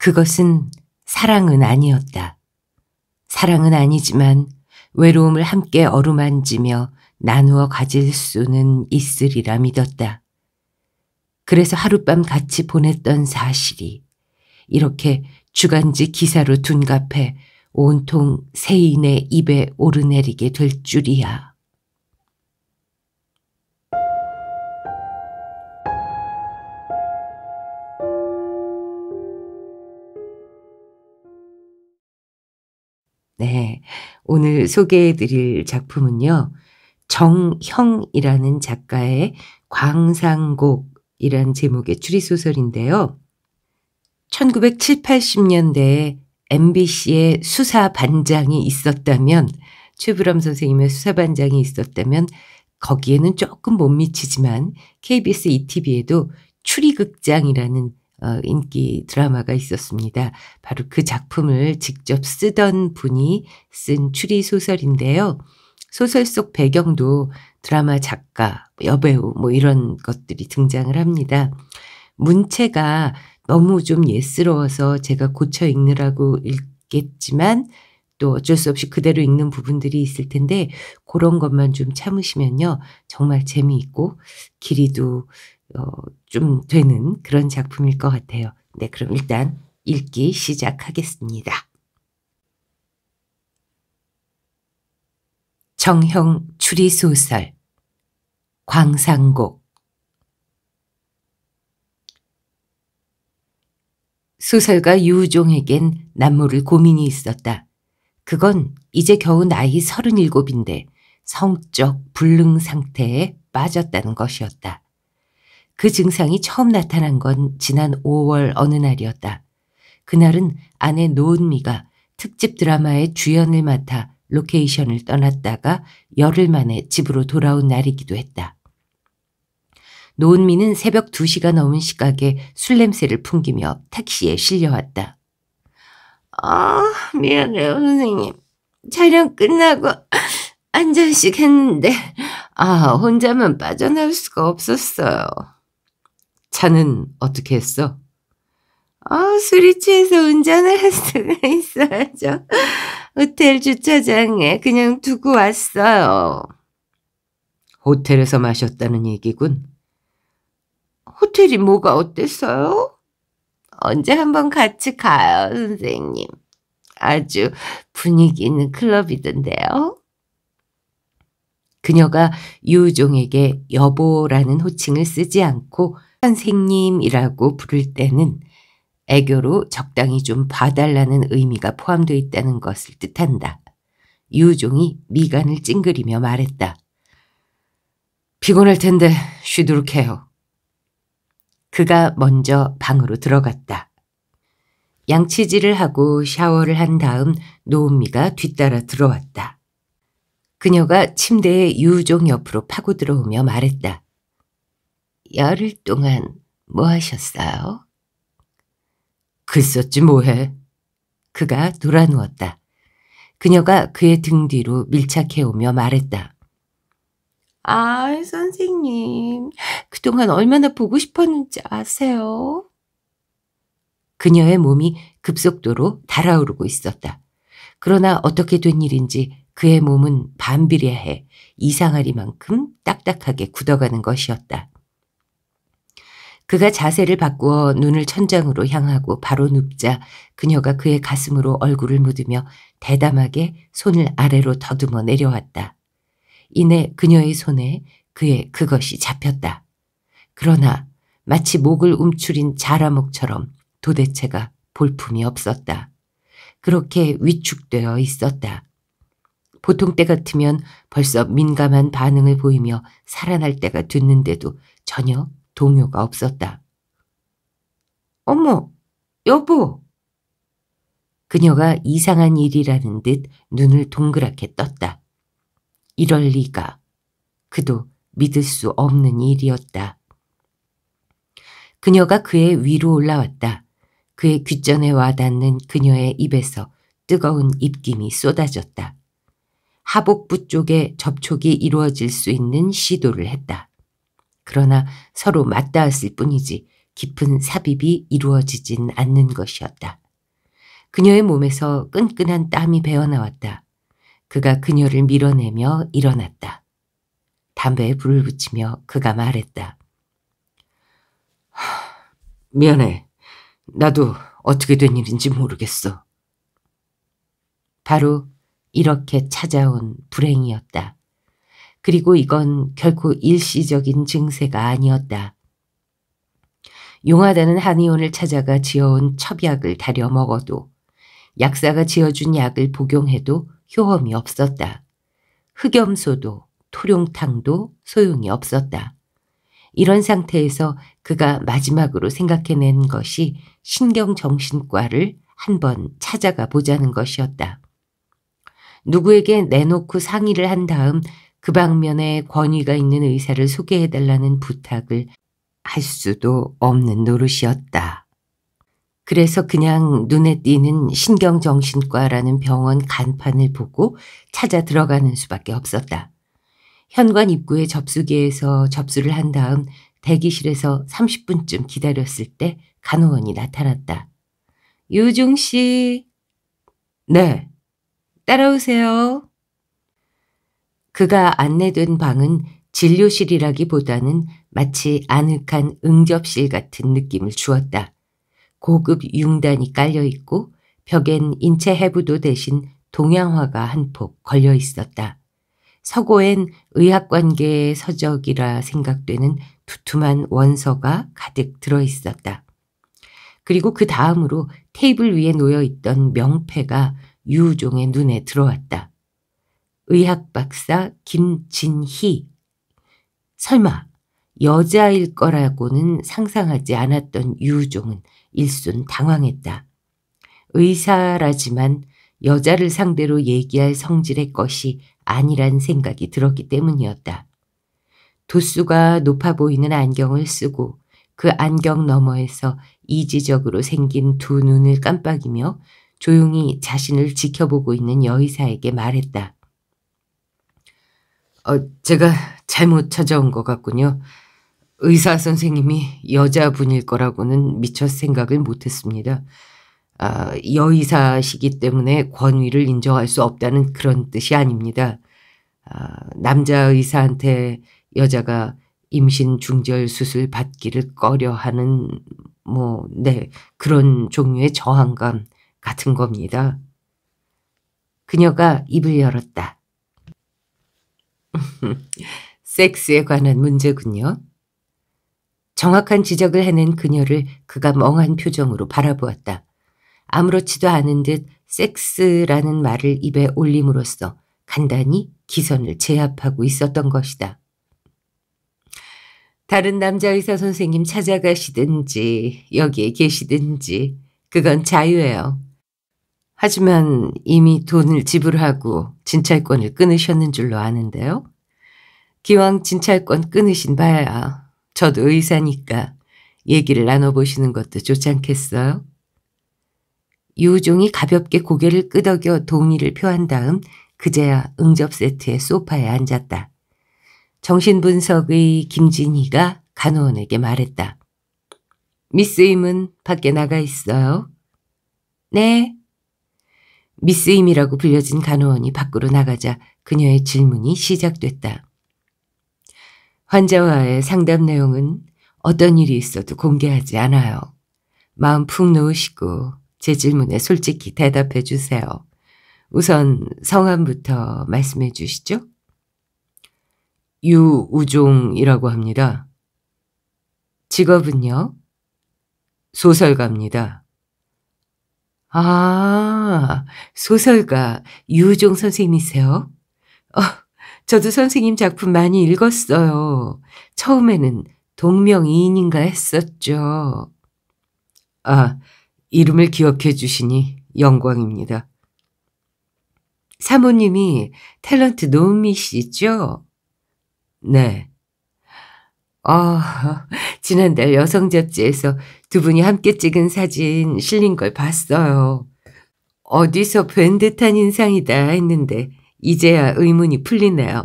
그것은 사랑은 아니었다. 사랑은 아니지만 외로움을 함께 어루만지며 나누어 가질 수는 있으리라 믿었다. 그래서 하룻밤 같이 보냈던 사실이 이렇게 주간지 기사로 둔갑해 온통 세인의 입에 오르내리게 될 줄이야. 네. 오늘 소개해 드릴 작품은요. 정형이라는 작가의 광상곡이란 제목의 추리소설인데요. 1970, 80년대에 MBC의 수사반장이 있었다면, 최부람 선생님의 수사반장이 있었다면, 거기에는 조금 못 미치지만, KBS ETV에도 추리극장이라는 어, 인기 드라마가 있었습니다. 바로 그 작품을 직접 쓰던 분이 쓴 추리 소설인데요. 소설 속 배경도 드라마 작가, 여배우 뭐 이런 것들이 등장을 합니다. 문체가 너무 좀 예스러워서 제가 고쳐 읽느라고 읽겠지만 또 어쩔 수 없이 그대로 읽는 부분들이 있을 텐데 그런 것만 좀 참으시면요. 정말 재미있고 길이도 어, 좀 되는 그런 작품일 것 같아요. 네, 그럼 일단 읽기 시작하겠습니다. 정형 추리소설 광상곡 소설가 유우종에겐 남모를 고민이 있었다. 그건 이제 겨우 나이 서른일곱인데 성적 불능 상태에 빠졌다는 것이었다. 그 증상이 처음 나타난 건 지난 5월 어느 날이었다. 그날은 아내 노은미가 특집 드라마의 주연을 맡아 로케이션을 떠났다가 열흘 만에 집으로 돌아온 날이기도 했다. 노은미는 새벽 2시가 넘은 시각에 술 냄새를 풍기며 택시에 실려왔다. 아, 미안해요, 선생님. 촬영 끝나고 안전식 했는데, 아, 혼자만 빠져나올 수가 없었어요. 차는 어떻게 했어? 아, 술이 취해서 운전을 할 수가 있어야죠. 호텔 주차장에 그냥 두고 왔어요. 호텔에서 마셨다는 얘기군. 호텔이 뭐가 어땠어요? 언제 한번 같이 가요, 선생님. 아주 분위기 있는 클럽이던데요. 그녀가 유종에게 여보라는 호칭을 쓰지 않고 선생님이라고 부를 때는 애교로 적당히 좀 봐달라는 의미가 포함되어 있다는 것을 뜻한다. 유종이 미간을 찡그리며 말했다. 피곤할 텐데 쉬도록 해요. 그가 먼저 방으로 들어갔다. 양치질을 하고 샤워를 한 다음 노은미가 뒤따라 들어왔다. 그녀가 침대에 유종 옆으로 파고 들어오며 말했다. 열흘 동안 뭐 하셨어요? 글썼지 뭐해. 그가 돌아누웠다. 그녀가 그의 등 뒤로 밀착해오며 말했다. 아, 선생님. 그동안 얼마나 보고 싶었는지 아세요? 그녀의 몸이 급속도로 달아오르고 있었다. 그러나 어떻게 된 일인지 그의 몸은 반비례해 이상하리만큼 딱딱하게 굳어가는 것이었다. 그가 자세를 바꾸어 눈을 천장으로 향하고 바로 눕자 그녀가 그의 가슴으로 얼굴을 묻으며 대담하게 손을 아래로 더듬어 내려왔다. 이내 그녀의 손에 그의 그것이 잡혔다. 그러나 마치 목을 움츠린 자라목처럼 도대체가 볼품이 없었다. 그렇게 위축되어 있었다. 보통 때 같으면 벌써 민감한 반응을 보이며 살아날 때가 됐는데도 전혀 동요가 없었다. 어머, 여보! 그녀가 이상한 일이라는 듯 눈을 동그랗게 떴다. 이럴 리가. 그도 믿을 수 없는 일이었다. 그녀가 그의 위로 올라왔다. 그의 귓전에 와닿는 그녀의 입에서 뜨거운 입김이 쏟아졌다. 하복부 쪽에 접촉이 이루어질 수 있는 시도를 했다. 그러나 서로 맞닿았을 뿐이지 깊은 삽입이 이루어지진 않는 것이었다. 그녀의 몸에서 끈끈한 땀이 배어나왔다. 그가 그녀를 밀어내며 일어났다. 담배에 불을 붙이며 그가 말했다. 하, 미안해. 나도 어떻게 된 일인지 모르겠어. 바로 이렇게 찾아온 불행이었다. 그리고 이건 결코 일시적인 증세가 아니었다. 용하다는 한의원을 찾아가 지어온 첩약을 다려 먹어도 약사가 지어준 약을 복용해도 효험이 없었다. 흑염소도 토룡탕도 소용이 없었다. 이런 상태에서 그가 마지막으로 생각해낸 것이 신경정신과를 한번 찾아가 보자는 것이었다. 누구에게 내놓고 상의를 한 다음 그 방면에 권위가 있는 의사를 소개해달라는 부탁을 할 수도 없는 노릇이었다. 그래서 그냥 눈에 띄는 신경정신과라는 병원 간판을 보고 찾아 들어가는 수밖에 없었다. 현관 입구에 접수기에서 접수를 한 다음 대기실에서 30분쯤 기다렸을 때 간호원이 나타났다. 유중 씨. 네. 따라오세요. 그가 안내된 방은 진료실이라기보다는 마치 아늑한 응접실 같은 느낌을 주었다. 고급 융단이 깔려 있고 벽엔 인체 해부도 대신 동양화가 한 폭 걸려 있었다. 서고엔 의학관계의 서적이라 생각되는 두툼한 원서가 가득 들어 있었다. 그리고 그 다음으로 테이블 위에 놓여 있던 명패가 유종의 눈에 들어왔다. 의학 박사 김진희. 설마 여자일 거라고는 상상하지 않았던 유종은 일순 당황했다. 의사라지만 여자를 상대로 얘기할 성질의 것이 아니란 생각이 들었기 때문이었다. 도수가 높아 보이는 안경을 쓰고 그 안경 너머에서 이지적으로 생긴 두 눈을 깜빡이며 조용히 자신을 지켜보고 있는 여의사에게 말했다. 어, 제가 잘못 찾아온 것 같군요. 의사 선생님이 여자분일 거라고는 미처 생각을 못했습니다. 아, 여의사시기 때문에 권위를 인정할 수 없다는 그런 뜻이 아닙니다. 아, 남자 의사한테 여자가 임신 중절 수술 받기를 꺼려하는 뭐네 그런 종류의 저항감 같은 겁니다. 그녀가 입을 열었다. 섹스에 관한 문제군요. 정확한 지적을 해낸 그녀를 그가 멍한 표정으로 바라보았다. 아무렇지도 않은 듯 섹스라는 말을 입에 올림으로써 간단히 기선을 제압하고 있었던 것이다. 다른 남자 의사 선생님 찾아가시든지 여기에 계시든지 그건 자유예요. 하지만 이미 돈을 지불하고 진찰권을 끊으셨는 줄로 아는데요. 기왕 진찰권 끊으신 바야 저도 의사니까 얘기를 나눠보시는 것도 좋지 않겠어요? 유종이 가볍게 고개를 끄덕여 동의를 표한 다음 그제야 응접 세트의 소파에 앉았다. 정신분석의 김진희가 간호원에게 말했다. 미스 임은 밖에 나가 있어요. 네, 미스임이라고 불려진 간호원이 밖으로 나가자 그녀의 질문이 시작됐다. 환자와의 상담 내용은 어떤 일이 있어도 공개하지 않아요. 마음 푹 놓으시고 제 질문에 솔직히 대답해 주세요. 우선 성함부터 말씀해 주시죠. 유우종이라고 합니다. 직업은요? 소설가입니다. 아, 소설가 유종 선생님이세요? 어, 저도 선생님 작품 많이 읽었어요. 처음에는 동명이인인가 했었죠. 아, 이름을 기억해 주시니 영광입니다. 사모님이 탤런트 노은미 시죠 네. 아, 지난달 여성 잡지에서 두 분이 함께 찍은 사진 실린 걸 봤어요. 어디서 뵌 듯한 인상이다 했는데 이제야 의문이 풀리네요.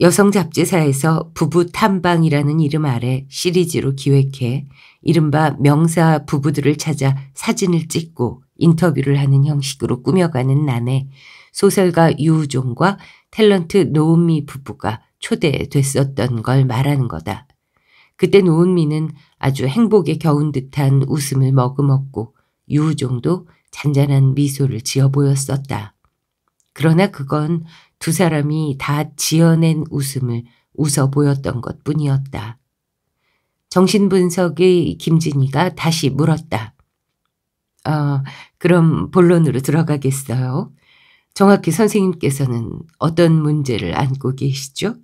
여성 잡지사에서 부부 탐방이라는 이름 아래 시리즈로 기획해 이른바 명사 부부들을 찾아 사진을 찍고 인터뷰를 하는 형식으로 꾸며가는 난에 소설가 유우종과 탤런트 노은미 부부가 초대됐었던 걸 말하는 거다. 그때 노은미는 아주 행복에 겨운 듯한 웃음을 머금었고 유우종도 잔잔한 미소를 지어 보였었다. 그러나 그건 두 사람이 다 지어낸 웃음을 웃어 보였던 것 뿐이었다. 정신분석의 김진이가 다시 물었다. 어, 그럼 본론으로 들어가겠어요. 정확히 선생님께서는 어떤 문제를 안고 계시죠?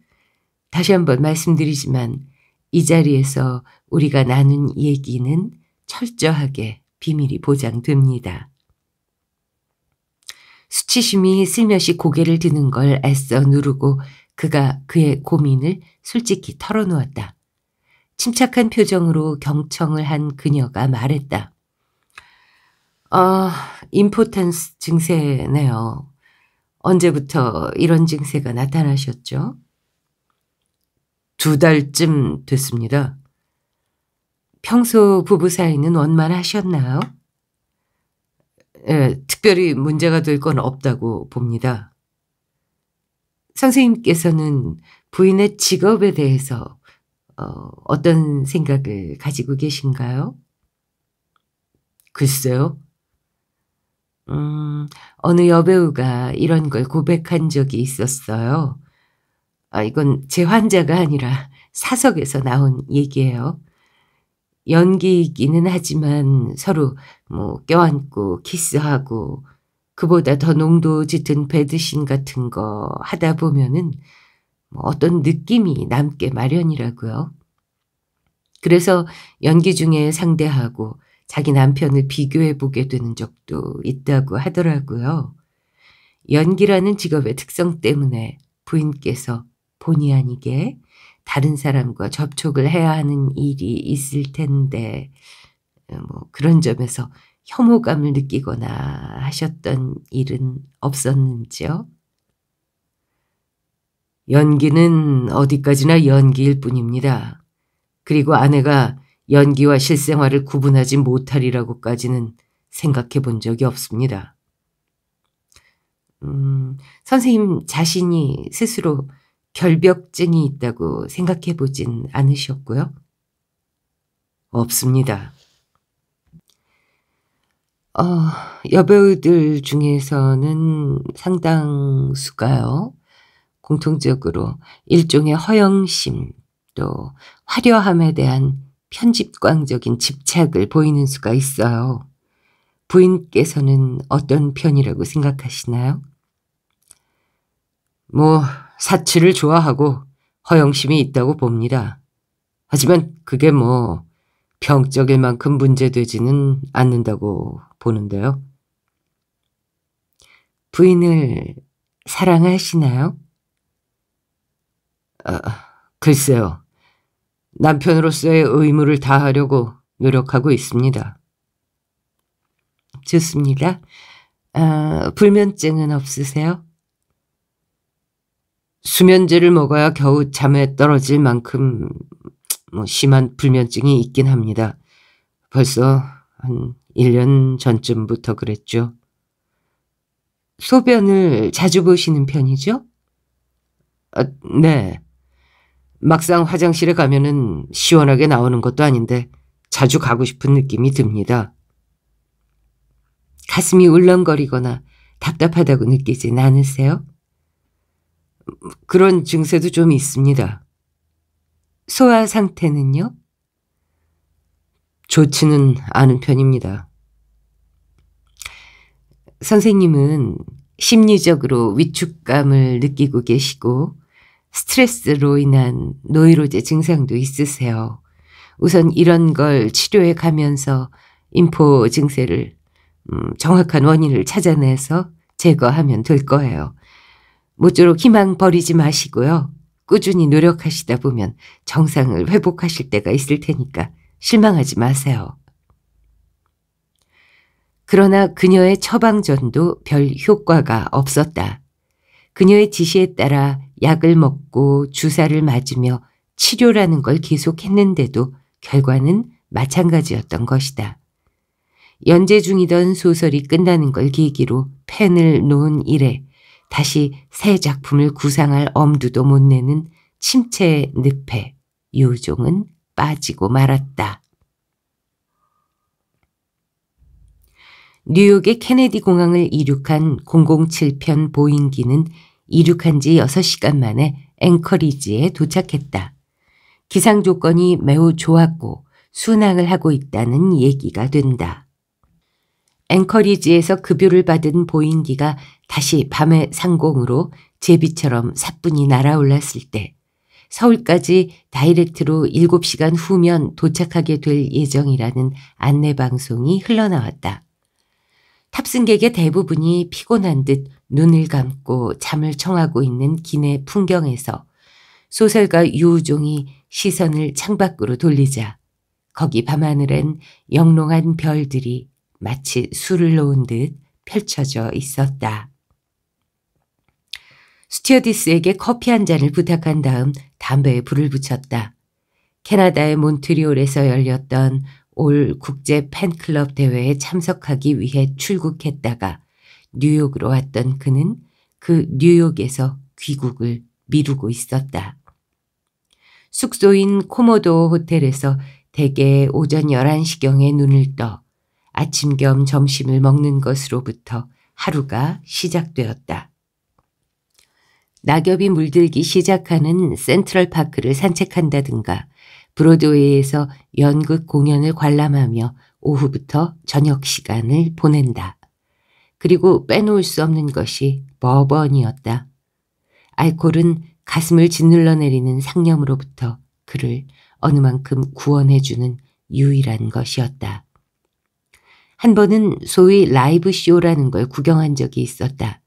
다시 한번 말씀드리지만 이 자리에서 우리가 나눈 얘기는 철저하게 비밀이 보장됩니다. 수치심이 슬며시 고개를 드는 걸 애써 누르고 그가 그의 고민을 솔직히 털어놓았다. 침착한 표정으로 경청을 한 그녀가 말했다. 아, 임포텐스 증세네요. 언제부터 이런 증세가 나타나셨죠? 두 달쯤 됐습니다. 평소 부부 사이는 원만하셨나요? 예, 특별히 문제가 될 건 없다고 봅니다. 선생님께서는 부인의 직업에 대해서 어, 어떤 생각을 가지고 계신가요? 글쎄요. 음, 어느 여배우가 이런 걸 고백한 적이 있었어요. 아, 이건 제 환자가 아니라 사석에서 나온 얘기예요. 연기이기는 하지만 서로 뭐 껴안고 키스하고 그보다 더 농도 짙은 배드신 같은 거 하다 보면은 뭐 어떤 느낌이 남게 마련이라고요. 그래서 연기 중에 상대하고 자기 남편을 비교해 보게 되는 적도 있다고 하더라고요. 연기라는 직업의 특성 때문에 부인께서 본의 아니게 다른 사람과 접촉을 해야 하는 일이 있을 텐데, 어, 뭐 그런 점에서 혐오감을 느끼거나 하셨던 일은 없었는지요? 연기는 어디까지나 연기일 뿐입니다. 그리고 아내가 연기와 실생활을 구분하지 못하리라고까지는 생각해 본 적이 없습니다. 음, 선생님 자신이 스스로 결벽증이 있다고 생각해 보진 않으셨고요? 없습니다. 어, 여배우들 중에서는 상당수가요. 공통적으로 일종의 허영심 또 화려함에 대한 편집광적인 집착을 보이는 수가 있어요. 부인께서는 어떤 편이라고 생각하시나요? 뭐 사치를 좋아하고 허영심이 있다고 봅니다. 하지만 그게 뭐 병적일 만큼 문제되지는 않는다고 보는데요. 부인을 사랑하시나요? 아, 글쎄요. 남편으로서의 의무를 다하려고 노력하고 있습니다. 좋습니다. 아, 불면증은 없으세요? 수면제를 먹어야 겨우 잠에 떨어질 만큼 뭐 심한 불면증이 있긴 합니다. 벌써 한 1년 전쯤부터 그랬죠. 소변을 자주 보시는 편이죠? 아, 네. 막상 화장실에 가면은 시원하게 나오는 것도 아닌데 자주 가고 싶은 느낌이 듭니다. 가슴이 울렁거리거나 답답하다고 느끼진 않으세요? 그런 증세도 좀 있습니다. 소화 상태는요? 좋지는 않은 편입니다. 선생님은 심리적으로 위축감을 느끼고 계시고 스트레스로 인한 노이로제 증상도 있으세요. 우선 이런 걸 치료해 가면서 인포 증세를 음, 정확한 원인을 찾아내서 제거하면 될 거예요. 모쪼록 희망 버리지 마시고요. 꾸준히 노력하시다 보면 정상을 회복하실 때가 있을 테니까 실망하지 마세요. 그러나 그녀의 처방전도 별 효과가 없었다. 그녀의 지시에 따라 약을 먹고 주사를 맞으며 치료라는 걸 계속했는데도 결과는 마찬가지였던 것이다. 연재 중이던 소설이 끝나는 걸 계기로 펜을 놓은 이래 다시 새 작품을 구상할 엄두도 못 내는 침체의 늪에 요종은 빠지고 말았다. 뉴욕의 케네디 공항을 이륙한 007편 보잉기는 이륙한 지 6시간 만에 앵커리지에 도착했다. 기상 조건이 매우 좋았고 순항을 하고 있다는 얘기가 된다. 앵커리지에서 급유를 받은 보잉기가 다시 밤의 상공으로 제비처럼 사뿐히 날아올랐을 때 서울까지 다이렉트로 7시간 후면 도착하게 될 예정이라는 안내방송이 흘러나왔다. 탑승객의 대부분이 피곤한 듯 눈을 감고 잠을 청하고 있는 기내 풍경에서 소설가 유우종이 시선을 창밖으로 돌리자 거기 밤하늘엔 영롱한 별들이 마치 술을 놓은 듯 펼쳐져 있었다. 스튜어디스에게 커피 한 잔을 부탁한 다음 담배에 불을 붙였다. 캐나다의 몬트리올에서 열렸던 올 국제 팬클럽 대회에 참석하기 위해 출국했다가 뉴욕으로 왔던 그는 그 뉴욕에서 귀국을 미루고 있었다. 숙소인 코모도 호텔에서 대개 오전 11시경에 눈을 떠 아침 겸 점심을 먹는 것으로부터 하루가 시작되었다. 낙엽이 물들기 시작하는 센트럴 파크를 산책한다든가 브로드웨이에서 연극 공연을 관람하며 오후부터 저녁 시간을 보낸다. 그리고 빼놓을 수 없는 것이 버번이었다. 알콜은 가슴을 짓눌러 내리는 상념으로부터 그를 어느 만큼 구원해주는 유일한 것이었다. 한 번은 소위 라이브 쇼라는 걸 구경한 적이 있었다.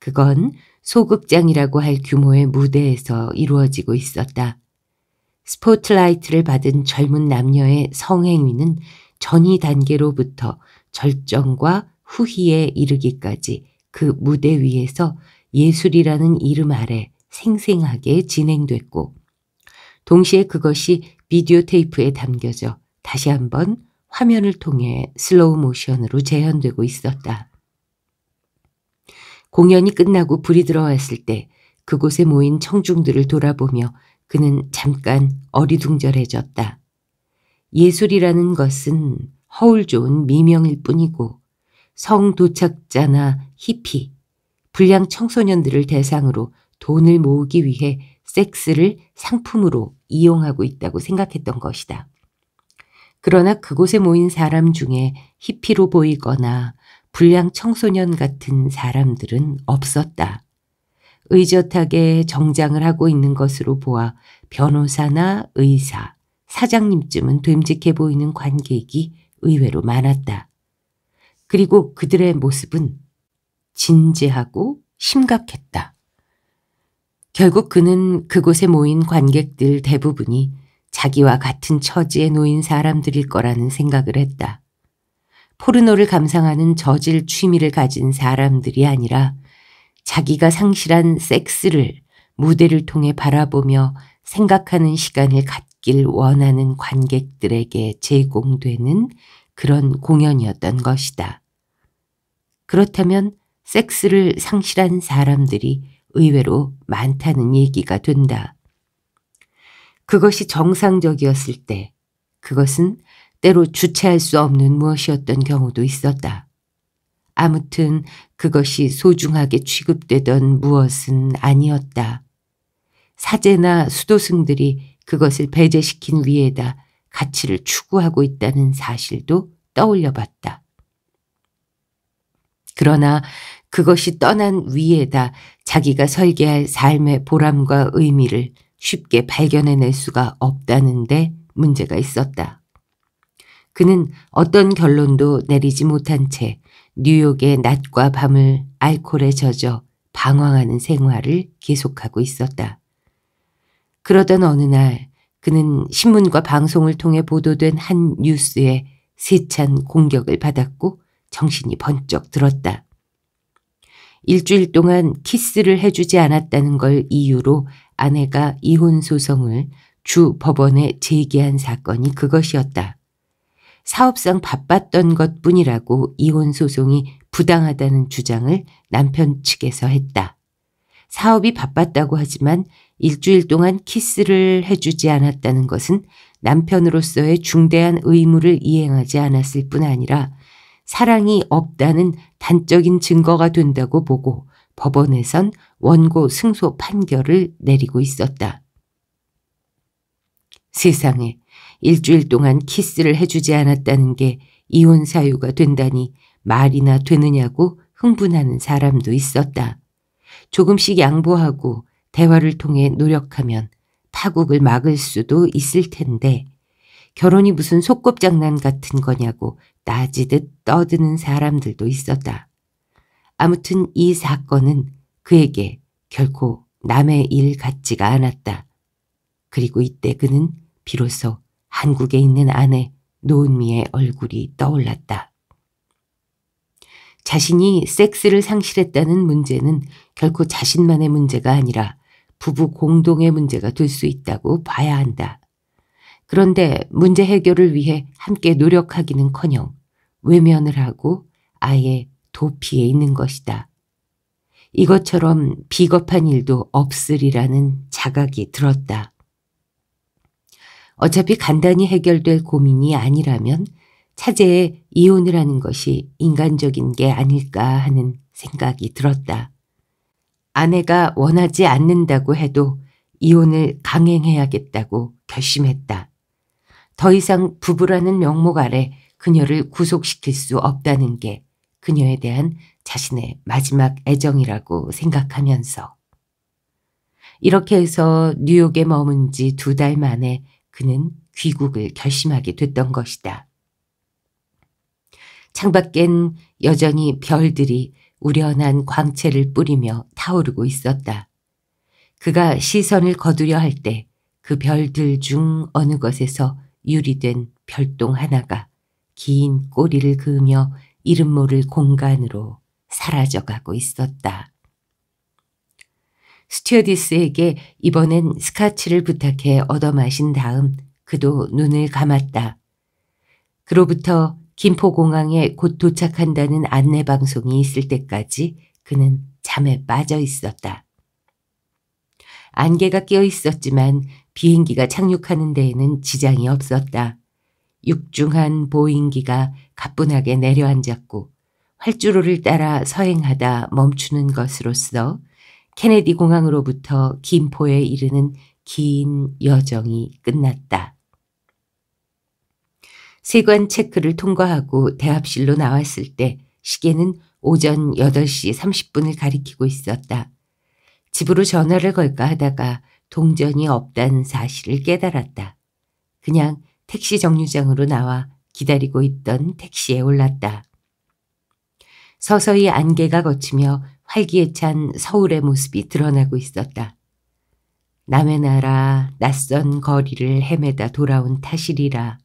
그건 소극장이라고 할 규모의 무대에서 이루어지고 있었다. 스포트라이트를 받은 젊은 남녀의 성행위는 전이 단계로부터 절정과 후희에 이르기까지 그 무대 위에서 예술이라는 이름 아래 생생하게 진행됐고 동시에 그것이 비디오 테이프에 담겨져 다시 한번 화면을 통해 슬로우 모션으로 재현되고 있었다. 공연이 끝나고 불이 들어왔을 때 그곳에 모인 청중들을 돌아보며 그는 잠깐 어리둥절해졌다. 예술이라는 것은 허울 좋은 미명일 뿐이고 성도착자나 히피, 불량 청소년들을 대상으로 돈을 모으기 위해 섹스를 상품으로 이용하고 있다고 생각했던 것이다. 그러나 그곳에 모인 사람 중에 히피로 보이거나 불량 청소년 같은 사람들은 없었다. 의젓하게 정장을 하고 있는 것으로 보아 변호사나 의사, 사장님쯤은 됨직해 보이는 관객이 의외로 많았다. 그리고 그들의 모습은 진지하고 심각했다. 결국 그는 그곳에 모인 관객들 대부분이 자기와 같은 처지에 놓인 사람들일 거라는 생각을 했다. 포르노를 감상하는 저질 취미를 가진 사람들이 아니라 자기가 상실한 섹스를 무대를 통해 바라보며 생각하는 시간을 갖길 원하는 관객들에게 제공되는 그런 공연이었던 것이다. 그렇다면 섹스를 상실한 사람들이 의외로 많다는 얘기가 된다. 그것이 정상적이었을 때 그것은 때로 주체할 수 없는 무엇이었던 경우도 있었다. 아무튼 그것이 소중하게 취급되던 무엇은 아니었다. 사제나 수도승들이 그것을 배제시킨 위에다 가치를 추구하고 있다는 사실도 떠올려 봤다. 그러나 그것이 떠난 위에다 자기가 설계할 삶의 보람과 의미를 쉽게 발견해낼 수가 없다는데 문제가 있었다. 그는 어떤 결론도 내리지 못한 채 뉴욕의 낮과 밤을 알코올에 젖어 방황하는 생활을 계속하고 있었다. 그러던 어느 날 그는 신문과 방송을 통해 보도된 한 뉴스에 세찬 공격을 받았고 정신이 번쩍 들었다. 일주일 동안 키스를 해주지 않았다는 걸 이유로 아내가 이혼 소송을 주 법원에 제기한 사건이 그것이었다. 사업상 바빴던 것 뿐이라고 이혼소송이 부당하다는 주장을 남편 측에서 했다. 사업이 바빴다고 하지만 일주일 동안 키스를 해주지 않았다는 것은 남편으로서의 중대한 의무를 이행하지 않았을 뿐 아니라 사랑이 없다는 단적인 증거가 된다고 보고 법원에선 원고 승소 판결을 내리고 있었다. 세상에 일주일 동안 키스를 해주지 않았다는 게 이혼 사유가 된다니 말이나 되느냐고 흥분하는 사람도 있었다. 조금씩 양보하고 대화를 통해 노력하면 파국을 막을 수도 있을 텐데 결혼이 무슨 속곱장난 같은 거냐고 따지듯 떠드는 사람들도 있었다. 아무튼 이 사건은 그에게 결코 남의 일 같지가 않았다. 그리고 이때 그는 비로소 한국에 있는 아내 노은미의 얼굴이 떠올랐다. 자신이 섹스를 상실했다는 문제는 결코 자신만의 문제가 아니라 부부 공동의 문제가 될 수 있다고 봐야 한다. 그런데 문제 해결을 위해 함께 노력하기는커녕 외면을 하고 아예 도피해 있는 것이다. 이것처럼 비겁한 일도 없으리라는 자각이 들었다. 어차피 간단히 해결될 고민이 아니라면 차제에 이혼을 하는 것이 인간적인 게 아닐까 하는 생각이 들었다. 아내가 원하지 않는다고 해도 이혼을 강행해야겠다고 결심했다. 더 이상 부부라는 명목 아래 그녀를 구속시킬 수 없다는 게 그녀에 대한 자신의 마지막 애정이라고 생각하면서 이렇게 해서 뉴욕에 머문 지 두 달 만에 그는 귀국을 결심하게 됐던 것이다. 창밖엔 여전히 별들이 우려난 광채를 뿌리며 타오르고 있었다. 그가 시선을 거두려 할 때 그 별들 중 어느 것에서 유리된 별똥 하나가 긴 꼬리를 그으며 이름 모를 공간으로 사라져가고 있었다. 스튜어디스에게 이번엔 스카치를 부탁해 얻어 마신 다음 그도 눈을 감았다. 그로부터 김포공항에 곧 도착한다는 안내방송이 있을 때까지 그는 잠에 빠져 있었다. 안개가 끼어 있었지만 비행기가 착륙하는 데에는 지장이 없었다. 육중한 보잉기가 가뿐하게 내려앉았고 활주로를 따라 서행하다 멈추는 것으로서 케네디 공항으로부터 김포에 이르는 긴 여정이 끝났다. 세관 체크를 통과하고 대합실로 나왔을 때 시계는 오전 8시 30분을 가리키고 있었다. 집으로 전화를 걸까 하다가 동전이 없다는 사실을 깨달았다. 그냥 택시 정류장으로 나와 기다리고 있던 택시에 올랐다. 서서히 안개가 걷히며 활기에 찬 서울의 모습이 드러나고 있었다. 남의 나라 낯선 거리를 헤매다 돌아온 탓이리라.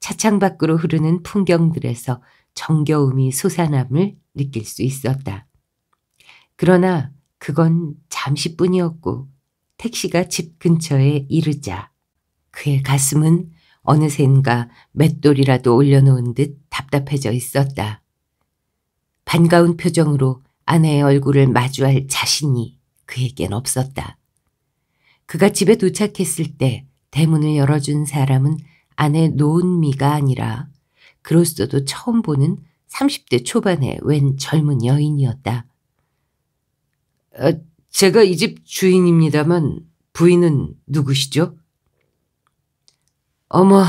차창 밖으로 흐르는 풍경들에서 정겨움이 솟아남을 느낄 수 있었다. 그러나 그건 잠시뿐이었고 택시가 집 근처에 이르자 그의 가슴은 어느샌가 맷돌이라도 올려놓은 듯 답답해져 있었다. 반가운 표정으로 아내의 얼굴을 마주할 자신이 그에겐 없었다. 그가 집에 도착했을 때 대문을 열어준 사람은 아내 노은미가 아니라 그로서도 처음 보는 30대 초반의 웬 젊은 여인이었다. 어, 제가 이 집 주인입니다만 부인은 누구시죠? 어머,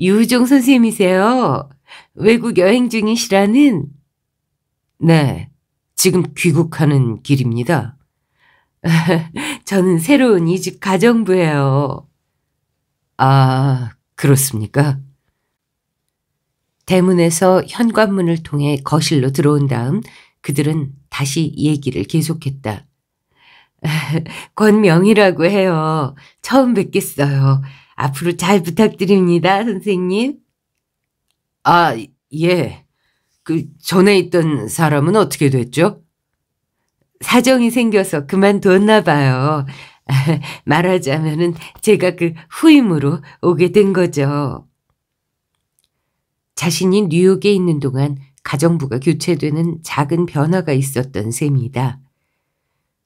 유우종 선생님이세요. 외국 여행 중이시라는? 네, 지금 귀국하는 길입니다. 저는 새로운 이 집 가정부예요. 아, 그렇습니까? 대문에서 현관문을 통해 거실로 들어온 다음 그들은 다시 얘기를 계속했다. 권명이라고 해요. 처음 뵙겠어요. 앞으로 잘 부탁드립니다, 선생님. 아, 예. 그 전에 있던 사람은 어떻게 됐죠? 사정이 생겨서 그만뒀나 봐요. 말하자면 제가 그 후임으로 오게 된 거죠. 자신이 뉴욕에 있는 동안 가정부가 교체되는 작은 변화가 있었던 셈이다.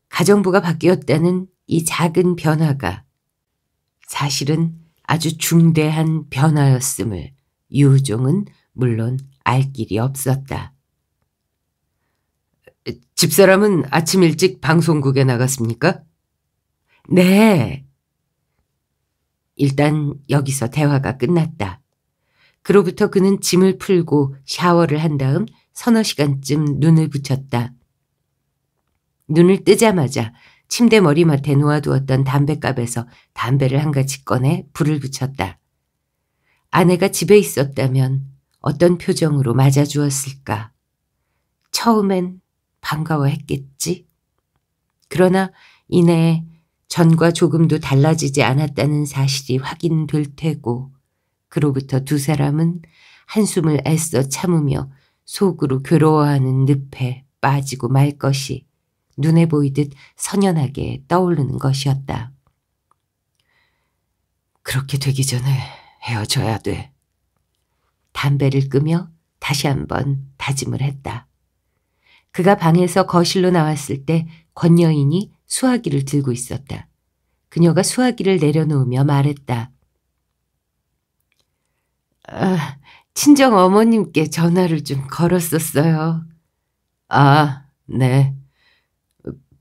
가정부가 바뀌었다는 이 작은 변화가 사실은 아주 중대한 변화였음을 유종은 물론 알 길이 없었다. 집사람은 아침 일찍 방송국에 나갔습니까? 네. 일단 여기서 대화가 끝났다. 그로부터 그는 짐을 풀고 샤워를 한 다음 서너 시간쯤 눈을 붙였다. 눈을 뜨자마자 침대 머리맡에 놓아두었던 담뱃갑에서 담배를 한 가지 꺼내 불을 붙였다. 아내가 집에 있었다면 어떤 표정으로 맞아주었을까. 처음엔 반가워했겠지. 그러나 이내에 전과 조금도 달라지지 않았다는 사실이 확인될 테고 그로부터 두 사람은 한숨을 애써 참으며 속으로 괴로워하는 늪에 빠지고 말 것이 눈에 보이듯 선연하게 떠오르는 것이었다. 그렇게 되기 전에 헤어져야 돼. 담배를 끄며 다시 한번 다짐을 했다. 그가 방에서 거실로 나왔을 때 권여인이 수화기를 들고 있었다. 그녀가 수화기를 내려놓으며 말했다. 아, 친정 어머님께 전화를 좀 걸었었어요. 아, 네.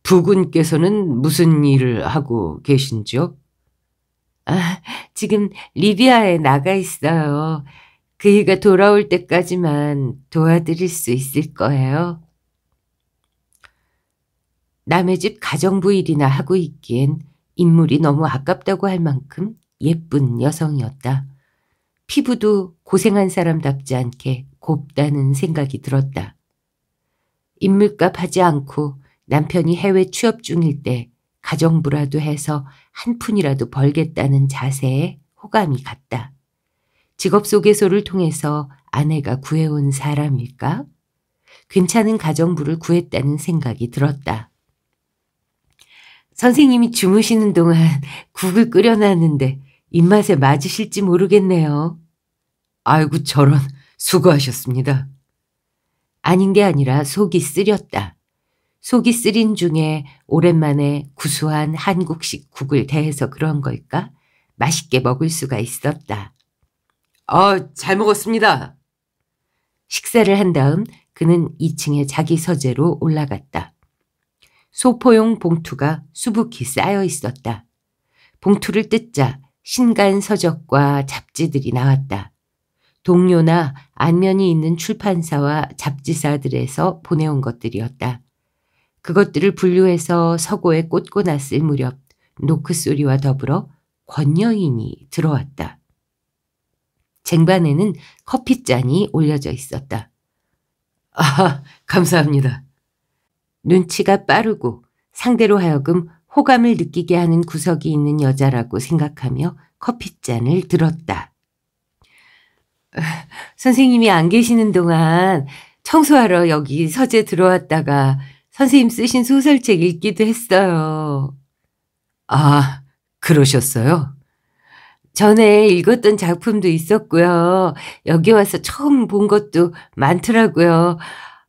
부군께서는 무슨 일을 하고 계신지요? 아, 지금 리비아에 나가 있어요. 그이가 돌아올 때까지만 도와드릴 수 있을 거예요. 남의 집 가정부 일이나 하고 있기엔 인물이 너무 아깝다고 할 만큼 예쁜 여성이었다. 피부도 고생한 사람답지 않게 곱다는 생각이 들었다. 인물값 하지 않고 남편이 해외 취업 중일 때 가정부라도 해서 한 푼이라도 벌겠다는 자세에 호감이 갔다. 직업소개소를 통해서 아내가 구해온 사람일까? 괜찮은 가정부를 구했다는 생각이 들었다. 선생님이 주무시는 동안 국을 끓여놨는데 입맛에 맞으실지 모르겠네요. 아이고 저런 수고하셨습니다. 아닌 게 아니라 속이 쓰렸다. 속이 쓰린 중에 오랜만에 구수한 한국식 국을 대해서 그런 걸까? 맛있게 먹을 수가 있었다. 어, 잘 먹었습니다. 식사를 한 다음 그는 2층의 자기 서재로 올라갔다. 소포용 봉투가 수북히 쌓여 있었다. 봉투를 뜯자 신간 서적과 잡지들이 나왔다. 동료나 안면이 있는 출판사와 잡지사들에서 보내온 것들이었다. 그것들을 분류해서 서고에 꽂고 났을 무렵 노크 소리와 더불어 권여인이 들어왔다. 쟁반에는 커피잔이 올려져 있었다. 아, 감사합니다. 눈치가 빠르고 상대로 하여금 호감을 느끼게 하는 구석이 있는 여자라고 생각하며 커피잔을 들었다. 선생님이 안 계시는 동안 청소하러 여기 서재 들어왔다가 선생님 쓰신 소설책 읽기도 했어요. 아, 그러셨어요? 전에 읽었던 작품도 있었고요. 여기 와서 처음 본 것도 많더라고요.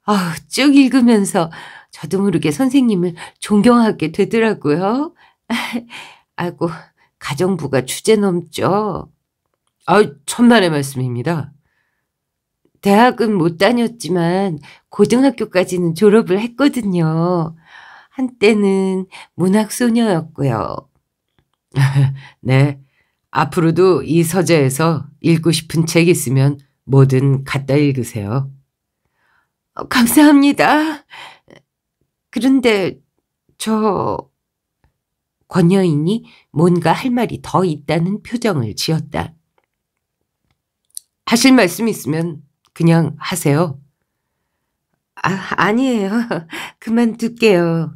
아, 쭉 읽으면서 저도 모르게 선생님을 존경하게 되더라고요. 아이고, 가정부가 주제 넘죠. 아, 천만의 말씀입니다. 대학은 못 다녔지만 고등학교까지는 졸업을 했거든요. 한때는 문학소녀였고요. 네, 앞으로도 이 서재에서 읽고 싶은 책 있으면 뭐든 갖다 읽으세요. 어, 감사합니다. 그런데 저 권여인이 뭔가 할 말이 더 있다는 표정을 지었다. 하실 말씀 있으면 그냥 하세요. 아, 아니에요. 그만 둘게요.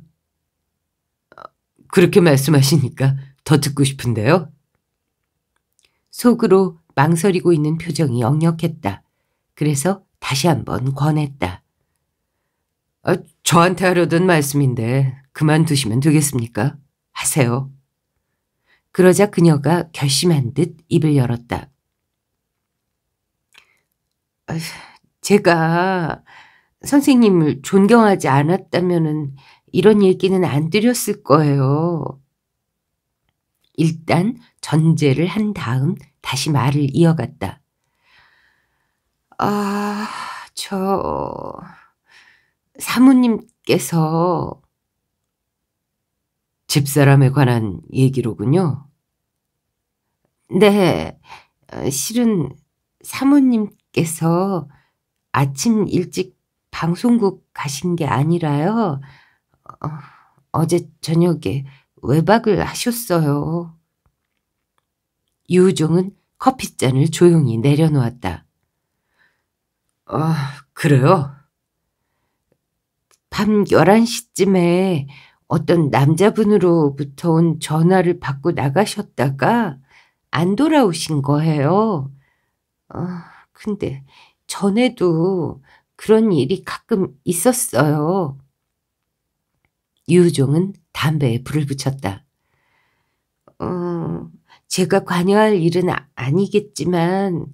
어, 그렇게 말씀하시니까 더 듣고 싶은데요. 속으로 망설이고 있는 표정이 역력했다. 그래서 다시 한번 권했다. 아, 저한테 하려던 말씀인데 그만두시면 되겠습니까? 하세요. 그러자 그녀가 결심한 듯 입을 열었다. 아, 제가 선생님을 존경하지 않았다면 이런 얘기는 안 드렸을 거예요. 일단 전제를 한 다음 다시 말을 이어갔다. 아, 저, 사모님께서 집사람에 관한 얘기로군요. 네, 어, 실은 사모님께서 아침 일찍 방송국 가신 게 아니라요. 어, 어제 저녁에 외박을 하셨어요. 유종은 커피잔을 조용히 내려놓았다. 아, 그래요? 밤 11시쯤에 어떤 남자분으로부터 온 전화를 받고 나가셨다가 안 돌아오신 거예요. 어, 근데 전에도 그런 일이 가끔 있었어요. 유종은 담배에 불을 붙였다. 어, 제가 관여할 일은 아니겠지만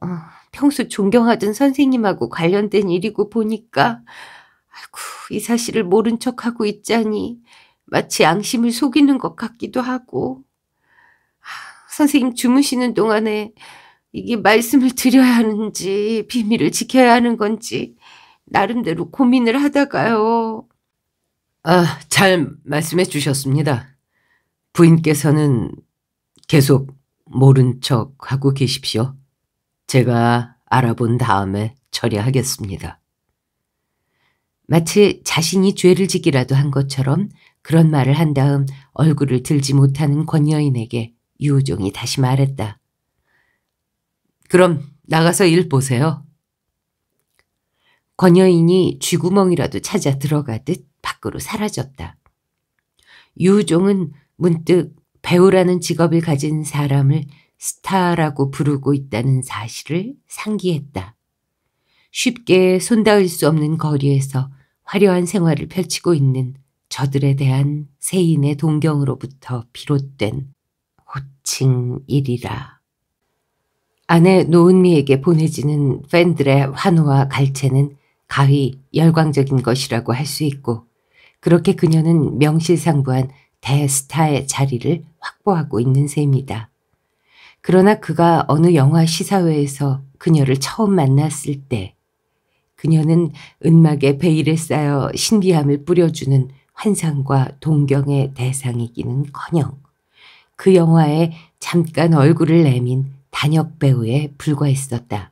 어, 평소 존경하던 선생님하고 관련된 일이고 보니까 아이고 이 사실을 모른 척하고 있자니 마치 양심을 속이는 것 같기도 하고 아, 선생님 주무시는 동안에 이게 말씀을 드려야 하는지 비밀을 지켜야 하는 건지 나름대로 고민을 하다가요. 아, 잘 말씀해 주셨습니다. 부인께서는 계속 모른 척 하고 계십시오. 제가 알아본 다음에 처리하겠습니다. 마치 자신이 죄를 지기라도 한 것처럼 그런 말을 한 다음 얼굴을 들지 못하는 권여인에게 유종이 다시 말했다. 그럼 나가서 일 보세요. 권여인이 쥐구멍이라도 찾아 들어가듯 밖으로 사라졌다. 유종은 문득 배우라는 직업을 가진 사람을 스타라고 부르고 있다는 사실을 상기했다. 쉽게 손닿을 수 없는 거리에서 화려한 생활을 펼치고 있는 저들에 대한 세인의 동경으로부터 비롯된 호칭일이라 아내 노은미에게 보내지는 팬들의 환호와 갈채는 가히 열광적인 것이라고 할 수 있고 그렇게 그녀는 명실상부한 대스타의 자리를 확보하고 있는 셈이다. 그러나 그가 어느 영화 시사회에서 그녀를 처음 만났을 때 그녀는 은막에 베일에 쌓여 신비함을 뿌려주는 환상과 동경의 대상이기는 커녕 그 영화에 잠깐 얼굴을 내민 단역 배우에 불과했었다.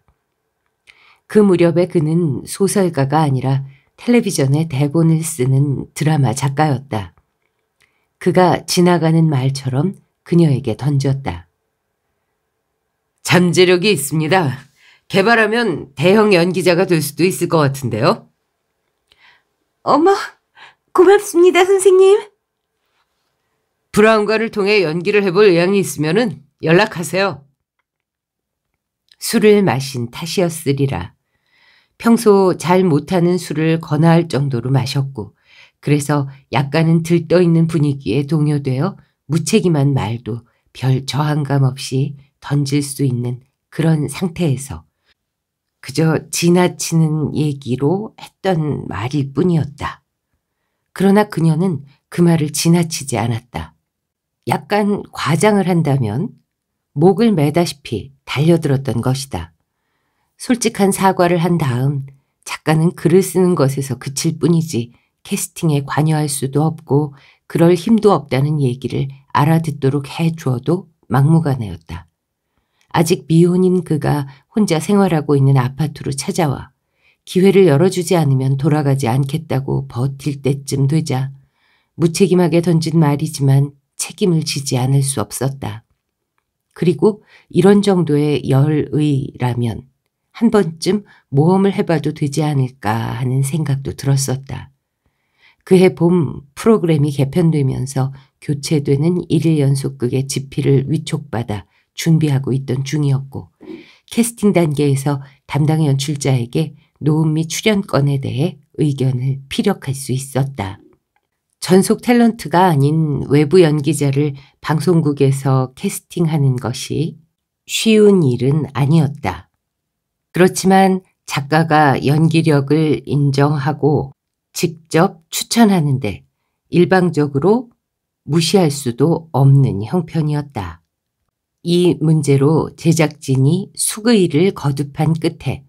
그 무렵에 그는 소설가가 아니라 텔레비전에 대본을 쓰는 드라마 작가였다. 그가 지나가는 말처럼 그녀에게 던졌다. 잠재력이 있습니다. 개발하면 대형 연기자가 될 수도 있을 것 같은데요. 어머, 고맙습니다, 선생님. 브라운관을 통해 연기를 해볼 의향이 있으면 연락하세요. 술을 마신 탓이었으리라. 평소 잘 못하는 술을 거나할 정도로 마셨고 그래서 약간은 들떠있는 분위기에 동요되어 무책임한 말도 별 저항감 없이 던질 수 있는 그런 상태에서 그저 지나치는 얘기로 했던 말일 뿐이었다. 그러나 그녀는 그 말을 지나치지 않았다. 약간 과장을 한다면 목을 매다시피 달려들었던 것이다. 솔직한 사과를 한 다음 작가는 글을 쓰는 것에서 그칠 뿐이지 캐스팅에 관여할 수도 없고 그럴 힘도 없다는 얘기를 알아듣도록 해주어도 막무가내였다. 아직 미혼인 그가 혼자 생활하고 있는 아파트로 찾아와 기회를 열어주지 않으면 돌아가지 않겠다고 버틸 때쯤 되자 무책임하게 던진 말이지만 책임을 지지 않을 수 없었다. 그리고 이런 정도의 열의라면 한 번쯤 모험을 해봐도 되지 않을까 하는 생각도 들었었다. 그해 봄 프로그램이 개편되면서 교체되는 1일 연속극의 집필을 위촉받아 준비하고 있던 중이었고 캐스팅 단계에서 담당 연출자에게 노음 및 출연권에 대해 의견을 피력할 수 있었다. 전속 탤런트가 아닌 외부 연기자를 방송국에서 캐스팅하는 것이 쉬운 일은 아니었다. 그렇지만 작가가 연기력을 인정하고 직접 추천하는데 일방적으로 무시할 수도 없는 형편이었다. 이 문제로 제작진이 수그의를 거듭한 끝에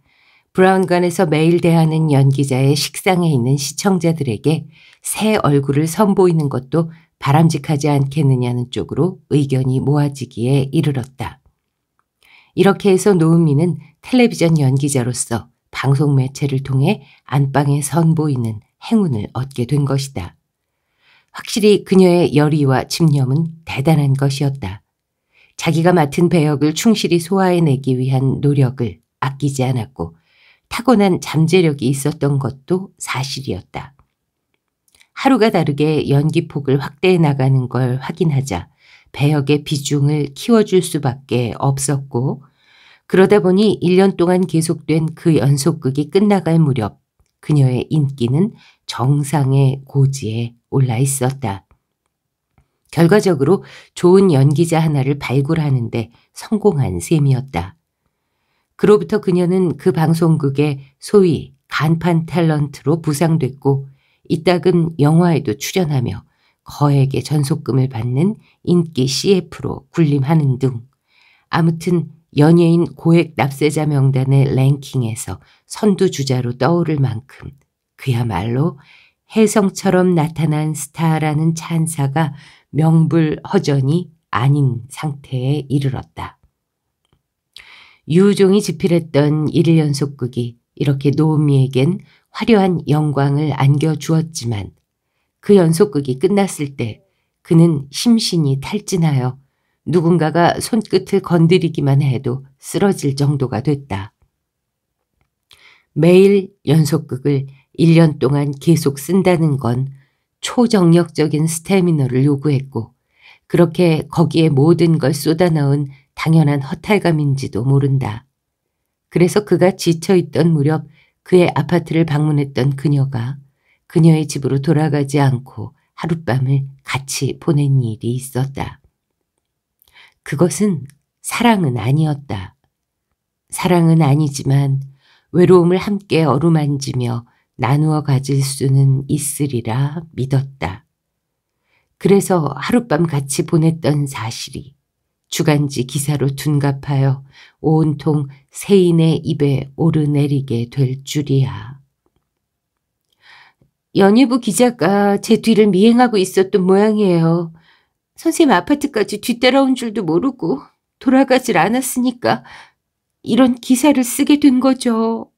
브라운관에서 매일 대하는 연기자의 식상에 있는 시청자들에게 새 얼굴을 선보이는 것도 바람직하지 않겠느냐는 쪽으로 의견이 모아지기에 이르렀다. 이렇게 해서 노은미는 텔레비전 연기자로서 방송 매체를 통해 안방에 선보이는 행운을 얻게 된 것이다. 확실히 그녀의 열의와 집념은 대단한 것이었다. 자기가 맡은 배역을 충실히 소화해내기 위한 노력을 아끼지 않았고 타고난 잠재력이 있었던 것도 사실이었다. 하루가 다르게 연기폭을 확대해 나가는 걸 확인하자 배역의 비중을 키워줄 수밖에 없었고 그러다 보니 1년 동안 계속된 그 연속극이 끝나갈 무렵 그녀의 인기는 정상의 고지에 올라 있었다. 결과적으로 좋은 연기자 하나를 발굴하는데 성공한 셈이었다. 그로부터 그녀는 그 방송국의 소위 간판 탤런트로 부상됐고 이따금 영화에도 출연하며 거액의 전속금을 받는 인기 CF로 군림하는 등 아무튼 연예인 고액 납세자 명단의 랭킹에서 선두주자로 떠오를 만큼 그야말로 혜성처럼 나타난 스타라는 찬사가 명불허전이 아닌 상태에 이르렀다. 유종이 집필했던 일일 연속극이 이렇게 노은미에겐 화려한 영광을 안겨주었지만 그 연속극이 끝났을 때 그는 심신이 탈진하여 누군가가 손끝을 건드리기만 해도 쓰러질 정도가 됐다. 매일 연속극을 1년 동안 계속 쓴다는 건 초정력적인 스태미너를 요구했고 그렇게 거기에 모든 걸 쏟아넣은 당연한 허탈감인지도 모른다. 그래서 그가 지쳐있던 무렵 그의 아파트를 방문했던 그녀가 그녀의 집으로 돌아가지 않고 하룻밤을 같이 보낸 일이 있었다. 그것은 사랑은 아니었다. 사랑은 아니지만 외로움을 함께 어루만지며 나누어 가질 수는 있으리라 믿었다. 그래서 하룻밤 같이 보냈던 사실이 주간지 기사로 둔갑하여 온통 세인의 입에 오르내리게 될 줄이야. 연예부 기자가 제 뒤를 미행하고 있었던 모양이에요. 선생님 아파트까지 뒤따라온 줄도 모르고 돌아가질 않았으니까 이런 기사를 쓰게 된 거죠.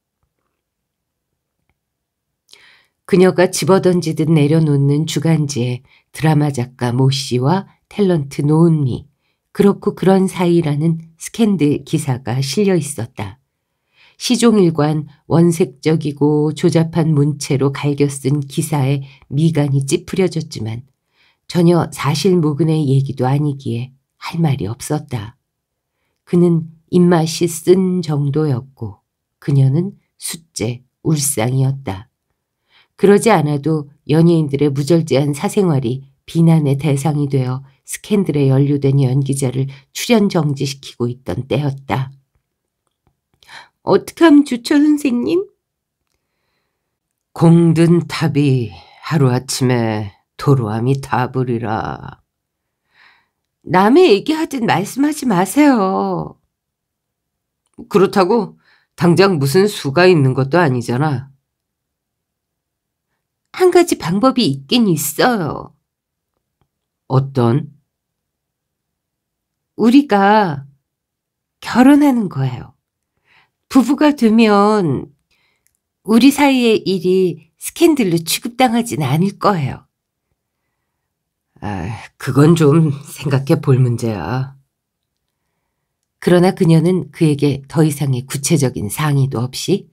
그녀가 집어던지듯 내려놓는 주간지에 드라마 작가 모 씨와 탤런트 노은미, 그렇고 그런 사이라는 스캔들 기사가 실려 있었다. 시종일관 원색적이고 조잡한 문체로 갈겨 쓴 기사에 미간이 찌푸려졌지만 전혀 사실무근의 얘기도 아니기에 할 말이 없었다. 그는 입맛이 쓴 정도였고 그녀는 숫제, 울상이었다. 그러지 않아도 연예인들의 무절제한 사생활이 비난의 대상이 되어 스캔들에 연루된 연기자를 출연 정지시키고 있던 때였다. 어떡함 주초 선생님? 공든 탑이 하루아침에 도로함이 다부리라. 남의 얘기하듯 말씀하지 마세요. 그렇다고 당장 무슨 수가 있는 것도 아니잖아. 한 가지 방법이 있긴 있어요. 어떤? 우리가 결혼하는 거예요. 부부가 되면 우리 사이의 일이 스캔들로 취급당하진 않을 거예요. 아, 그건 좀 생각해 볼 문제야. 그러나 그녀는 그에게 더 이상의 구체적인 상의도 없이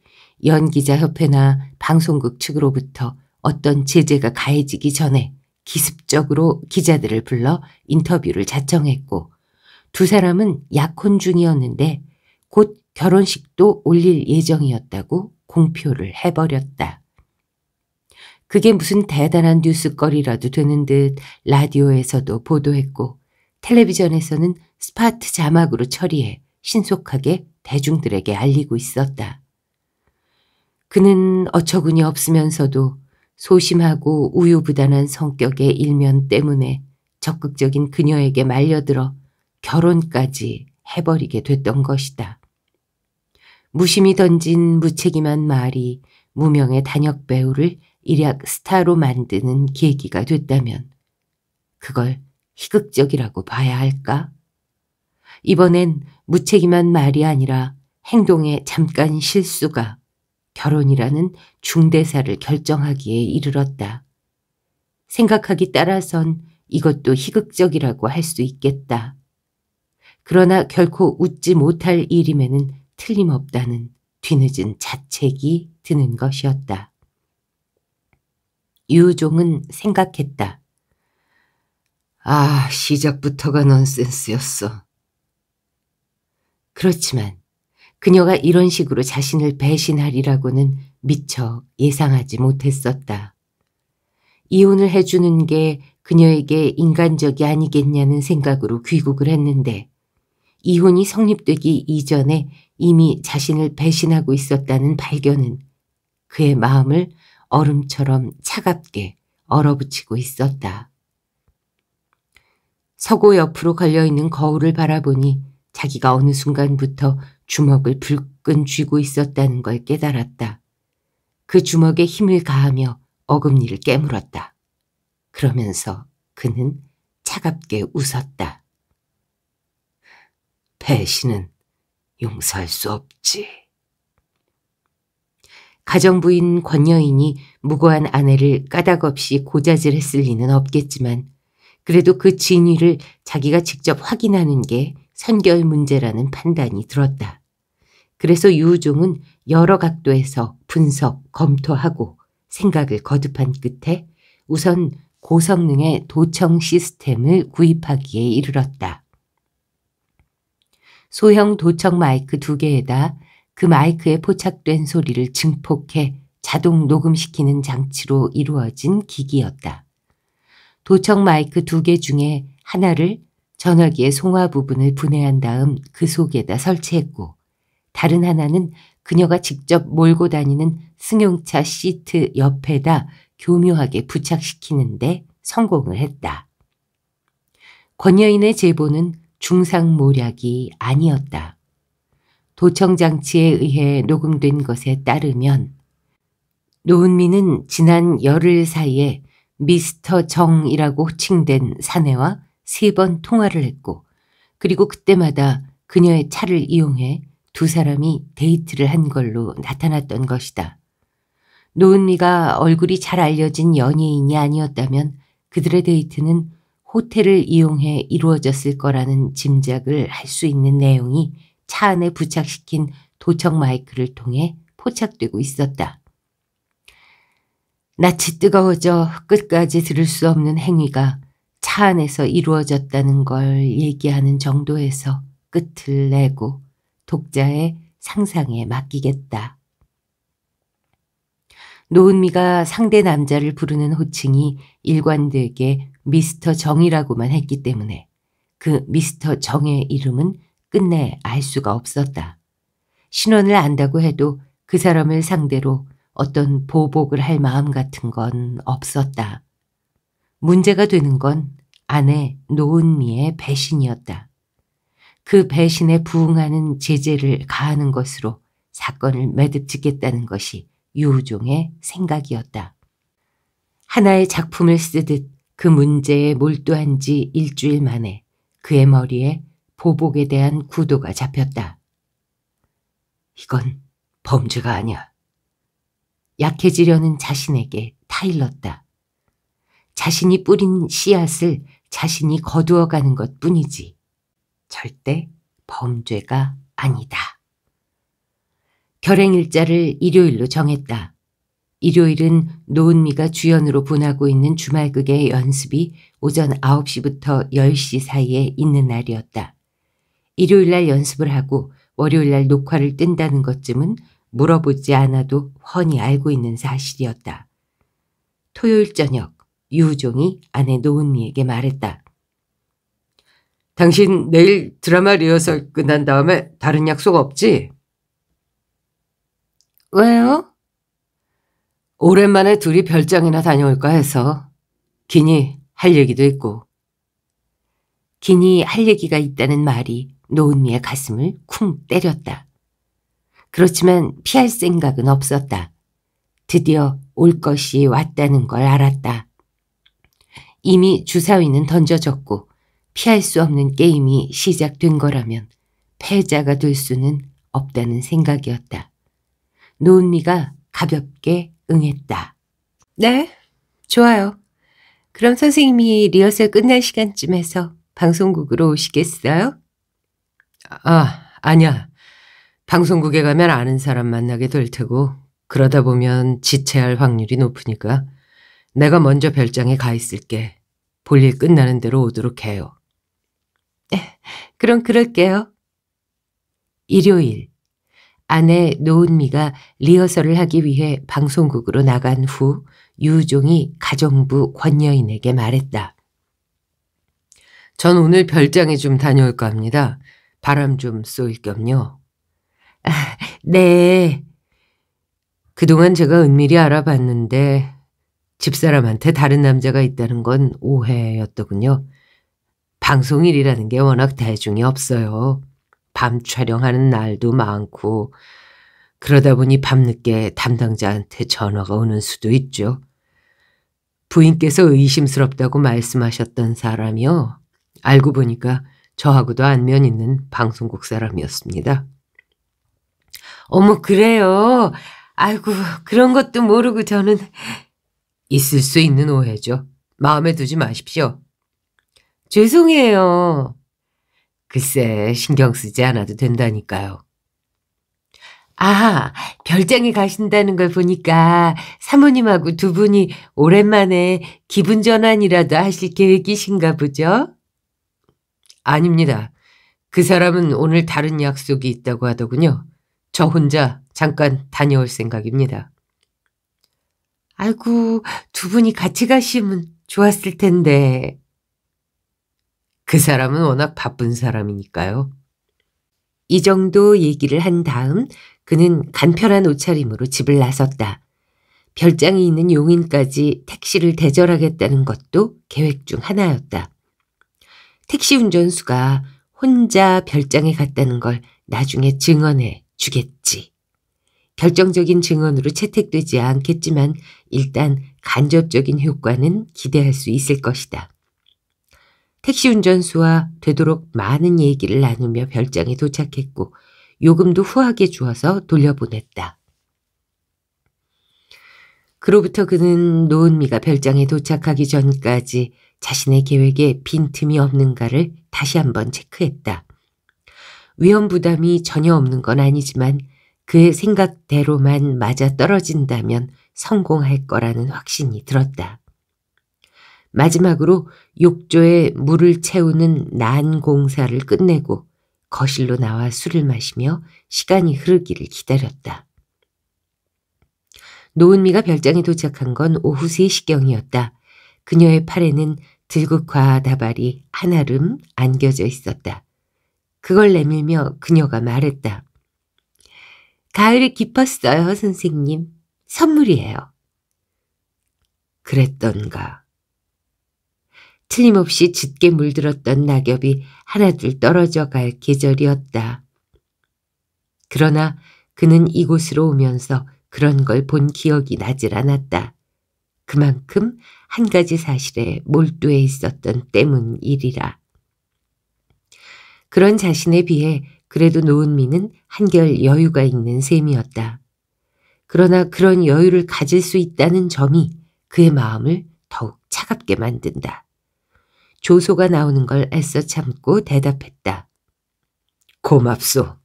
연기자협회나 방송국 측으로부터 어떤 제재가 가해지기 전에 기습적으로 기자들을 불러 인터뷰를 자청했고 두 사람은 약혼 중이었는데 곧 결혼식도 올릴 예정이었다고 공표를 해버렸다. 그게 무슨 대단한 뉴스거리라도 되는 듯 라디오에서도 보도했고 텔레비전에서는 스파트 자막으로 처리해 신속하게 대중들에게 알리고 있었다. 그는 어처구니 없으면서도 소심하고 우유부단한 성격의 일면 때문에 적극적인 그녀에게 말려들어 결혼까지 해버리게 됐던 것이다. 무심히 던진 무책임한 말이 무명의 단역 배우를 일약 스타로 만드는 계기가 됐다면 그걸 희극적이라고 봐야 할까? 이번엔 무책임한 말이 아니라 행동의 잠깐 실수가 결혼이라는 중대사를 결정하기에 이르렀다. 생각하기 따라선 이것도 희극적이라고 할 수 있겠다. 그러나 결코 웃지 못할 일임에는 틀림없다는 뒤늦은 자책이 드는 것이었다. 유종은 생각했다. 아, 시작부터가 넌센스였어. 그렇지만 그녀가 이런 식으로 자신을 배신하리라고는 미처 예상하지 못했었다. 이혼을 해주는 게 그녀에게 인간적이 아니겠냐는 생각으로 귀국을 했는데 이혼이 성립되기 이전에 이미 자신을 배신하고 있었다는 발견은 그의 마음을 얼음처럼 차갑게 얼어붙이고 있었다. 서고 옆으로 걸려있는 거울을 바라보니 자기가 어느 순간부터 주먹을 불끈 쥐고 있었다는 걸 깨달았다. 그 주먹에 힘을 가하며 어금니를 깨물었다. 그러면서 그는 차갑게 웃었다. 배신은 용서할 수 없지. 가정부인 권여인이 무고한 아내를 까닭 없이 고자질했을 리는 없겠지만 그래도 그 진위를 자기가 직접 확인하는 게 선결 문제라는 판단이 들었다. 그래서 유종은 여러 각도에서 분석, 검토하고 생각을 거듭한 끝에 우선 고성능의 도청 시스템을 구입하기에 이르렀다. 소형 도청 마이크 두 개에다 그 마이크에 포착된 소리를 증폭해 자동 녹음시키는 장치로 이루어진 기기였다. 도청 마이크 두 개 중에 하나를 전화기의 송화 부분을 분해한 다음 그 속에다 설치했고 다른 하나는 그녀가 직접 몰고 다니는 승용차 시트 옆에다 교묘하게 부착시키는데 성공을 했다. 권여인의 제보는 중상모략이 아니었다. 도청 장치에 의해 녹음된 것에 따르면 노은미는 지난 열흘 사이에 미스터 정이라고 호칭된 사내와 세 번 통화를 했고 그리고 그때마다 그녀의 차를 이용해 두 사람이 데이트를 한 걸로 나타났던 것이다. 노은미가 얼굴이 잘 알려진 연예인이 아니었다면 그들의 데이트는 호텔을 이용해 이루어졌을 거라는 짐작을 할 수 있는 내용이 차 안에 부착시킨 도청 마이크를 통해 포착되고 있었다. 낯이 뜨거워져 끝까지 들을 수 없는 행위가 차 안에서 이루어졌다는 걸 얘기하는 정도에서 끝을 내고 독자의 상상에 맡기겠다. 노은미가 상대 남자를 부르는 호칭이 일관되게 미스터 정이라고만 했기 때문에 그 미스터 정의 이름은 끝내 알 수가 없었다. 신원을 안다고 해도 그 사람을 상대로 어떤 보복을 할 마음 같은 건 없었다. 문제가 되는 건 아내 노은미의 배신이었다. 그 배신에 부응하는 제재를 가하는 것으로 사건을 매듭짓겠다는 것이 유우종의 생각이었다. 하나의 작품을 쓰듯 그 문제에 몰두한 지 일주일 만에 그의 머리에 보복에 대한 구도가 잡혔다. 이건 범죄가 아니야. 약해지려는 자신에게 타일렀다. 자신이 뿌린 씨앗을 자신이 거두어가는 것 뿐이지. 절대 범죄가 아니다. 결행 일자를 일요일로 정했다. 일요일은 노은미가 주연으로 분하고 있는 주말극의 연습이 오전 9시부터 10시 사이에 있는 날이었다. 일요일날 연습을 하고 월요일날 녹화를 뜬다는 것쯤은 물어보지 않아도 훤히 알고 있는 사실이었다. 토요일 저녁 유종이 아내 노은미에게 말했다. 당신 내일 드라마 리허설 끝난 다음에 다른 약속 없지? 왜요? 오랜만에 둘이 별장이나 다녀올까 해서 기니 할 얘기도 있고. 기니 할 얘기가 있다는 말이 노은미의 가슴을 쿵 때렸다. 그렇지만 피할 생각은 없었다. 드디어 올 것이 왔다는 걸 알았다. 이미 주사위는 던져졌고 피할 수 없는 게임이 시작된 거라면 패자가 될 수는 없다는 생각이었다. 노은미가 가볍게 응했다. 네, 좋아요. 그럼 선생님이 리허설 끝날 시간쯤에서 방송국으로 오시겠어요? 아, 아니야. 방송국에 가면 아는 사람 만나게 될 테고 그러다 보면 지체할 확률이 높으니까 내가 먼저 별장에 가 있을게. 볼일 끝나는 대로 오도록 해요. 그럼 그럴게요. 일요일 아내 노은미가 리허설을 하기 위해 방송국으로 나간 후 유종이 가정부 권여인에게 말했다. 전 오늘 별장에 좀 다녀올까 합니다. 바람 좀 쏠 겸요. 아, 네. 그동안 제가 은밀히 알아봤는데 집사람한테 다른 남자가 있다는 건 오해였더군요. 방송일이라는 게 워낙 대중이 없어요. 밤 촬영하는 날도 많고 그러다 보니 밤늦게 담당자한테 전화가 오는 수도 있죠. 부인께서 의심스럽다고 말씀하셨던 사람이요. 알고 보니까 저하고도 안면 있는 방송국 사람이었습니다. 어머 그래요. 아이고 그런 것도 모르고 저는 있을 수 있는 오해죠. 마음에 두지 마십시오. 죄송해요. 글쎄 신경 쓰지 않아도 된다니까요. 아, 별장에 가신다는 걸 보니까 사모님하고 두 분이 오랜만에 기분 전환이라도 하실 계획이신가 보죠? 아닙니다. 그 사람은 오늘 다른 약속이 있다고 하더군요. 저 혼자 잠깐 다녀올 생각입니다. 아이고, 두 분이 같이 가시면 좋았을 텐데. 그 사람은 워낙 바쁜 사람이니까요. 이 정도 얘기를 한 다음 그는 간편한 옷차림으로 집을 나섰다. 별장이 있는 용인까지 택시를 대절하겠다는 것도 계획 중 하나였다. 택시 운전수가 혼자 별장에 갔다는 걸 나중에 증언해 주겠지. 결정적인 증언으로 채택되지 않겠지만 일단 간접적인 효과는 기대할 수 있을 것이다. 택시 운전수와 되도록 많은 얘기를 나누며 별장에 도착했고 요금도 후하게 주어서 돌려보냈다. 그로부터 그는 노은미가 별장에 도착하기 전까지 자신의 계획에 빈틈이 없는가를 다시 한번 체크했다. 위험 부담이 전혀 없는 건 아니지만 그의 생각대로만 맞아 떨어진다면 성공할 거라는 확신이 들었다. 마지막으로 욕조에 물을 채우는 난 공사를 끝내고 거실로 나와 술을 마시며 시간이 흐르기를 기다렸다. 노은미가 별장에 도착한 건 오후 3시경이었다. 그녀의 팔에는 들국화 다발이 한아름 안겨져 있었다. 그걸 내밀며 그녀가 말했다. 가을이 깊었어요, 선생님. 선물이에요. 그랬던가. 틀림없이 짙게 물들었던 낙엽이 하나둘 떨어져 갈 계절이었다. 그러나 그는 이곳으로 오면서 그런 걸 본 기억이 나질 않았다. 그만큼 한 가지 사실에 몰두해 있었던 때문이리라. 그런 자신에 비해 그래도 노은미는 한결 여유가 있는 셈이었다. 그러나 그런 여유를 가질 수 있다는 점이 그의 마음을 더욱 차갑게 만든다. 조소가 나오는 걸 애써 참고 대답했다. 고맙소.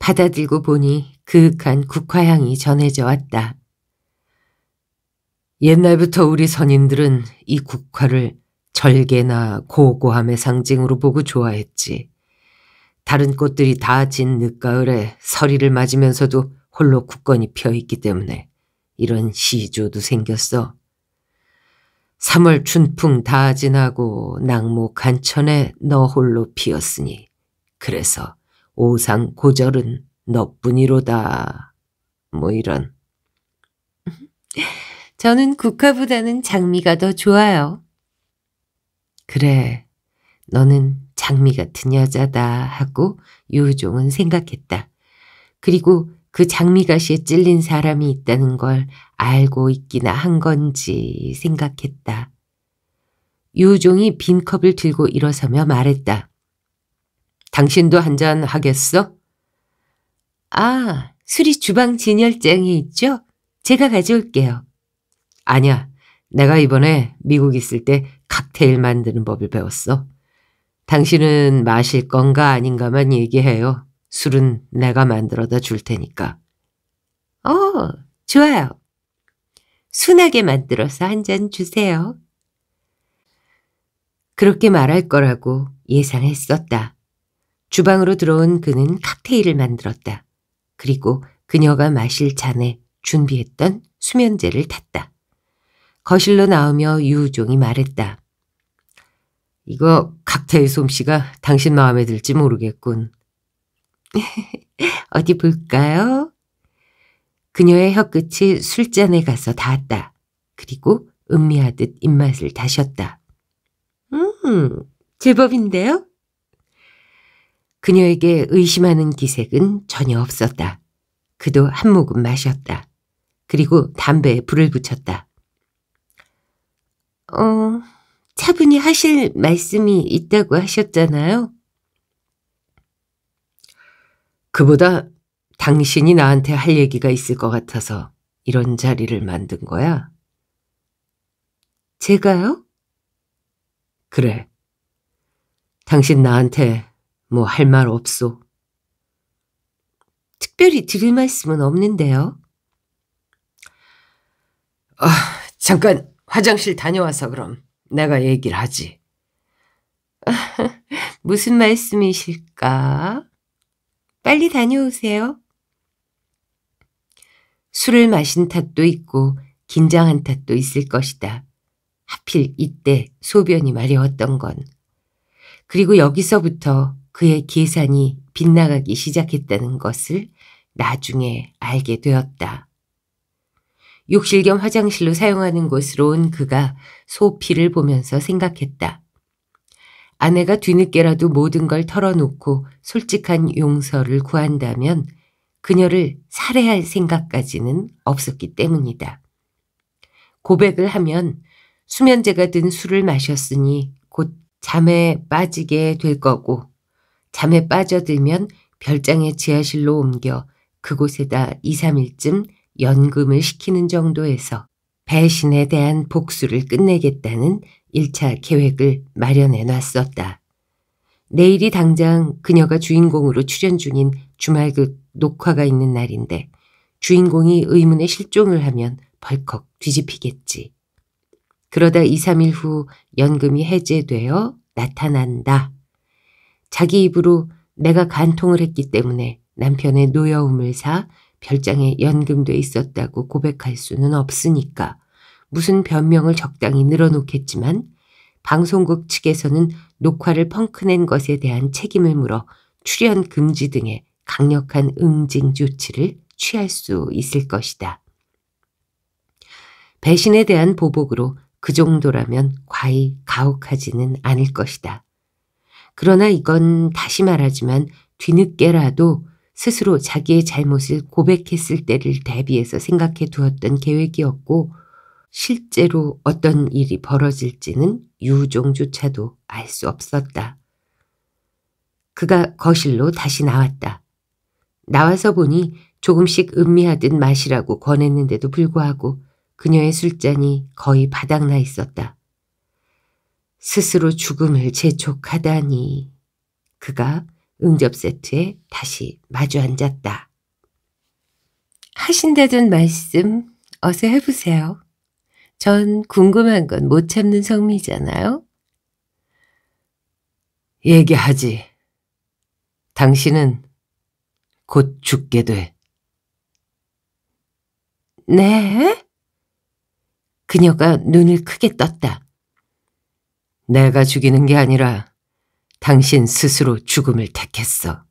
받아들고 보니 그윽한 국화향이 전해져 왔다. 옛날부터 우리 선인들은 이 국화를 절개나 고고함의 상징으로 보고 좋아했지. 다른 꽃들이 다진 늦가을에 서리를 맞으면서도 홀로 국건이 펴있기 때문에 이런 시조도 생겼어. 3월 춘풍 다 지나고 낙목 한천에너 홀로 피었으니 그래서 오상 고절은 너뿐이로다. 뭐 이런. 저는 국화보다는 장미가 더 좋아요. 그래, 너는 장미 같은 여자다 하고 유종은 생각했다. 그리고 그 장미가시에 찔린 사람이 있다는 걸 알고 있기나 한 건지 생각했다. 유종이 빈 컵을 들고 일어서며 말했다. 당신도 한 잔 하겠어? 아, 술이 주방 진열장에 있죠? 제가 가져올게요. 아니야. 내가 이번에 미국 있을 때 칵테일 만드는 법을 배웠어. 당신은 마실 건가 아닌가만 얘기해요. 술은 내가 만들어다 줄 테니까. 어, 좋아요. 순하게 만들어서 한 잔 주세요. 그렇게 말할 거라고 예상했었다. 주방으로 들어온 그는 칵테일을 만들었다. 그리고 그녀가 마실 잔에 준비했던 수면제를 탔다. 거실로 나오며 유종이 말했다. 이거 각자의 솜씨가 당신 마음에 들지 모르겠군. 어디 볼까요? 그녀의 혀끝이 술잔에 가서 닿았다. 그리고 음미하듯 입맛을 다셨다. 음, 제법인데요? 그녀에게 의심하는 기색은 전혀 없었다. 그도 한 모금 마셨다. 그리고 담배에 불을 붙였다. 어, 차분히 하실 말씀이 있다고 하셨잖아요. 그보다 당신이 나한테 할 얘기가 있을 것 같아서 이런 자리를 만든 거야. 제가요? 그래. 당신 나한테 뭐 할 말 없소? 특별히 드릴 말씀은 없는데요. 아, 잠깐 화장실 다녀와서 그럼 내가 얘기를 하지. 무슨 말씀이실까? 빨리 다녀오세요. 술을 마신 탓도 있고 긴장한 탓도 있을 것이다. 하필 이때 소변이 마려웠던 건. 그리고 여기서부터 그의 계산이 빗나가기 시작했다는 것을 나중에 알게 되었다. 욕실 겸 화장실로 사용하는 곳으로 온 그가 소피를 보면서 생각했다. 아내가 뒤늦게라도 모든 걸 털어놓고 솔직한 용서를 구한다면 그녀를 살해할 생각까지는 없었기 때문이다. 고백을 하면 수면제가 든 술을 마셨으니 곧 잠에 빠지게 될 거고 잠에 빠져들면 별장의 지하실로 옮겨 그곳에다 2, 3일쯤 연금을 시키는 정도에서 배신에 대한 복수를 끝내겠다는 1차 계획을 마련해 놨었다. 내일이 당장 그녀가 주인공으로 출연 중인 주말극 녹화가 있는 날인데 주인공이 의문의 실종을 하면 벌컥 뒤집히겠지. 그러다 2, 3일 후 연금이 해제되어 나타난다. 자기 입으로 내가 간통을 했기 때문에 남편의 노여움을 사 별장에 연금돼 있었다고 고백할 수는 없으니까 무슨 변명을 적당히 늘어놓겠지만 방송국 측에서는 녹화를 펑크낸 것에 대한 책임을 물어 출연 금지 등의 강력한 응징 조치를 취할 수 있을 것이다. 배신에 대한 보복으로 그 정도라면 과히 가혹하지는 않을 것이다. 그러나 이건 다시 말하지만 뒤늦게라도 스스로 자기의 잘못을 고백했을 때를 대비해서 생각해 두었던 계획이었고 실제로 어떤 일이 벌어질지는 유종조차도 알 수 없었다. 그가 거실로 다시 나왔다. 나와서 보니 조금씩 음미하듯 마시라고 권했는데도 불구하고 그녀의 술잔이 거의 바닥나 있었다. 스스로 죽음을 재촉하다니. 그가 응접 세트에 다시 마주 앉았다. 하신다던 말씀 어서 해보세요. 전 궁금한 건 못 참는 성미잖아요. 얘기하지. 당신은 곧 죽게 돼. 네? 그녀가 눈을 크게 떴다. 내가 죽이는 게 아니라 당신 스스로 죽음을 택했어.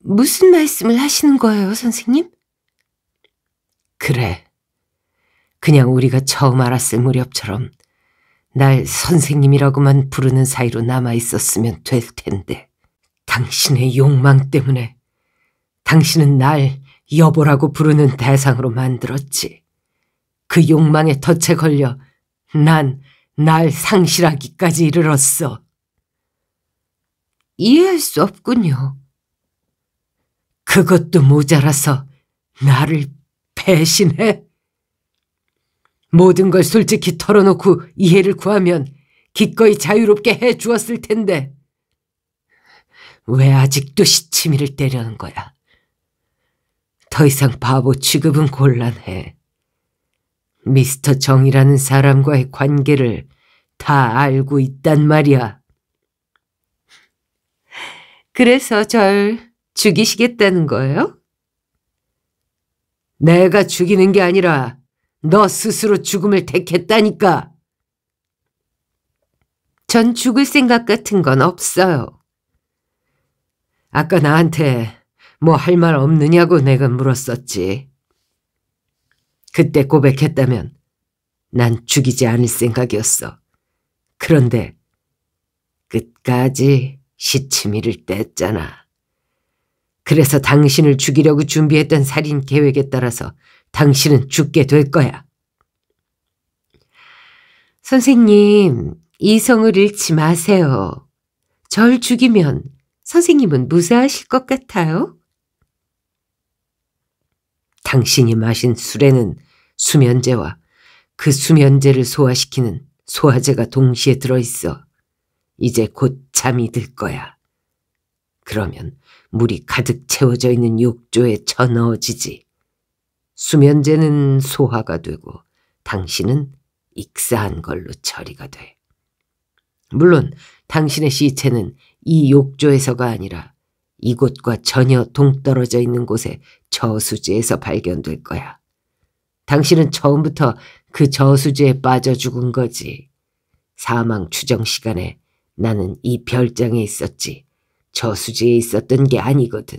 무슨 말씀을 하시는 거예요, 선생님? 그래. 그냥 우리가 처음 알았을 무렵처럼 날 선생님이라고만 부르는 사이로 남아 있었으면 될 텐데. 당신의 욕망 때문에 당신은 날 여보라고 부르는 대상으로 만들었지. 그 욕망에 덫에 걸려 난날 상실하기까지 이르렀어. 이해할 수 없군요. 그것도 모자라서 나를 배신해? 모든 걸 솔직히 털어놓고 이해를 구하면 기꺼이 자유롭게 해 주었을 텐데 왜 아직도 시치미를 때려는 거야? 더 이상 바보 취급은 곤란해. 미스터 정이라는 사람과의 관계를 다 알고 있단 말이야. 그래서 절 죽이시겠다는 거예요? 내가 죽이는 게 아니라 너 스스로 죽음을 택했다니까. 전 죽을 생각 같은 건 없어요. 아까 나한테 뭐 할 말 없느냐고 내가 물었었지. 그때 고백했다면 난 죽이지 않을 생각이었어. 그런데 끝까지 시치미를 뗐잖아. 그래서 당신을 죽이려고 준비했던 살인 계획에 따라서 당신은 죽게 될 거야. 선생님, 이성을 잃지 마세요. 절 죽이면 선생님은 무사하실 것 같아요? 당신이 마신 술에는 수면제와 그 수면제를 소화시키는 소화제가 동시에 들어있어. 이제 곧 잠이 들 거야. 그러면 물이 가득 채워져 있는 욕조에 쳐넣어지지. 수면제는 소화가 되고 당신은 익사한 걸로 처리가 돼. 물론 당신의 시체는 이 욕조에서가 아니라 이곳과 전혀 동떨어져 있는 곳에 저수지에서 발견될 거야. 당신은 처음부터 그 저수지에 빠져 죽은 거지. 사망 추정 시간에 나는 이 별장에 있었지. 저수지에 있었던 게 아니거든.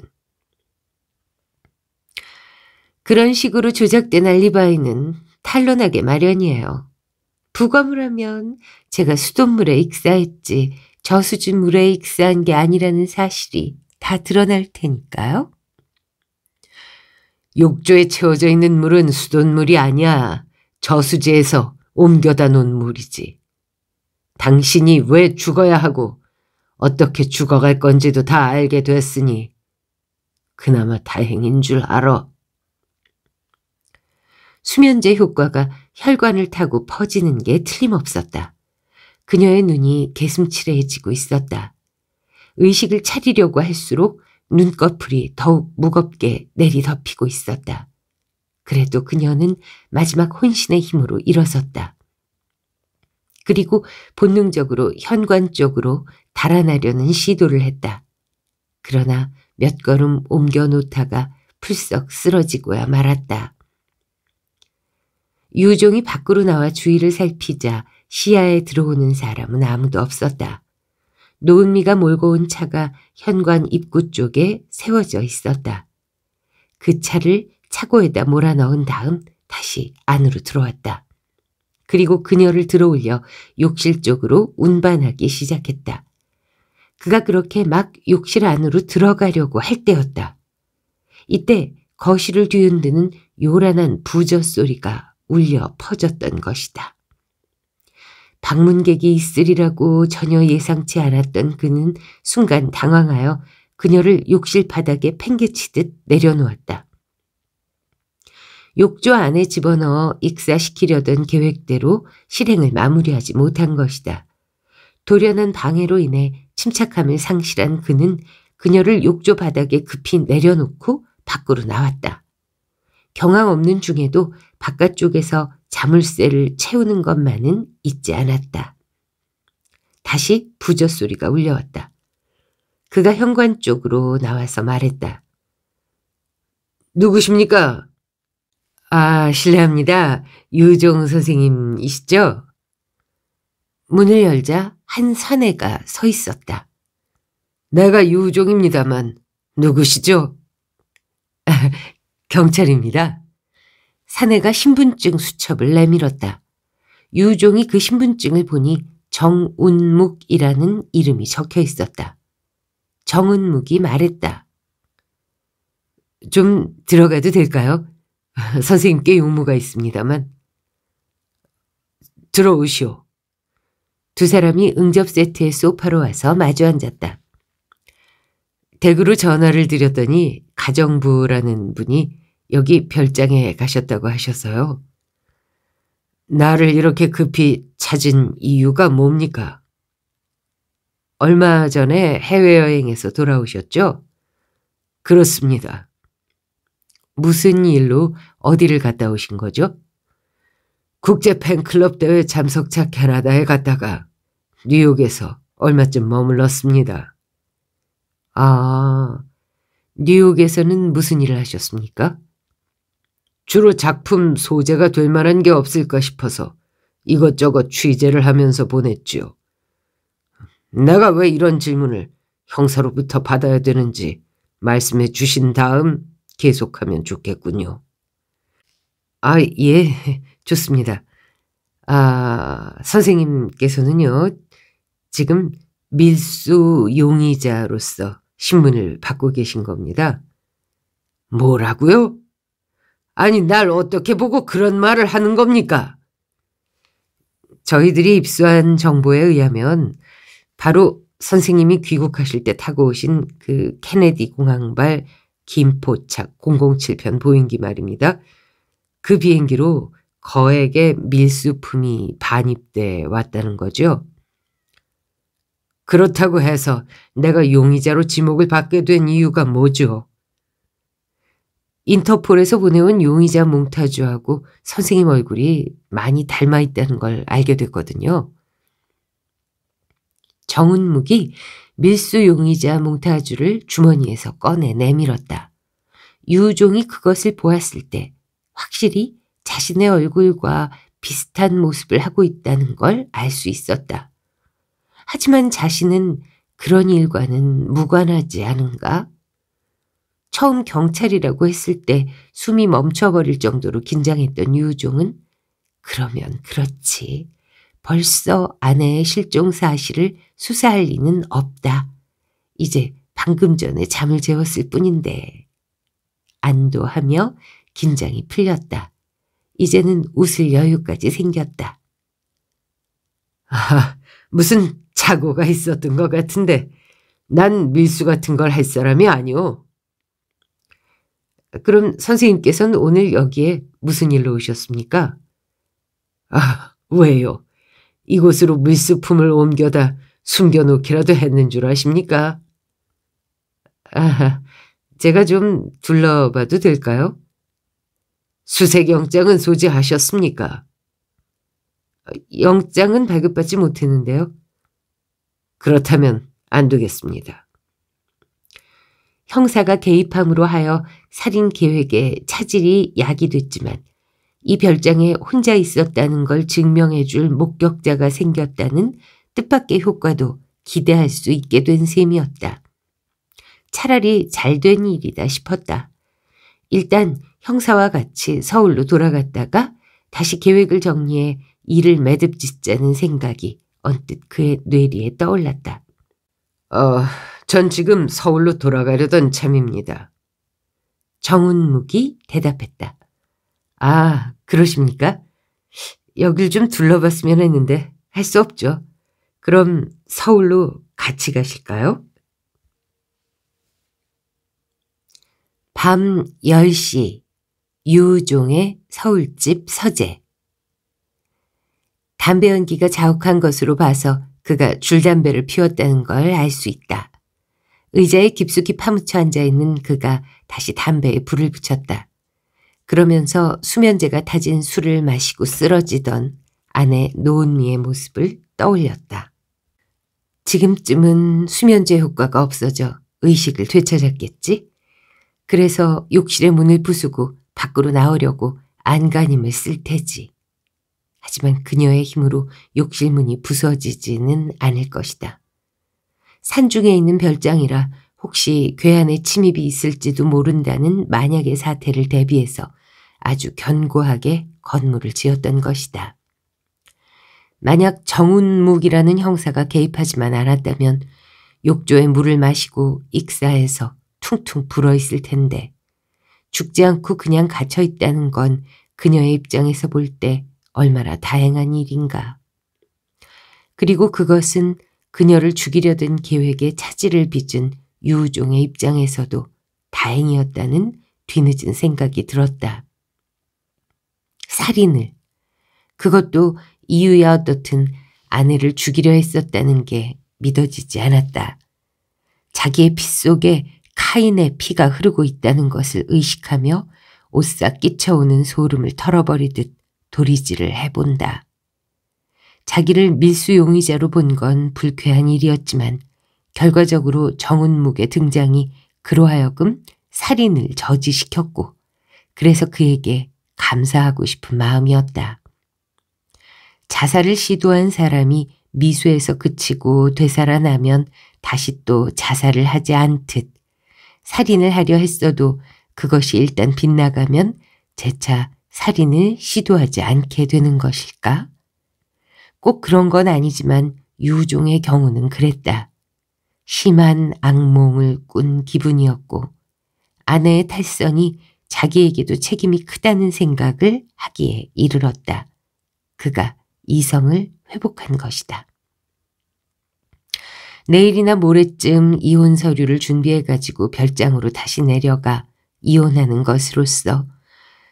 그런 식으로 조작된 알리바이는 탄론하게 마련이에요. 부검을 하면 제가 수돗물에 익사했지 저수지 물에 익사한 게 아니라는 사실이 다 드러날 테니까요. 욕조에 채워져 있는 물은 수돗물이 아니야. 저수지에서 옮겨다 놓은 물이지. 당신이 왜 죽어야 하고 어떻게 죽어갈 건지도 다 알게 됐으니 그나마 다행인 줄 알아. 수면제 효과가 혈관을 타고 퍼지는 게 틀림없었다. 그녀의 눈이 개슴치레해지고 있었다. 의식을 차리려고 할수록 눈꺼풀이 더욱 무겁게 내리덮이고 있었다. 그래도 그녀는 마지막 혼신의 힘으로 일어섰다. 그리고 본능적으로 현관 쪽으로 달아나려는 시도를 했다. 그러나 몇 걸음 옮겨 놓다가 풀썩 쓰러지고야 말았다. 유종이 밖으로 나와 주위를 살피자 시야에 들어오는 사람은 아무도 없었다. 노은미가 몰고 온 차가 현관 입구 쪽에 세워져 있었다. 그 차를 차고에다 몰아넣은 다음 다시 안으로 들어왔다. 그리고 그녀를 들어올려 욕실 쪽으로 운반하기 시작했다. 그가 그렇게 막 욕실 안으로 들어가려고 할 때였다. 이때 거실을 뒤흔드는 요란한 부저 소리가 울려 퍼졌던 것이다. 방문객이 있으리라고 전혀 예상치 않았던 그는 순간 당황하여 그녀를 욕실 바닥에 팽개치듯 내려놓았다. 욕조 안에 집어넣어 익사시키려던 계획대로 실행을 마무리하지 못한 것이다. 도련한 방해로 인해 침착함을 상실한 그는 그녀를 욕조 바닥에 급히 내려놓고 밖으로 나왔다. 경황 없는 중에도 바깥쪽에서 자물쇠를 채우는 것만은 잊지 않았다. 다시 부저 소리가 울려왔다. 그가 현관 쪽으로 나와서 말했다. 누구십니까? 아, 실례합니다. 유종 선생님이시죠? 문을 열자 한 사내가 서 있었다. 내가 유종입니다만 누구시죠? 경찰입니다. 사내가 신분증 수첩을 내밀었다. 유종이 그 신분증을 보니 정운묵이라는 이름이 적혀 있었다. 정운묵이 말했다. 좀 들어가도 될까요? 선생님께 용무가 있습니다만. 들어오시오. 두 사람이 응접 세트의 소파로 와서 마주 앉았다. 대구로 전화를 드렸더니 가정부라는 분이 여기 별장에 가셨다고 하셔서요. 나를 이렇게 급히 찾은 이유가 뭡니까? 얼마 전에 해외여행에서 돌아오셨죠? 그렇습니다. 무슨 일로 어디를 갔다 오신 거죠? 국제 팬클럽 대회 참석차 캐나다에 갔다가 뉴욕에서 얼마쯤 머물렀습니다. 아, 뉴욕에서는 무슨 일을 하셨습니까? 주로 작품 소재가 될 만한 게 없을까 싶어서 이것저것 취재를 하면서 보냈지요. 내가 왜 이런 질문을 형사로부터 받아야 되는지 말씀해 주신 다음 계속하면 좋겠군요. 아, 예, 좋습니다. 아, 선생님께서는요, 지금 밀수 용의자로서 신문을 받고 계신 겁니다. 뭐라고요? 아니 날 어떻게 보고 그런 말을 하는 겁니까? 저희들이 입수한 정보에 의하면 바로 선생님이 귀국하실 때 타고 오신 그 케네디 공항발 김포착 007편 보잉기 말입니다. 그 비행기로 거액의 밀수품이 반입돼 왔다는 거죠. 그렇다고 해서 내가 용의자로 지목을 받게 된 이유가 뭐죠? 인터폴에서 보내온 용의자 몽타주하고 선생님 얼굴이 많이 닮아 있다는 걸 알게 됐거든요. 정은묵이 밀수 용의자 몽타주를 주머니에서 꺼내 내밀었다. 유종이 그것을 보았을 때 확실히 자신의 얼굴과 비슷한 모습을 하고 있다는 걸 알 수 있었다. 하지만 자신은 그런 일과는 무관하지 않은가 처음 경찰이라고 했을 때 숨이 멈춰버릴 정도로 긴장했던 유종은 그러면 그렇지. 벌써 아내의 실종 사실을 수사할 리는 없다. 이제 방금 전에 잠을 재웠을 뿐인데. 안도하며 긴장이 풀렸다. 이제는 웃을 여유까지 생겼다. 아, 무슨 착오가 있었던 것 같은데 난 밀수 같은 걸 할 사람이 아니오. 그럼 선생님께서는 오늘 여기에 무슨 일로 오셨습니까? 아, 왜요? 이곳으로 물수품을 옮겨다 숨겨놓기라도 했는 줄 아십니까? 아, 제가 좀 둘러봐도 될까요? 수색 영장은 소지하셨습니까? 영장은 발급받지 못했는데요. 그렇다면 안 되겠습니다. 형사가 개입함으로 하여 살인 계획에 차질이 야기됐지만 이 별장에 혼자 있었다는 걸 증명해 줄 목격자가 생겼다는 뜻밖의 효과도 기대할 수 있게 된 셈이었다. 차라리 잘 된 일이다 싶었다. 일단 형사와 같이 서울로 돌아갔다가 다시 계획을 정리해 일을 매듭 짓자는 생각이 언뜻 그의 뇌리에 떠올랐다. 어, 전 지금 서울로 돌아가려던 참입니다. 정운묵이 대답했다. 아, 그러십니까? 여길 좀 둘러봤으면 했는데 할 수 없죠. 그럼 서울로 같이 가실까요? 밤 10시 유종의 서울집 서재 담배 연기가 자욱한 것으로 봐서 그가 줄담배를 피웠다는 걸 알 수 있다. 의자에 깊숙이 파묻혀 앉아 있는 그가 다시 담배에 불을 붙였다. 그러면서 수면제가 타진 술을 마시고 쓰러지던 아내 노은미의 모습을 떠올렸다. 지금쯤은 수면제 효과가 없어져 의식을 되찾았겠지? 그래서 욕실의 문을 부수고 밖으로 나오려고 안간힘을 쓸 테지. 하지만 그녀의 힘으로 욕실 문이 부서지지는 않을 것이다. 산중에 있는 별장이라 혹시 괴한의 침입이 있을지도 모른다는 만약의 사태를 대비해서 아주 견고하게 건물을 지었던 것이다. 만약 정운묵이라는 형사가 개입하지만 않았다면 욕조에 물을 마시고 익사해서 퉁퉁 불어 있을 텐데 죽지 않고 그냥 갇혀 있다는 건 그녀의 입장에서 볼 때 얼마나 다행한 일인가. 그리고 그것은 그녀를 죽이려던 계획에 차질을 빚은 유우종의 입장에서도 다행이었다는 뒤늦은 생각이 들었다. 살인을. 그것도 이유야 어떻든 아내를 죽이려 했었다는 게 믿어지지 않았다. 자기의 피 속에 카인의 피가 흐르고 있다는 것을 의식하며 오싹 끼쳐오는 소름을 털어버리듯 도리질을 해본다. 자기를 밀수용의자로 본 건 불쾌한 일이었지만 결과적으로 정은묵의 등장이 그로하여금 살인을 저지시켰고 그래서 그에게 감사하고 싶은 마음이었다. 자살을 시도한 사람이 미수에서 그치고 되살아나면 다시 또 자살을 하지 않듯 살인을 하려 했어도 그것이 일단 빗나가면 재차 살인을 시도하지 않게 되는 것일까? 꼭 그런 건 아니지만 유종의 경우는 그랬다. 심한 악몽을 꾼 기분이었고 아내의 탈선이 자기에게도 책임이 크다는 생각을 하기에 이르렀다. 그가 이성을 회복한 것이다. 내일이나 모레쯤 이혼 서류를 준비해가지고 별장으로 다시 내려가 이혼하는 것으로서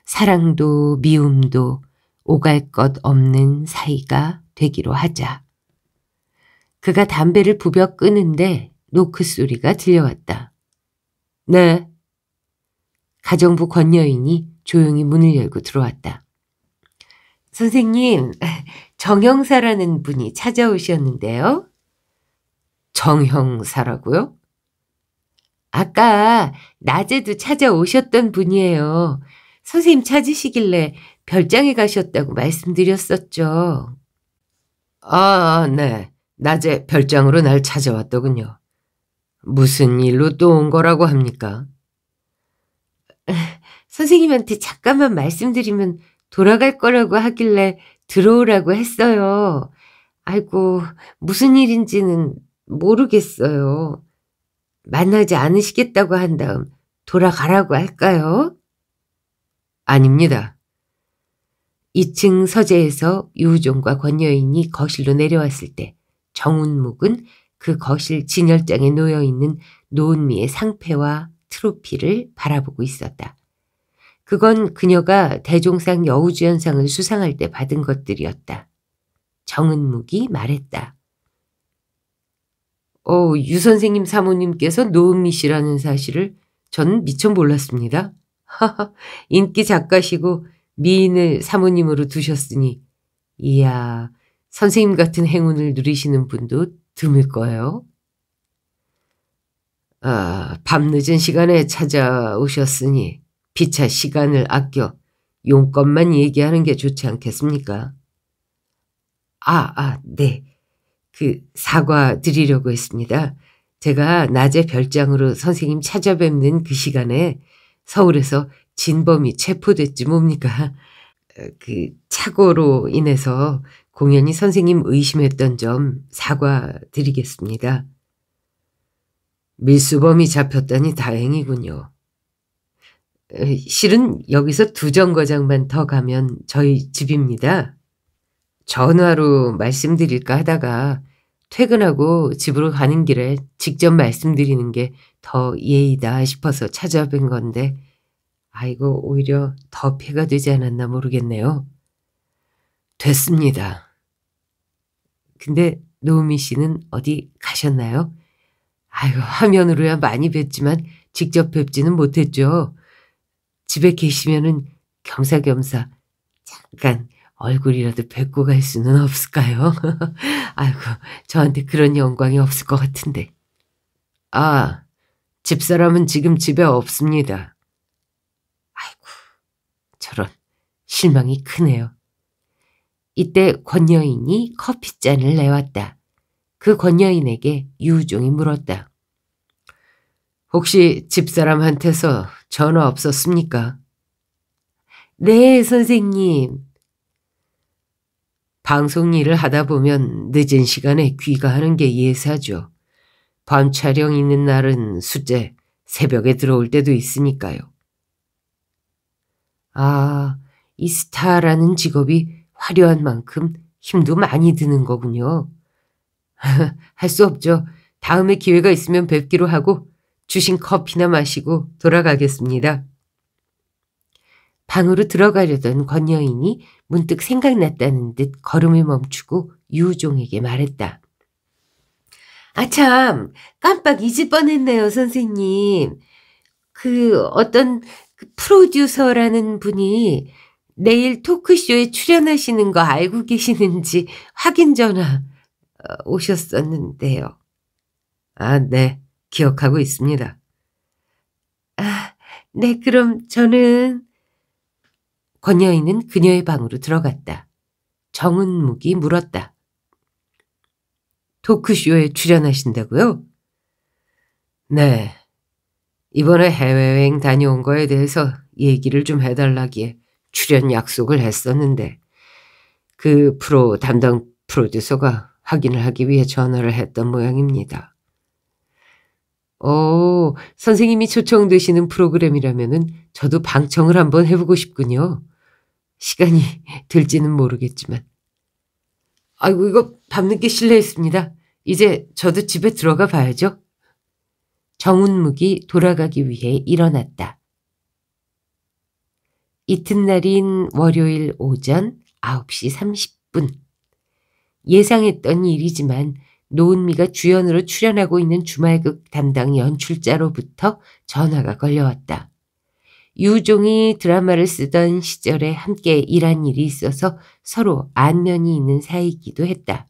사랑도 미움도 오갈 것 없는 사이가 되기로 하자. 그가 담배를 부벼 끄는데 노크 소리가 들려왔다. 네. 가정부 권여인이 조용히 문을 열고 들어왔다. 선생님, 정형사라는 분이 찾아오셨는데요. 정형사라고요? 아까 낮에도 찾아오셨던 분이에요. 선생님 찾으시길래 별장에 가셨다고 말씀드렸었죠. 아, 네. 낮에 별장으로 날 찾아왔더군요. 무슨 일로 또 온 거라고 합니까? 선생님한테 잠깐만 말씀드리면 돌아갈 거라고 하길래 들어오라고 했어요. 아이고, 무슨 일인지는 모르겠어요. 만나지 않으시겠다고 한 다음 돌아가라고 할까요? 아닙니다. 2층 서재에서 유종과 권여인이 거실로 내려왔을 때 정운묵은 그 거실 진열장에 놓여있는 노은미의 상패와 트로피를 바라보고 있었다. 그건 그녀가 대종상 여우주연상을 수상할 때 받은 것들이었다. 정은묵이 말했다. 어, 유 선생님 사모님께서 노은미 씨라는 사실을 전 미처 몰랐습니다. 인기 작가시고 미인을 사모님으로 두셨으니 이야 선생님 같은 행운을 누리시는 분도 드물 거예요. 아, 밤늦은 시간에 찾아오셨으니 피차 시간을 아껴 용건만 얘기하는 게 좋지 않겠습니까? 아, 아, 네. 그 사과 드리려고 했습니다. 제가 낮에 별장으로 선생님 찾아뵙는 그 시간에 서울에서 진범이 체포됐지 뭡니까. 어, 그 착오로 인해서 공연이 선생님 의심했던 점 사과드리겠습니다. 밀수범이 잡혔다니 다행이군요. 실은 여기서 두 정거장만 더 가면 저희 집입니다. 전화로 말씀드릴까 하다가 퇴근하고 집으로 가는 길에 직접 말씀드리는 게 더 예의다 싶어서 찾아뵌 건데 아이고 오히려 더 폐가 되지 않았나 모르겠네요. 됐습니다. 근데 노미 씨는 어디 가셨나요? 아이고 화면으로야 많이 뵙지만 직접 뵙지는 못했죠. 집에 계시면은 겸사겸사 잠깐 얼굴이라도 뵙고 갈 수는 없을까요? 아이고 저한테 그런 영광이 없을 것 같은데. 아 집사람은 지금 집에 없습니다. 저런 실망이 크네요. 이때 권여인이 커피잔을 내왔다. 그 권여인에게 유종이 물었다. 혹시 집사람한테서 전화 없었습니까? 네, 선생님. 방송 일을 하다 보면 늦은 시간에 귀가하는 게 예사죠. 밤 촬영 있는 날은 수제 새벽에 들어올 때도 있으니까요. 아, 이 스타라는 직업이 화려한 만큼 힘도 많이 드는 거군요. 할 수 없죠. 다음에 기회가 있으면 뵙기로 하고 주신 커피나 마시고 돌아가겠습니다. 방으로 들어가려던 권여인이 문득 생각났다는 듯 걸음을 멈추고 유종에게 말했다. 아참 깜빡 잊을 뻔했네요 선생님. 그 어떤 그 프로듀서라는 분이 내일 토크쇼에 출연하시는 거 알고 계시는지 확인 전화 어, 오셨었는데요. 아, 네. 기억하고 있습니다. 아, 네. 그럼 저는 권여인은 그녀의 방으로 들어갔다. 정은묵이 물었다. 토크쇼에 출연하신다고요? 네. 이번에 해외여행 다녀온 거에 대해서 얘기를 좀 해달라기에 출연 약속을 했었는데 그 프로 담당 프로듀서가 확인을 하기 위해 전화를 했던 모양입니다. 오, 선생님이 초청되시는 프로그램이라면 저도 방청을 한번 해보고 싶군요. 시간이 될지는 모르겠지만. 아이고, 이거 밤늦게 실례했습니다. 이제 저도 집에 들어가 봐야죠. 정운묵이 돌아가기 위해 일어났다. 이튿날인 월요일 오전 9시 30분. 예상했던 일이지만 노은미가 주연으로 출연하고 있는 주말극 담당 연출자로부터 전화가 걸려왔다. 유종이 드라마를 쓰던 시절에 함께 일한 일이 있어서 서로 안면이 있는 사이이기도 했다.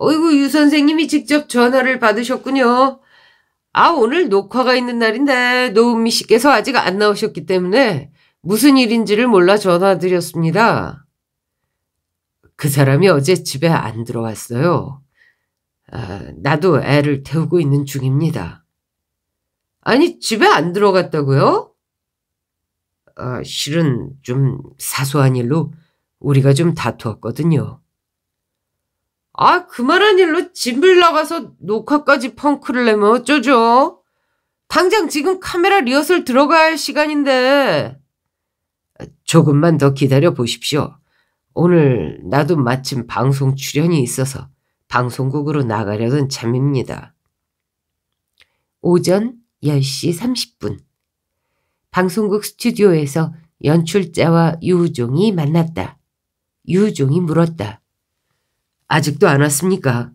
어이구 유 선생님이 직접 전화를 받으셨군요. 아 오늘 녹화가 있는 날인데 노은미 씨께서 아직 안 나오셨기 때문에 무슨 일인지를 몰라 전화드렸습니다. 그 사람이 어제 집에 안 들어왔어요. 아, 나도 애를 태우고 있는 중입니다. 아니 집에 안 들어갔다고요? 아, 실은 좀 사소한 일로 우리가 좀 다투었거든요. 아 그만한 일로 집을 나가서 녹화까지 펑크를 내면 어쩌죠? 당장 지금 카메라 리허설 들어가야 할 시간인데. 조금만 더 기다려 보십시오. 오늘 나도 마침 방송 출연이 있어서 방송국으로 나가려던 참입니다. 오전 10시 30분 방송국 스튜디오에서 연출자와 유우종이 만났다. 유우종이 물었다. 아직도 안 왔습니까?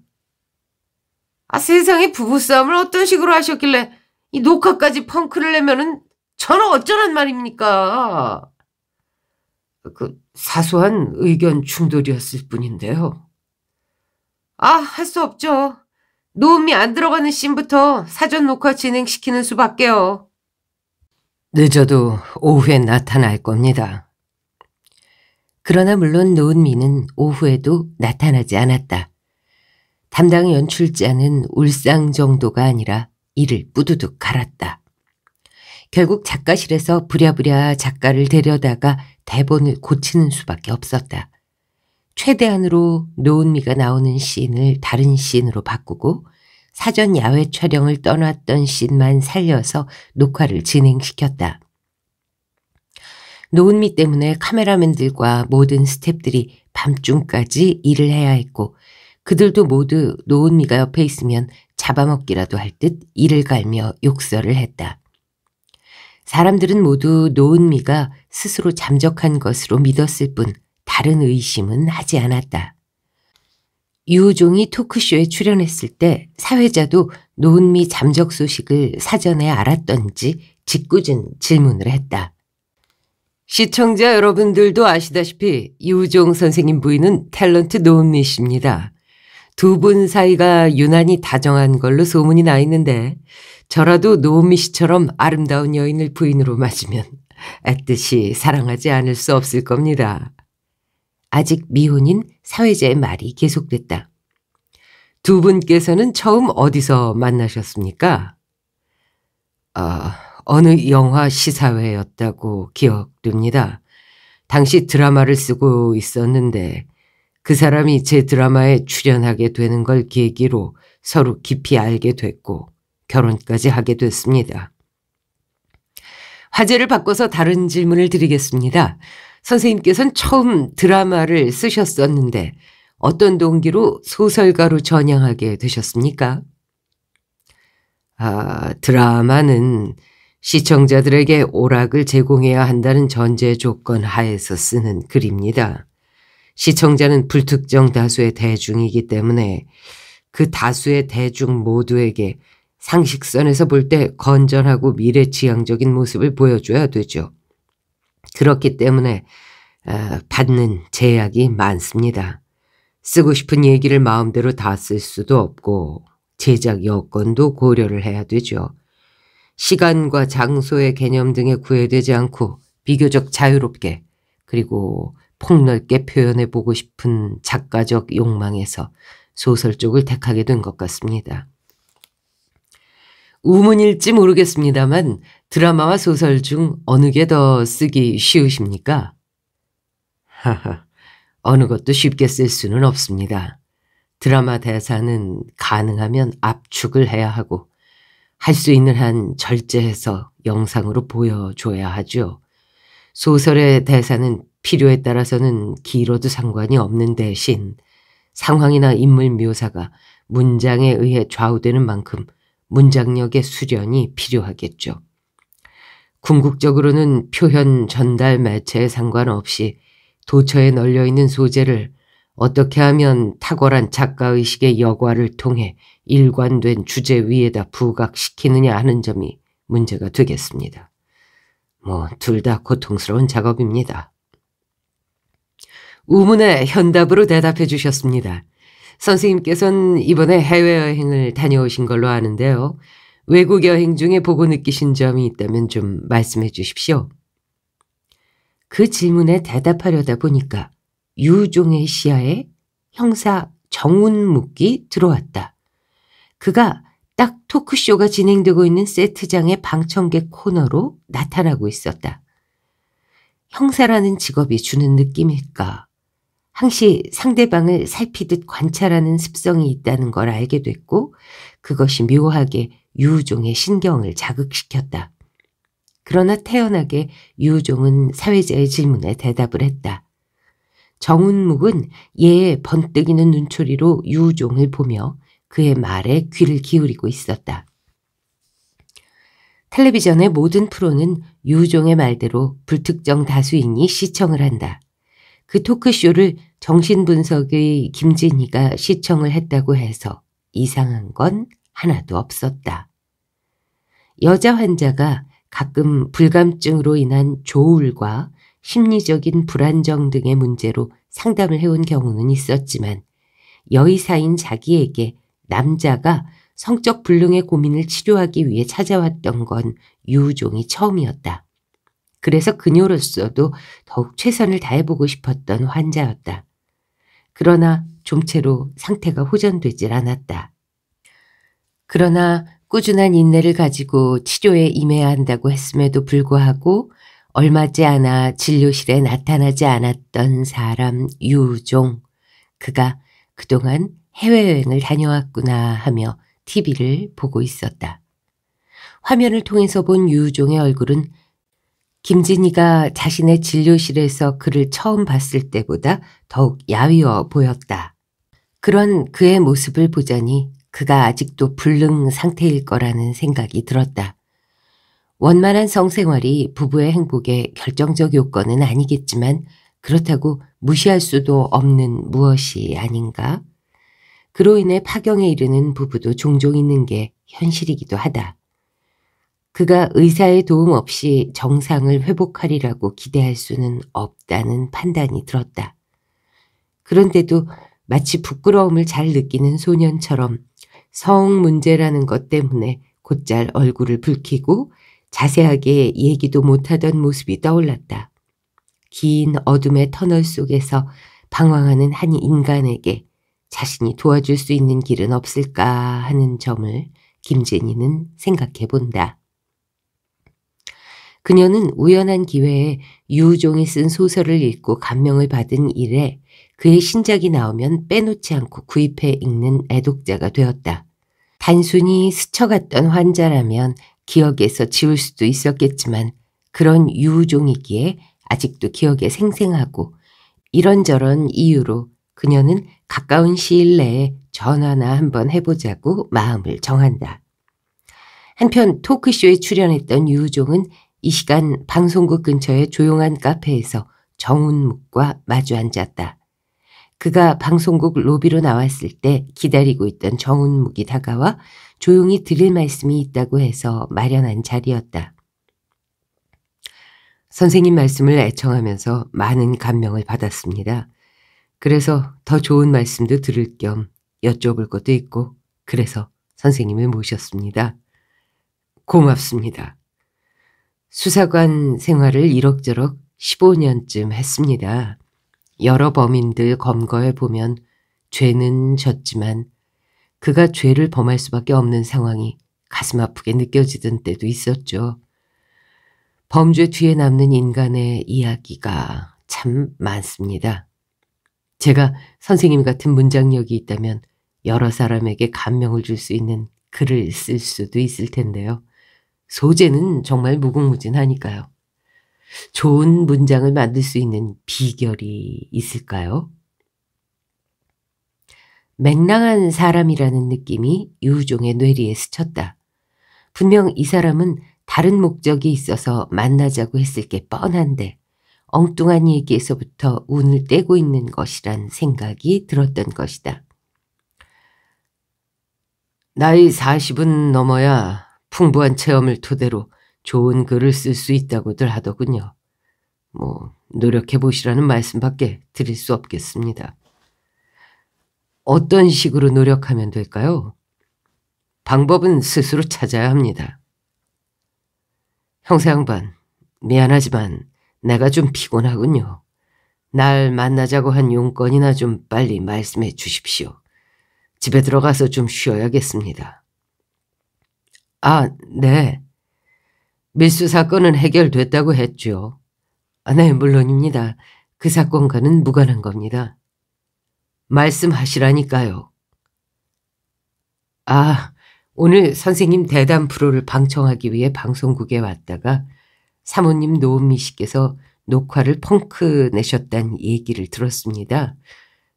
아 세상에 부부싸움을 어떤 식으로 하셨길래 이 녹화까지 펑크를 내면은 저는 어쩌란 말입니까? 그 사소한 의견 충돌이었을 뿐인데요. 아할 수 없죠. 노음이 안 들어가는 씬부터 사전 녹화 진행시키는 수밖에요. 늦어도 오후에 나타날 겁니다. 그러나 물론 노은미는 오후에도 나타나지 않았다. 담당 연출자는 울상 정도가 아니라 이를 뿌두둑 갈았다. 결국 작가실에서 부랴부랴 작가를 데려다가 대본을 고치는 수밖에 없었다. 최대한으로 노은미가 나오는 씬을 다른 씬으로 바꾸고 사전 야외 촬영을 떠났던 씬만 살려서 녹화를 진행시켰다. 노은미 때문에 카메라맨들과 모든 스탭들이 밤중까지 일을 해야 했고 그들도 모두 노은미가 옆에 있으면 잡아먹기라도 할 듯 이를 갈며 욕설을 했다. 사람들은 모두 노은미가 스스로 잠적한 것으로 믿었을 뿐 다른 의심은 하지 않았다. 유우종이 토크쇼에 출연했을 때 사회자도 노은미 잠적 소식을 사전에 알았던지 짓궂은 질문을 했다. 시청자 여러분들도 아시다시피 유종 선생님 부인은 탤런트 노은미 씨입니다. 두 분 사이가 유난히 다정한 걸로 소문이 나 있는데 저라도 노은미 씨처럼 아름다운 여인을 부인으로 맞으면 애뜻이 사랑하지 않을 수 없을 겁니다. 아직 미혼인 사회자의 말이 계속됐다. 두 분께서는 처음 어디서 만나셨습니까? 아... 어느 영화 시사회였다고 기억됩니다. 당시 드라마를 쓰고 있었는데 그 사람이 제 드라마에 출연하게 되는 걸 계기로 서로 깊이 알게 됐고 결혼까지 하게 됐습니다. 화제를 바꿔서 다른 질문을 드리겠습니다. 선생님께서는 처음 드라마를 쓰셨었는데 어떤 동기로 소설가로 전향하게 되셨습니까? 아, 드라마는 시청자들에게 오락을 제공해야 한다는 전제 조건 하에서 쓰는 글입니다. 시청자는 불특정 다수의 대중이기 때문에 그 다수의 대중 모두에게 상식선에서 볼 때 건전하고 미래지향적인 모습을 보여줘야 되죠. 그렇기 때문에 아, 받는 제약이 많습니다. 쓰고 싶은 얘기를 마음대로 다 쓸 수도 없고 제작 여건도 고려를 해야 되죠. 시간과 장소의 개념 등에 구애되지 않고 비교적 자유롭게 그리고 폭넓게 표현해 보고 싶은 작가적 욕망에서 소설 쪽을 택하게 된 것 같습니다. 우문일지 모르겠습니다만 드라마와 소설 중 어느 게 더 쓰기 쉬우십니까? 하하, 어느 것도 쉽게 쓸 수는 없습니다. 드라마 대사는 가능하면 압축을 해야 하고 할수 있는 한 절제해서 영상으로 보여줘야 하죠. 소설의 대사는 필요에 따라서는 길어도 상관이 없는 대신 상황이나 인물 묘사가 문장에 의해 좌우되는 만큼 문장력의 수련이 필요하겠죠. 궁극적으로는 표현 전달 매체에 상관없이 도처에 널려있는 소재를 어떻게 하면 탁월한 작가의식의 여과를 통해 일관된 주제 위에다 부각시키느냐 하는 점이 문제가 되겠습니다. 뭐 둘 다 고통스러운 작업입니다. 우문의 현답으로 대답해 주셨습니다. 선생님께서는 이번에 해외여행을 다녀오신 걸로 아는데요. 외국 여행 중에 보고 느끼신 점이 있다면 좀 말씀해 주십시오. 그 질문에 대답하려다 보니까 유종의 시야에 형사 정운 묵이 들어왔다. 그가 딱 토크쇼가 진행되고 있는 세트장의 방청객 코너로 나타나고 있었다. 형사라는 직업이 주는 느낌일까? 항시 상대방을 살피듯 관찰하는 습성이 있다는 걸 알게 됐고 그것이 묘하게 유종의 신경을 자극시켰다. 그러나 태연하게 유종은 사회자의 질문에 대답을 했다. 정운묵은 예의 번뜩이는 눈초리로 유종을 보며 그의 말에 귀를 기울이고 있었다. 텔레비전의 모든 프로는 유종의 말대로 불특정 다수인이 시청을 한다. 그 토크쇼를 정신분석의 김진희가 시청을 했다고 해서 이상한 건 하나도 없었다. 여자 환자가 가끔 불감증으로 인한 조울과 심리적인 불안정 등의 문제로 상담을 해온 경우는 있었지만 여의사인 자기에게 남자가 성적 불능의 고민을 치료하기 위해 찾아왔던 건유종이 처음이었다. 그래서 그녀로서도 더욱 최선을 다해보고 싶었던 환자였다. 그러나 좀채로 상태가 호전되질 않았다. 그러나 꾸준한 인내를 가지고 치료에 임해야 한다고 했음에도 불구하고 얼마지 않아 진료실에 나타나지 않았던 사람 유종. 그가 그동안 해외여행을 다녀왔구나 하며 TV를 보고 있었다. 화면을 통해서 본 유종의 얼굴은 김진희가 자신의 진료실에서 그를 처음 봤을 때보다 더욱 야위어 보였다. 그런 그의 모습을 보자니 그가 아직도 불능 상태일 거라는 생각이 들었다. 원만한 성생활이 부부의 행복의 결정적 요건은 아니겠지만 그렇다고 무시할 수도 없는 무엇이 아닌가? 그로 인해 파경에 이르는 부부도 종종 있는 게 현실이기도 하다. 그가 의사의 도움 없이 정상을 회복하리라고 기대할 수는 없다는 판단이 들었다. 그런데도 마치 부끄러움을 잘 느끼는 소년처럼 성 문제라는 것 때문에 곧잘 얼굴을 붉히고 자세하게 얘기도 못하던 모습이 떠올랐다. 긴 어둠의 터널 속에서 방황하는 한 인간에게 자신이 도와줄 수 있는 길은 없을까 하는 점을 김진희는 생각해 본다. 그녀는 우연한 기회에 유종이쓴 소설을 읽고 감명을 받은 이래 그의 신작이 나오면 빼놓지 않고 구입해 읽는 애독자가 되었다. 단순히 스쳐갔던 환자라면 기억에서 지울 수도 있었겠지만 그런 유우종이기에 아직도 기억에 생생하고 이런저런 이유로 그녀는 가까운 시일 내에 전화나 한번 해보자고 마음을 정한다. 한편 토크쇼에 출연했던 유우종은 이 시간 방송국 근처의 조용한 카페에서 정운묵과 마주 앉았다. 그가 방송국 로비로 나왔을 때 기다리고 있던 정운묵이 다가와 조용히 들릴 말씀이 있다고 해서 마련한 자리였다. 선생님 말씀을 애청하면서 많은 감명을 받았습니다. 그래서 더 좋은 말씀도 들을 겸 여쭤볼 것도 있고 그래서 선생님을 모셨습니다. 고맙습니다. 수사관 생활을 이럭저럭 15년쯤 했습니다. 여러 범인들 검거해 보면 죄는 졌지만 그가 죄를 범할 수밖에 없는 상황이 가슴 아프게 느껴지던 때도 있었죠. 범죄 뒤에 남는 인간의 이야기가 참 많습니다. 제가 선생님 같은 문장력이 있다면 여러 사람에게 감명을 줄 수 있는 글을 쓸 수도 있을 텐데요. 소재는 정말 무궁무진하니까요. 좋은 문장을 만들 수 있는 비결이 있을까요? 맹랑한 사람이라는 느낌이 유종의 뇌리에 스쳤다. 분명 이 사람은 다른 목적이 있어서 만나자고 했을 게 뻔한데 엉뚱한 얘기에서부터 운을 떼고 있는 것이란 생각이 들었던 것이다. 나이 40은 넘어야 풍부한 체험을 토대로 좋은 글을 쓸 수 있다고들 하더군요. 뭐 노력해 보시라는 말씀밖에 드릴 수 없겠습니다. 어떤 식으로 노력하면 될까요? 방법은 스스로 찾아야 합니다. 형사 양반, 미안하지만 내가 좀 피곤하군요. 날 만나자고 한 용건이나 좀 빨리 말씀해 주십시오. 집에 들어가서 좀 쉬어야겠습니다. 아, 네. 밀수 사건은 해결됐다고 했죠. 아, 네, 물론입니다. 그 사건과는 무관한 겁니다. 말씀하시라니까요. 아, 오늘 선생님 대담 프로를 방청하기 위해 방송국에 왔다가 사모님 노은미 씨께서 녹화를 펑크 내셨단 얘기를 들었습니다.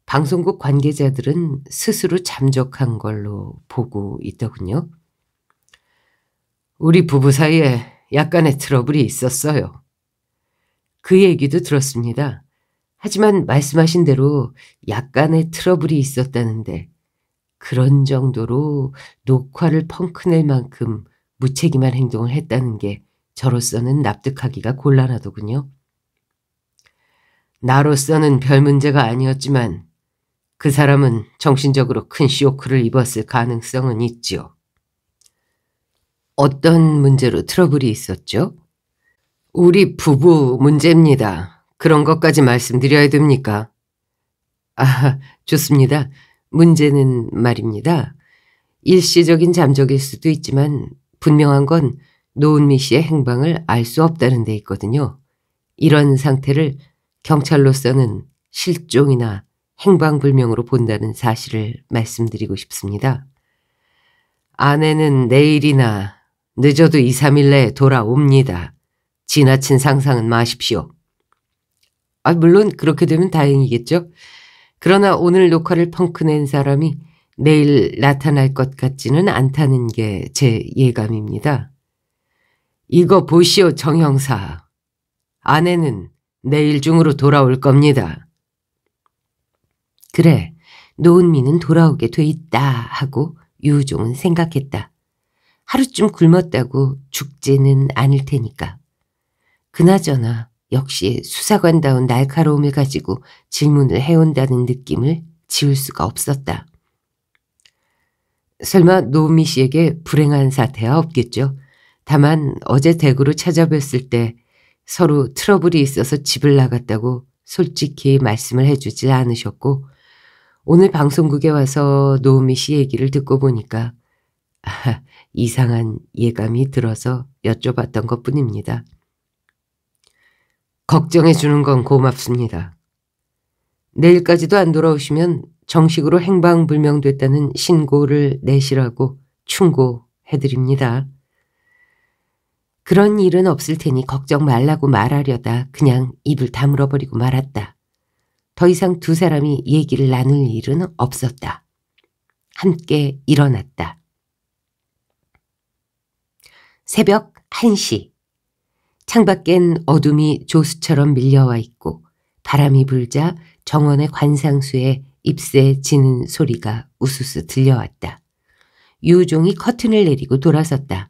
방송국 관계자들은 스스로 잠적한 걸로 보고 있더군요. 우리 부부 사이에 약간의 트러블이 있었어요. 그 얘기도 들었습니다. 하지만 말씀하신 대로 약간의 트러블이 있었다는데 그런 정도로 녹화를 펑크낼 만큼 무책임한 행동을 했다는 게 저로서는 납득하기가 곤란하더군요. 나로서는 별 문제가 아니었지만 그 사람은 정신적으로 큰 쇼크를 입었을 가능성은 있죠 어떤 문제로 트러블이 있었죠? 우리 부부 문제입니다. 그런 것까지 말씀드려야 됩니까? 아, 좋습니다. 문제는 말입니다. 일시적인 잠적일 수도 있지만 분명한 건 노은미 씨의 행방을 알 수 없다는 데 있거든요. 이런 상태를 경찰로서는 실종이나 행방불명으로 본다는 사실을 말씀드리고 싶습니다. 아내는 내일이나 늦어도 2, 3일 내에 돌아옵니다. 지나친 상상은 마십시오. 아, 물론 그렇게 되면 다행이겠죠. 그러나 오늘 녹화를 펑크낸 사람이 내일 나타날 것 같지는 않다는 게 제 예감입니다. 이거 보시오 정형사. 아내는 내일 중으로 돌아올 겁니다. 그래, 노은미는 돌아오게 돼 있다 하고 유종은 생각했다. 하루쯤 굶었다고 죽지는 않을 테니까. 그나저나 역시 수사관다운 날카로움을 가지고 질문을 해온다는 느낌을 지울 수가 없었다. 설마 노미 씨에게 불행한 사태야 없겠죠. 다만 어제 대구로 찾아뵀을 때 서로 트러블이 있어서 집을 나갔다고 솔직히 말씀을 해주지 않으셨고 오늘 방송국에 와서 노미 씨 얘기를 듣고 보니까 아, 이상한 예감이 들어서 여쭤봤던 것뿐입니다. 걱정해 주는 건 고맙습니다. 내일까지도 안 돌아오시면 정식으로 행방불명됐다는 신고를 내시라고 충고해드립니다. 그런 일은 없을 테니 걱정 말라고 말하려다 그냥 입을 다물어 버리고 말았다. 더 이상 두 사람이 얘기를 나눌 일은 없었다. 함께 일어났다. 새벽 1시 창밖엔 어둠이 조수처럼 밀려와 있고 바람이 불자 정원의 관상수에 잎새 지는 소리가 우수수 들려왔다. 유종이 커튼을 내리고 돌아섰다.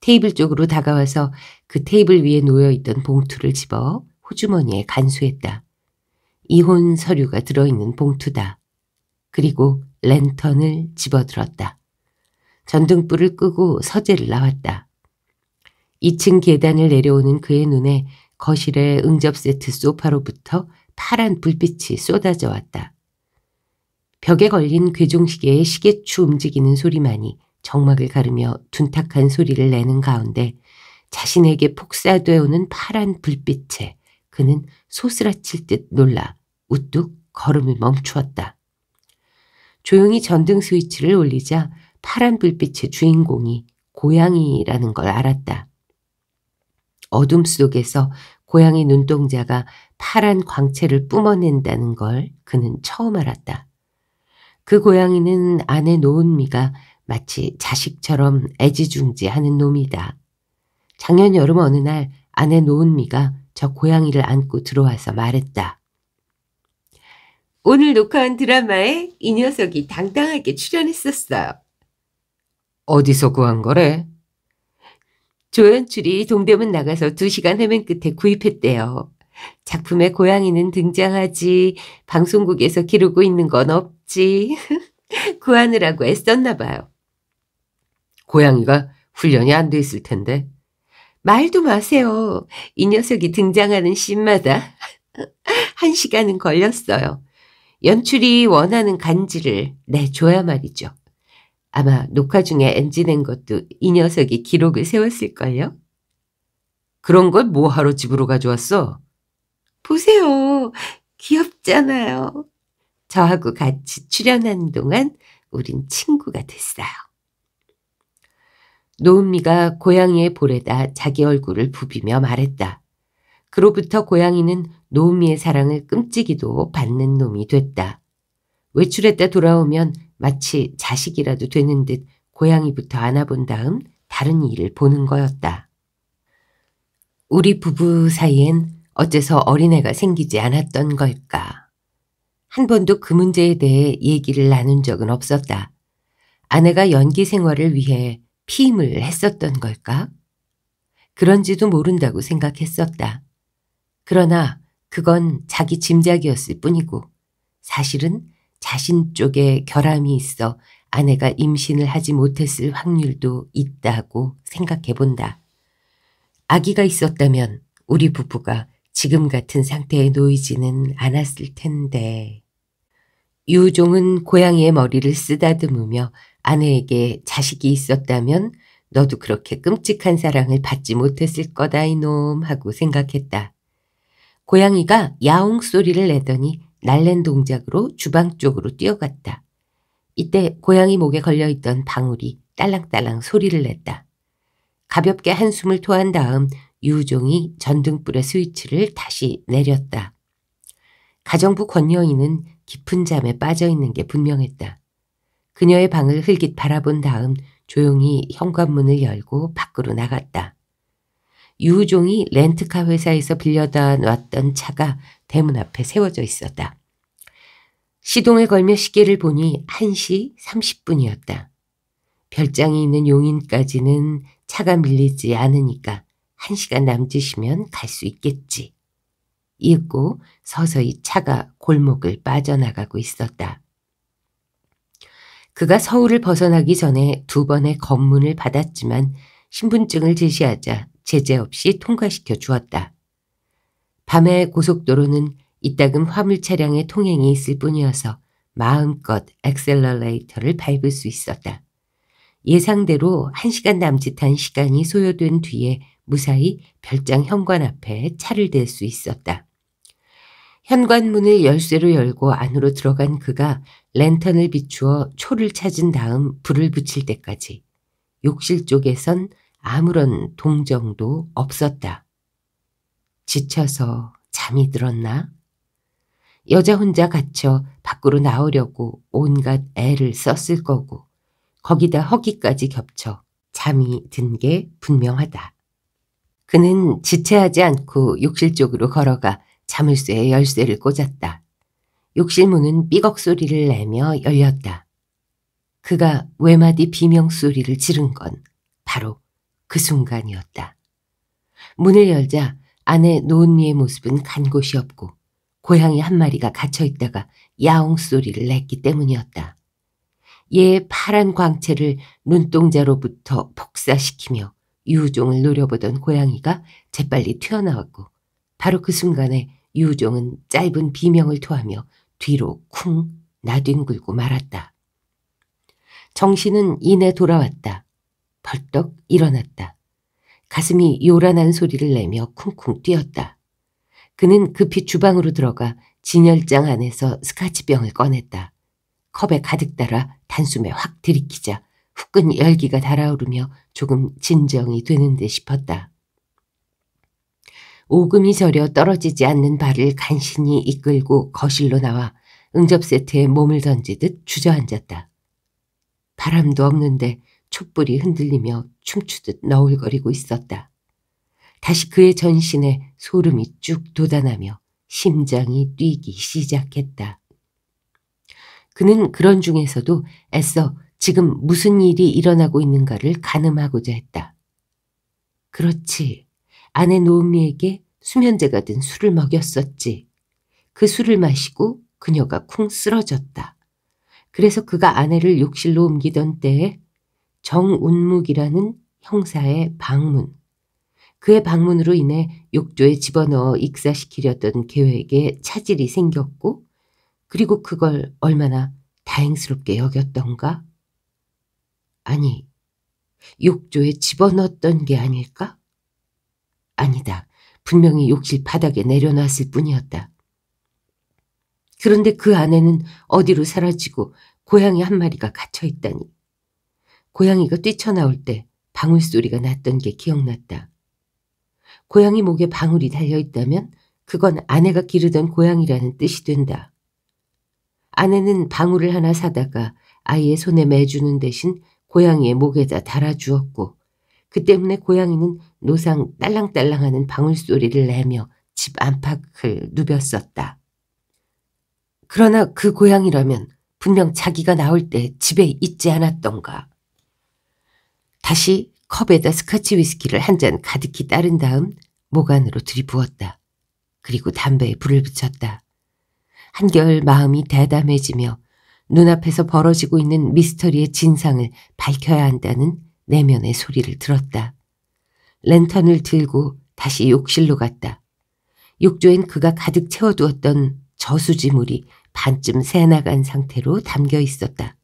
테이블 쪽으로 다가와서 그 테이블 위에 놓여있던 봉투를 집어 호주머니에 간수했다. 이혼 서류가 들어있는 봉투다. 그리고 랜턴을 집어들었다. 전등불을 끄고 서재를 나왔다. 2층 계단을 내려오는 그의 눈에 거실의 응접 세트 소파로부터 파란 불빛이 쏟아져 왔다. 벽에 걸린 괴종시계의 시계추 움직이는 소리만이 정막을 가르며 둔탁한 소리를 내는 가운데 자신에게 폭사되어오는 파란 불빛에 그는 소스라칠 듯 놀라 우뚝 걸음을 멈추었다. 조용히 전등 스위치를 올리자 파란 불빛의 주인공이 고양이라는 걸 알았다. 어둠 속에서 고양이 눈동자가 파란 광채를 뿜어낸다는 걸 그는 처음 알았다. 그 고양이는 아내 노은미가 마치 자식처럼 애지중지하는 놈이다. 작년 여름 어느 날 아내 노은미가 저 고양이를 안고 들어와서 말했다. 오늘 녹화한 드라마에 이 녀석이 당당하게 출연했었어요. 어디서 구한 거래? 조연출이 동대문 나가서 2시간 헤맨 끝에 구입했대요. 작품에 고양이는 등장하지, 방송국에서 기르고 있는 건 없지. 구하느라고 애썼나 봐요. 고양이가 훈련이 안 돼 있을 텐데. 말도 마세요. 이 녀석이 등장하는 씬마다 한 시간은 걸렸어요. 연출이 원하는 간지를 내줘야 말이죠. 아마 녹화 중에 엔진낸 것도 이 녀석이 기록을 세웠을걸요? 그런 걸 뭐하러 집으로 가져왔어? 보세요. 귀엽잖아요. 저하고 같이 출연한 동안 우린 친구가 됐어요. 노은미가 고양이의 볼에다 자기 얼굴을 부비며 말했다. 그로부터 고양이는 노은미의 사랑을 끔찍이도 받는 놈이 됐다. 외출했다 돌아오면 마치 자식이라도 되는 듯 고양이부터 안아본 다음 다른 일을 보는 거였다. 우리 부부 사이엔 어째서 어린애가 생기지 않았던 걸까. 한 번도 그 문제에 대해 얘기를 나눈 적은 없었다. 아내가 연기 생활을 위해 피임을 했었던 걸까? 그런지도 모른다고 생각했었다. 그러나 그건 자기 짐작이었을 뿐이고 사실은 자신 쪽에 결함이 있어 아내가 임신을 하지 못했을 확률도 있다고 생각해 본다. 아기가 있었다면 우리 부부가 지금 같은 상태에 놓이지는 않았을 텐데. 유종은 고양이의 머리를 쓰다듬으며 아내에게 자식이 있었다면 너도 그렇게 끔찍한 사랑을 받지 못했을 거다 이놈 하고 생각했다. 고양이가 야옹 소리를 내더니 날랜 동작으로 주방 쪽으로 뛰어갔다. 이때 고양이 목에 걸려있던 방울이 딸랑딸랑 소리를 냈다. 가볍게 한숨을 토한 다음 유종이 전등불의 스위치를 다시 내렸다. 가정부 권여인은 깊은 잠에 빠져있는 게 분명했다. 그녀의 방을 흘깃 바라본 다음 조용히 현관문을 열고 밖으로 나갔다. 유종이 렌트카 회사에서 빌려다 놨던 차가 대문 앞에 세워져 있었다. 시동에 걸며 시계를 보니 1시 30분이었다. 별장이 있는 용인까지는 차가 밀리지 않으니까 1시간 남짓이면 갈 수 있겠지. 이윽고 서서히 차가 골목을 빠져나가고 있었다. 그가 서울을 벗어나기 전에 두 번의 검문을 받았지만 신분증을 제시하자 제재 없이 통과시켜 주었다. 밤에 고속도로는 이따금 화물 차량의 통행이 있을 뿐이어서 마음껏 엑셀러레이터를 밟을 수 있었다. 예상대로 1시간 남짓한 시간이 소요된 뒤에 무사히 별장 현관 앞에 차를 댈 수 있었다. 현관문을 열쇠로 열고 안으로 들어간 그가 랜턴을 비추어 초를 찾은 다음 불을 붙일 때까지 욕실 쪽에선 아무런 동정도 없었다. 지쳐서 잠이 들었나? 여자 혼자 갇혀 밖으로 나오려고 온갖 애를 썼을 거고 거기다 허기까지 겹쳐 잠이 든 게 분명하다. 그는 지체하지 않고 욕실 쪽으로 걸어가 자물쇠에 열쇠를 꽂았다. 욕실 문은 삐걱 소리를 내며 열렸다. 그가 외마디 비명 소리를 지른 건 바로 그 순간이었다. 문을 열자 아내 노은미의 모습은 간 곳이 없고 고양이 한 마리가 갇혀 있다가 야옹 소리를 냈기 때문이었다. 얘 파란 광채를 눈동자로부터 폭사시키며 유종을 노려보던 고양이가 재빨리 튀어나왔고 바로 그 순간에 유종은 짧은 비명을 토하며 뒤로 쿵 나뒹굴고 말았다. 정신은 이내 돌아왔다. 벌떡 일어났다. 가슴이 요란한 소리를 내며 쿵쿵 뛰었다. 그는 급히 주방으로 들어가 진열장 안에서 스카치병을 꺼냈다. 컵에 가득 따라 단숨에 확 들이키자 후끈 열기가 달아오르며 조금 진정이 되는 듯 싶었다. 오금이 절여 떨어지지 않는 발을 간신히 이끌고 거실로 나와 응접 세트에 몸을 던지듯 주저앉았다. 바람도 없는데 촛불이 흔들리며 춤추듯 너울거리고 있었다. 다시 그의 전신에 소름이 쭉 돋아나며 심장이 뛰기 시작했다. 그는 그런 중에서도 애써 지금 무슨 일이 일어나고 있는가를 가늠하고자 했다. 그렇지. 아내 노음미에게 수면제가 든 술을 먹였었지. 그 술을 마시고 그녀가 쿵 쓰러졌다. 그래서 그가 아내를 욕실로 옮기던 때에 정운묵이라는 형사의 방문, 그의 방문으로 인해 욕조에 집어넣어 익사시키려던 계획에 차질이 생겼고 그리고 그걸 얼마나 다행스럽게 여겼던가? 아니, 욕조에 집어넣었던 게 아닐까? 아니다. 분명히 욕실 바닥에 내려놨을 뿐이었다. 그런데 그 안에는 어디로 사라지고 고양이 한 마리가 갇혀 있다니. 고양이가 뛰쳐나올 때 방울 소리가 났던 게 기억났다. 고양이 목에 방울이 달려있다면 그건 아내가 기르던 고양이라는 뜻이 된다. 아내는 방울을 하나 사다가 아이의 손에 매주는 대신 고양이의 목에다 달아주었고 그 때문에 고양이는 노상 딸랑딸랑하는 방울소리를 내며 집 안팎을 누볐었다. 그러나 그 고양이라면 분명 자기가 나올 때 집에 있지 않았던가. 다시 컵에다 스카치 위스키를 한 잔 가득히 따른 다음 목 안으로 들이부었다. 그리고 담배에 불을 붙였다. 한결 마음이 대담해지며 눈앞에서 벌어지고 있는 미스터리의 진상을 밝혀야 한다는 내면의 소리를 들었다. 랜턴을 들고 다시 욕실로 갔다. 욕조엔 그가 가득 채워두었던 저수지물이 반쯤 새나간 상태로 담겨 있었다.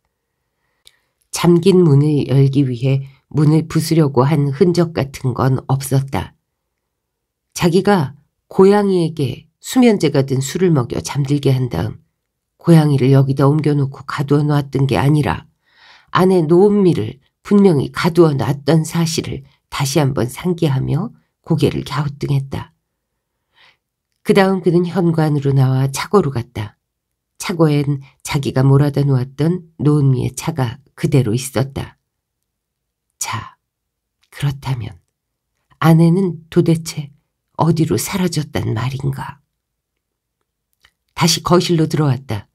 잠긴 문을 열기 위해 문을 부수려고 한 흔적 같은 건 없었다. 자기가 고양이에게 수면제가 든 술을 먹여 잠들게 한 다음 고양이를 여기다 옮겨놓고 가두어 놓았던게 아니라 아내 노은미를 분명히 가두어 놨던 사실을 다시 한번 상기하며 고개를 갸우뚱했다. 그 다음 그는 현관으로 나와 차고로 갔다. 차고엔 자기가 몰아다 놓았던 노은미의 차가 그대로 있었다. 자, 그렇다면 아내는 도대체 어디로 사라졌단 말인가? 다시 거실로 들어왔다.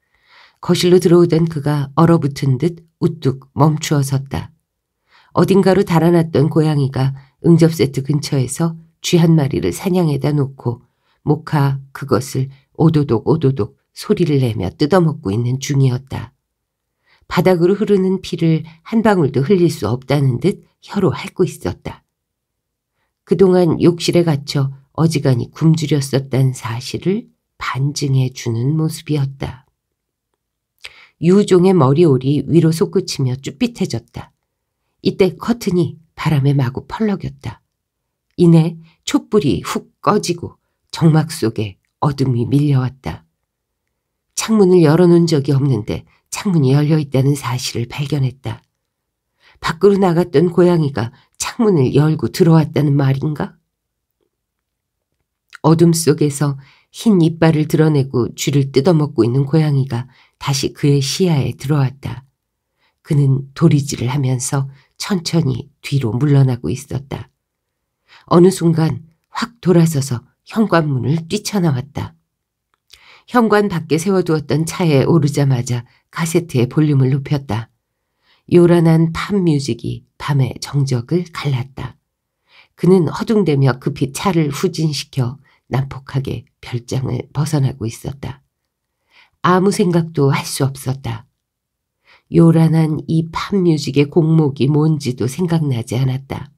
거실로 들어오던 그가 얼어붙은 듯 우뚝 멈추어 섰다. 어딘가로 달아났던 고양이가 응접 세트 근처에서 쥐 한 마리를 사냥에다 놓고 모카 그것을 오도독 오도독 소리를 내며 뜯어먹고 있는 중이었다. 바닥으로 흐르는 피를 한 방울도 흘릴 수 없다는 듯 혀로 핥고 있었다. 그동안 욕실에 갇혀 어지간히 굶주렸었다는 사실을 반증해 주는 모습이었다. 유종의 머리올이 위로 솟구치며 쭈삣해졌다. 이때 커튼이 바람에 마구 펄럭였다. 이내 촛불이 훅 꺼지고 정막 속에 어둠이 밀려왔다. 창문을 열어놓은 적이 없는데 창문이 열려 있다는 사실을 발견했다. 밖으로 나갔던 고양이가 창문을 열고 들어왔다는 말인가? 어둠 속에서 흰 이빨을 드러내고 쥐를 뜯어먹고 있는 고양이가 다시 그의 시야에 들어왔다. 그는 도리질을 하면서 천천히 뒤로 물러나고 있었다. 어느 순간 확 돌아서서 현관문을 뛰쳐나왔다. 현관 밖에 세워두었던 차에 오르자마자 카세트의 볼륨을 높였다. 요란한 팝 뮤직이 밤의 정적을 갈랐다. 그는 허둥대며 급히 차를 후진시켜 난폭하게 별장을 벗어나고 있었다. 아무 생각도 할 수 없었다. 요란한 이 팝뮤직의 곡목이 뭔지도 생각나지 않았다.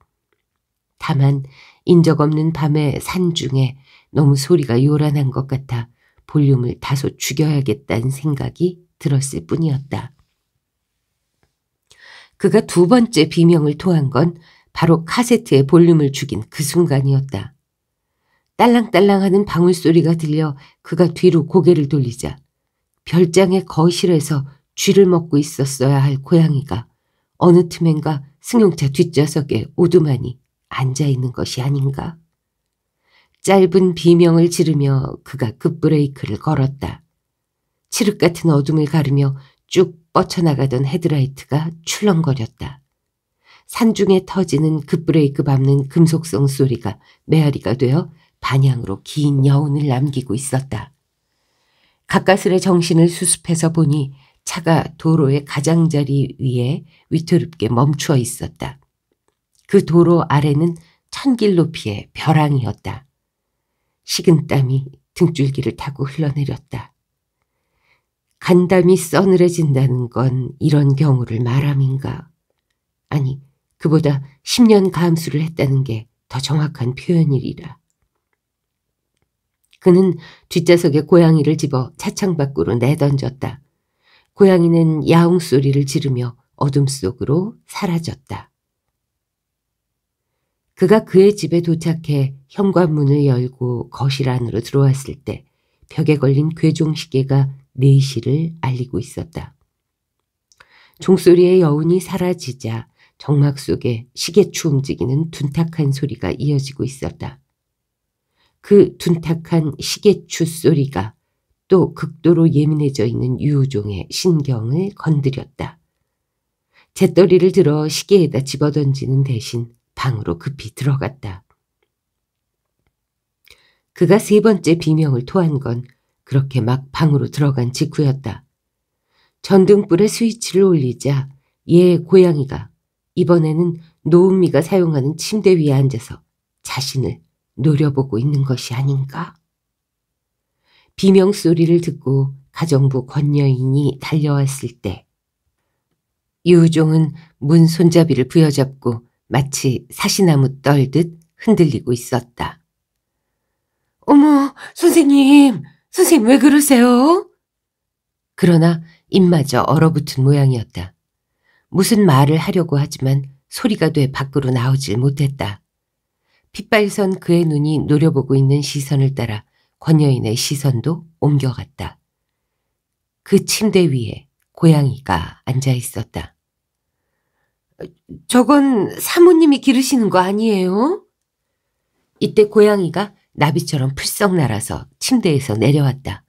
다만 인적 없는 밤의 산중에 너무 소리가 요란한 것 같아 볼륨을 다소 죽여야겠다는 생각이 들었을 뿐이었다. 그가 두 번째 비명을 토한 건 바로 카세트의 볼륨을 죽인 그 순간이었다. 딸랑딸랑하는 방울소리가 들려 그가 뒤로 고개를 돌리자 별장의 거실에서 쥐를 먹고 있었어야 할 고양이가 어느 틈엔가 승용차 뒷좌석에 오두만이 앉아있는 것이 아닌가. 짧은 비명을 지르며 그가 급브레이크를 걸었다. 칠흑 같은 어둠을 가르며 쭉 뻗쳐나가던 헤드라이트가 출렁거렸다. 산중에 터지는 급브레이크 그 밟는 금속성 소리가 메아리가 되어 반향으로 긴 여운을 남기고 있었다. 가까스레 정신을 수습해서 보니 차가 도로의 가장자리 위에 위태롭게 멈추어 있었다. 그 도로 아래는 천길 높이의 벼랑이었다. 식은 땀이 등줄기를 타고 흘러내렸다. 간담이 써늘해진다는 건 이런 경우를 말함인가. 아니, 그보다 10년 감수를 했다는 게 더 정확한 표현이리라. 그는 뒷좌석에 고양이를 집어 차창 밖으로 내던졌다. 고양이는 야옹 소리를 지르며 어둠 속으로 사라졌다. 그가 그의 집에 도착해 현관문을 열고 거실 안으로 들어왔을 때 벽에 걸린 괴종 시계가 내시를 알리고 있었다. 종소리의 여운이 사라지자 정막 속에 시계추 움직이는 둔탁한 소리가 이어지고 있었다. 그 둔탁한 시계추 소리가 또 극도로 예민해져 있는 유우종의 신경을 건드렸다. 재떨이를 들어 시계에다 집어던지는 대신 방으로 급히 들어갔다. 그가 세 번째 비명을 토한 건 그렇게 막 방으로 들어간 직후였다. 전등불에 스위치를 올리자 얘 고양이가 이번에는 노은미가 사용하는 침대 위에 앉아서 자신을 노려보고 있는 것이 아닌가. 비명소리를 듣고 가정부 권여인이 달려왔을 때 유종은 문 손잡이를 부여잡고 마치 사시나무 떨듯 흔들리고 있었다. 어머, 선생님! 선생님 왜 그러세요? 그러나 입마저 얼어붙은 모양이었다. 무슨 말을 하려고 하지만 소리가 돼 밖으로 나오질 못했다. 빗발선 그의 눈이 노려보고 있는 시선을 따라 권여인의 시선도 옮겨갔다. 그 침대 위에 고양이가 앉아 있었다. 저건 사모님이 기르시는 거 아니에요? 이때 고양이가 나비처럼 풀썩 날아서 침대에서 내려왔다.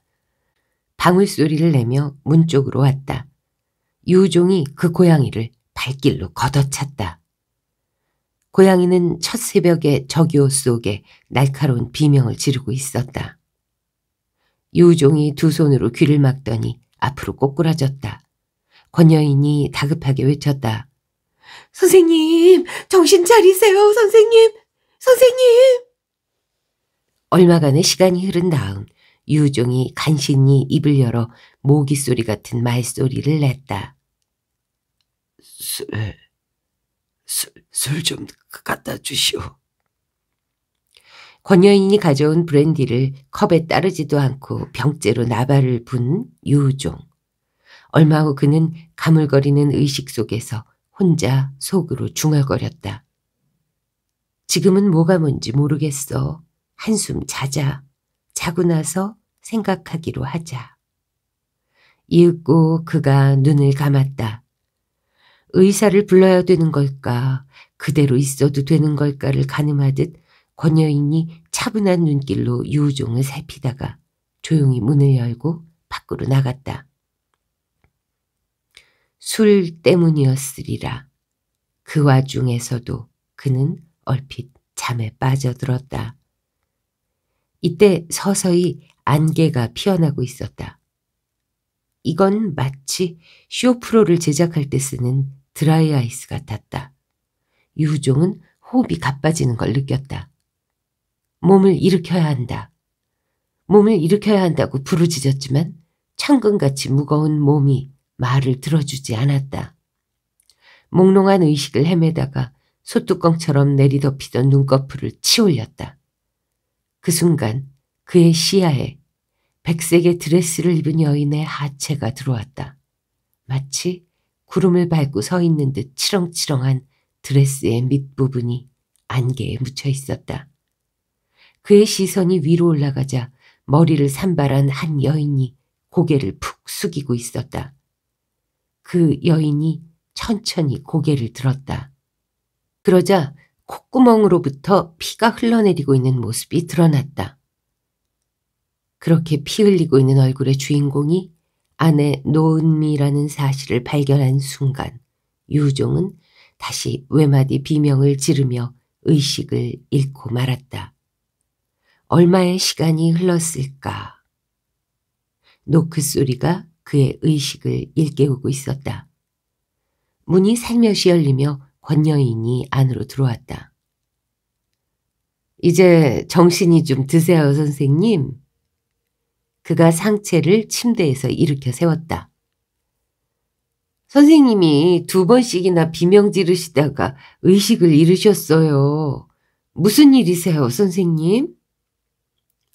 방울 소리를 내며 문 쪽으로 왔다. 유종이 그 고양이를 발길로 걷어찼다. 고양이는 첫 새벽에 저기옷 속에 날카로운 비명을 지르고 있었다. 유종이 두 손으로 귀를 막더니 앞으로 꼬꾸라졌다. 권여인이 다급하게 외쳤다. 선생님, 정신 차리세요, 선생님! 선생님! 얼마간의 시간이 흐른 다음 유종이 간신히 입을 열어 모기 소리 같은 말소리를 냈다. 술, 술, 술 좀 갖다 주시오. 권여인이 가져온 브랜디를 컵에 따르지도 않고 병째로 나발을 분 유종. 얼마 후 그는 가물거리는 의식 속에서 혼자 속으로 중얼거렸다. 지금은 뭐가 뭔지 모르겠어. 한숨 자자. 자고 나서 생각하기로 하자. 이윽고 그가 눈을 감았다. 의사를 불러야 되는 걸까 그대로 있어도 되는 걸까를 가늠하듯 권여인이 차분한 눈길로 유종을 살피다가 조용히 문을 열고 밖으로 나갔다. 술 때문이었으리라. 그 와중에서도 그는 얼핏 잠에 빠져들었다. 이때 서서히 안개가 피어나고 있었다. 이건 마치 쇼프로를 제작할 때 쓰는 드라이 아이스 같았다. 유종은 호흡이 가빠지는 걸 느꼈다. 몸을 일으켜야 한다. 몸을 일으켜야 한다고 부르짖었지만 창근같이 무거운 몸이 말을 들어주지 않았다. 몽롱한 의식을 헤매다가 소뚜껑처럼 내리덮이던 눈꺼풀을 치올렸다. 그 순간 그의 시야에 백색의 드레스를 입은 여인의 하체가 들어왔다. 마치 구름을 밟고 서 있는 듯 치렁치렁한 드레스의 밑부분이 안개에 묻혀 있었다. 그의 시선이 위로 올라가자 머리를 산발한 한 여인이 고개를 푹 숙이고 있었다. 그 여인이 천천히 고개를 들었다. 그러자 콧구멍으로부터 피가 흘러내리고 있는 모습이 드러났다. 그렇게 피 흘리고 있는 얼굴의 주인공이 아내 노은미라는 사실을 발견한 순간 유종은 다시 외마디 비명을 지르며 의식을 잃고 말았다. 얼마의 시간이 흘렀을까? 노크 소리가 그의 의식을 일깨우고 있었다. 문이 살며시 열리며 권여인이 안으로 들어왔다. 이제 정신이 좀 드세요, 선생님. 그가 상체를 침대에서 일으켜 세웠다. 선생님이 두 번씩이나 비명 지르시다가 의식을 잃으셨어요. 무슨 일이세요, 선생님?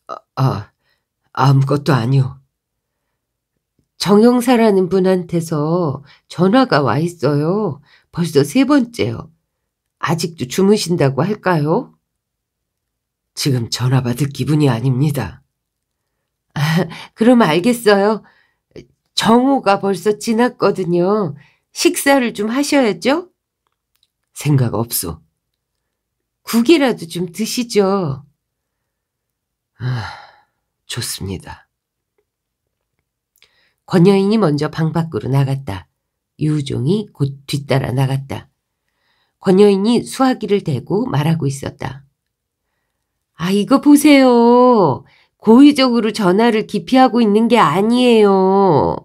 아, 아 아무것도 아니요. 정영사라는 분한테서 전화가 와 있어요. 벌써 세 번째요. 아직도 주무신다고 할까요? 지금 전화 받을 기분이 아닙니다. 아, 그럼 알겠어요. 정오가 벌써 지났거든요. 식사를 좀 하셔야죠? 생각 없소. 국이라도 좀 드시죠. 아, 좋습니다. 권여인이 먼저 방 밖으로 나갔다. 유종이 곧 뒤따라 나갔다. 권여인이 수화기를 대고 말하고 있었다. 아 이거 보세요. 고의적으로 전화를 기피하고 있는 게 아니에요.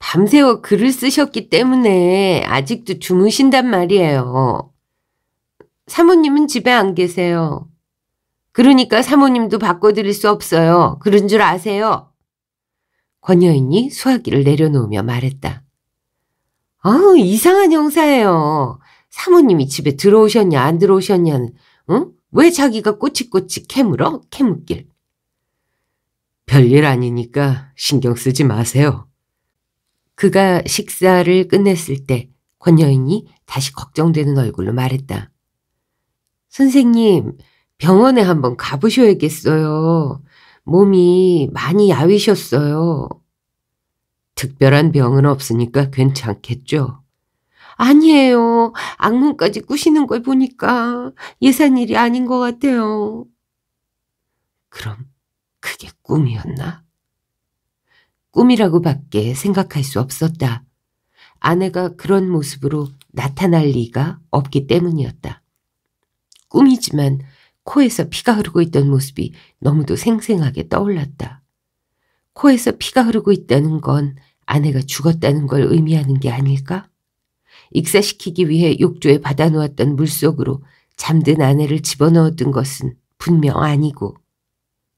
밤새워 글을 쓰셨기 때문에 아직도 주무신단 말이에요. 사모님은 집에 안 계세요. 그러니까 사모님도 바꿔드릴 수 없어요. 그런 줄 아세요? 권여인이 수화기를 내려놓으며 말했다. 아우, 이상한 형사예요. 사모님이 집에 들어오셨냐, 안 들어오셨냐는, 응? 왜 자기가 꼬치꼬치 캐물어? 캐묻길. 별일 아니니까 신경 쓰지 마세요. 그가 식사를 끝냈을 때 권여인이 다시 걱정되는 얼굴로 말했다. 선생님, 병원에 한번 가보셔야겠어요. 몸이 많이 야위셨어요. 특별한 병은 없으니까 괜찮겠죠? 아니에요. 악몽까지 꾸시는 걸 보니까 예산 일이 아닌 것 같아요. 그럼 그게 꿈이었나? 꿈이라고밖에 생각할 수 없었다. 아내가 그런 모습으로 나타날 리가 없기 때문이었다. 꿈이지만 코에서 피가 흐르고 있던 모습이 너무도 생생하게 떠올랐다. 코에서 피가 흐르고 있다는 건 아내가 죽었다는 걸 의미하는 게 아닐까? 익사시키기 위해 욕조에 받아놓았던 물속으로 잠든 아내를 집어넣었던 것은 분명 아니고.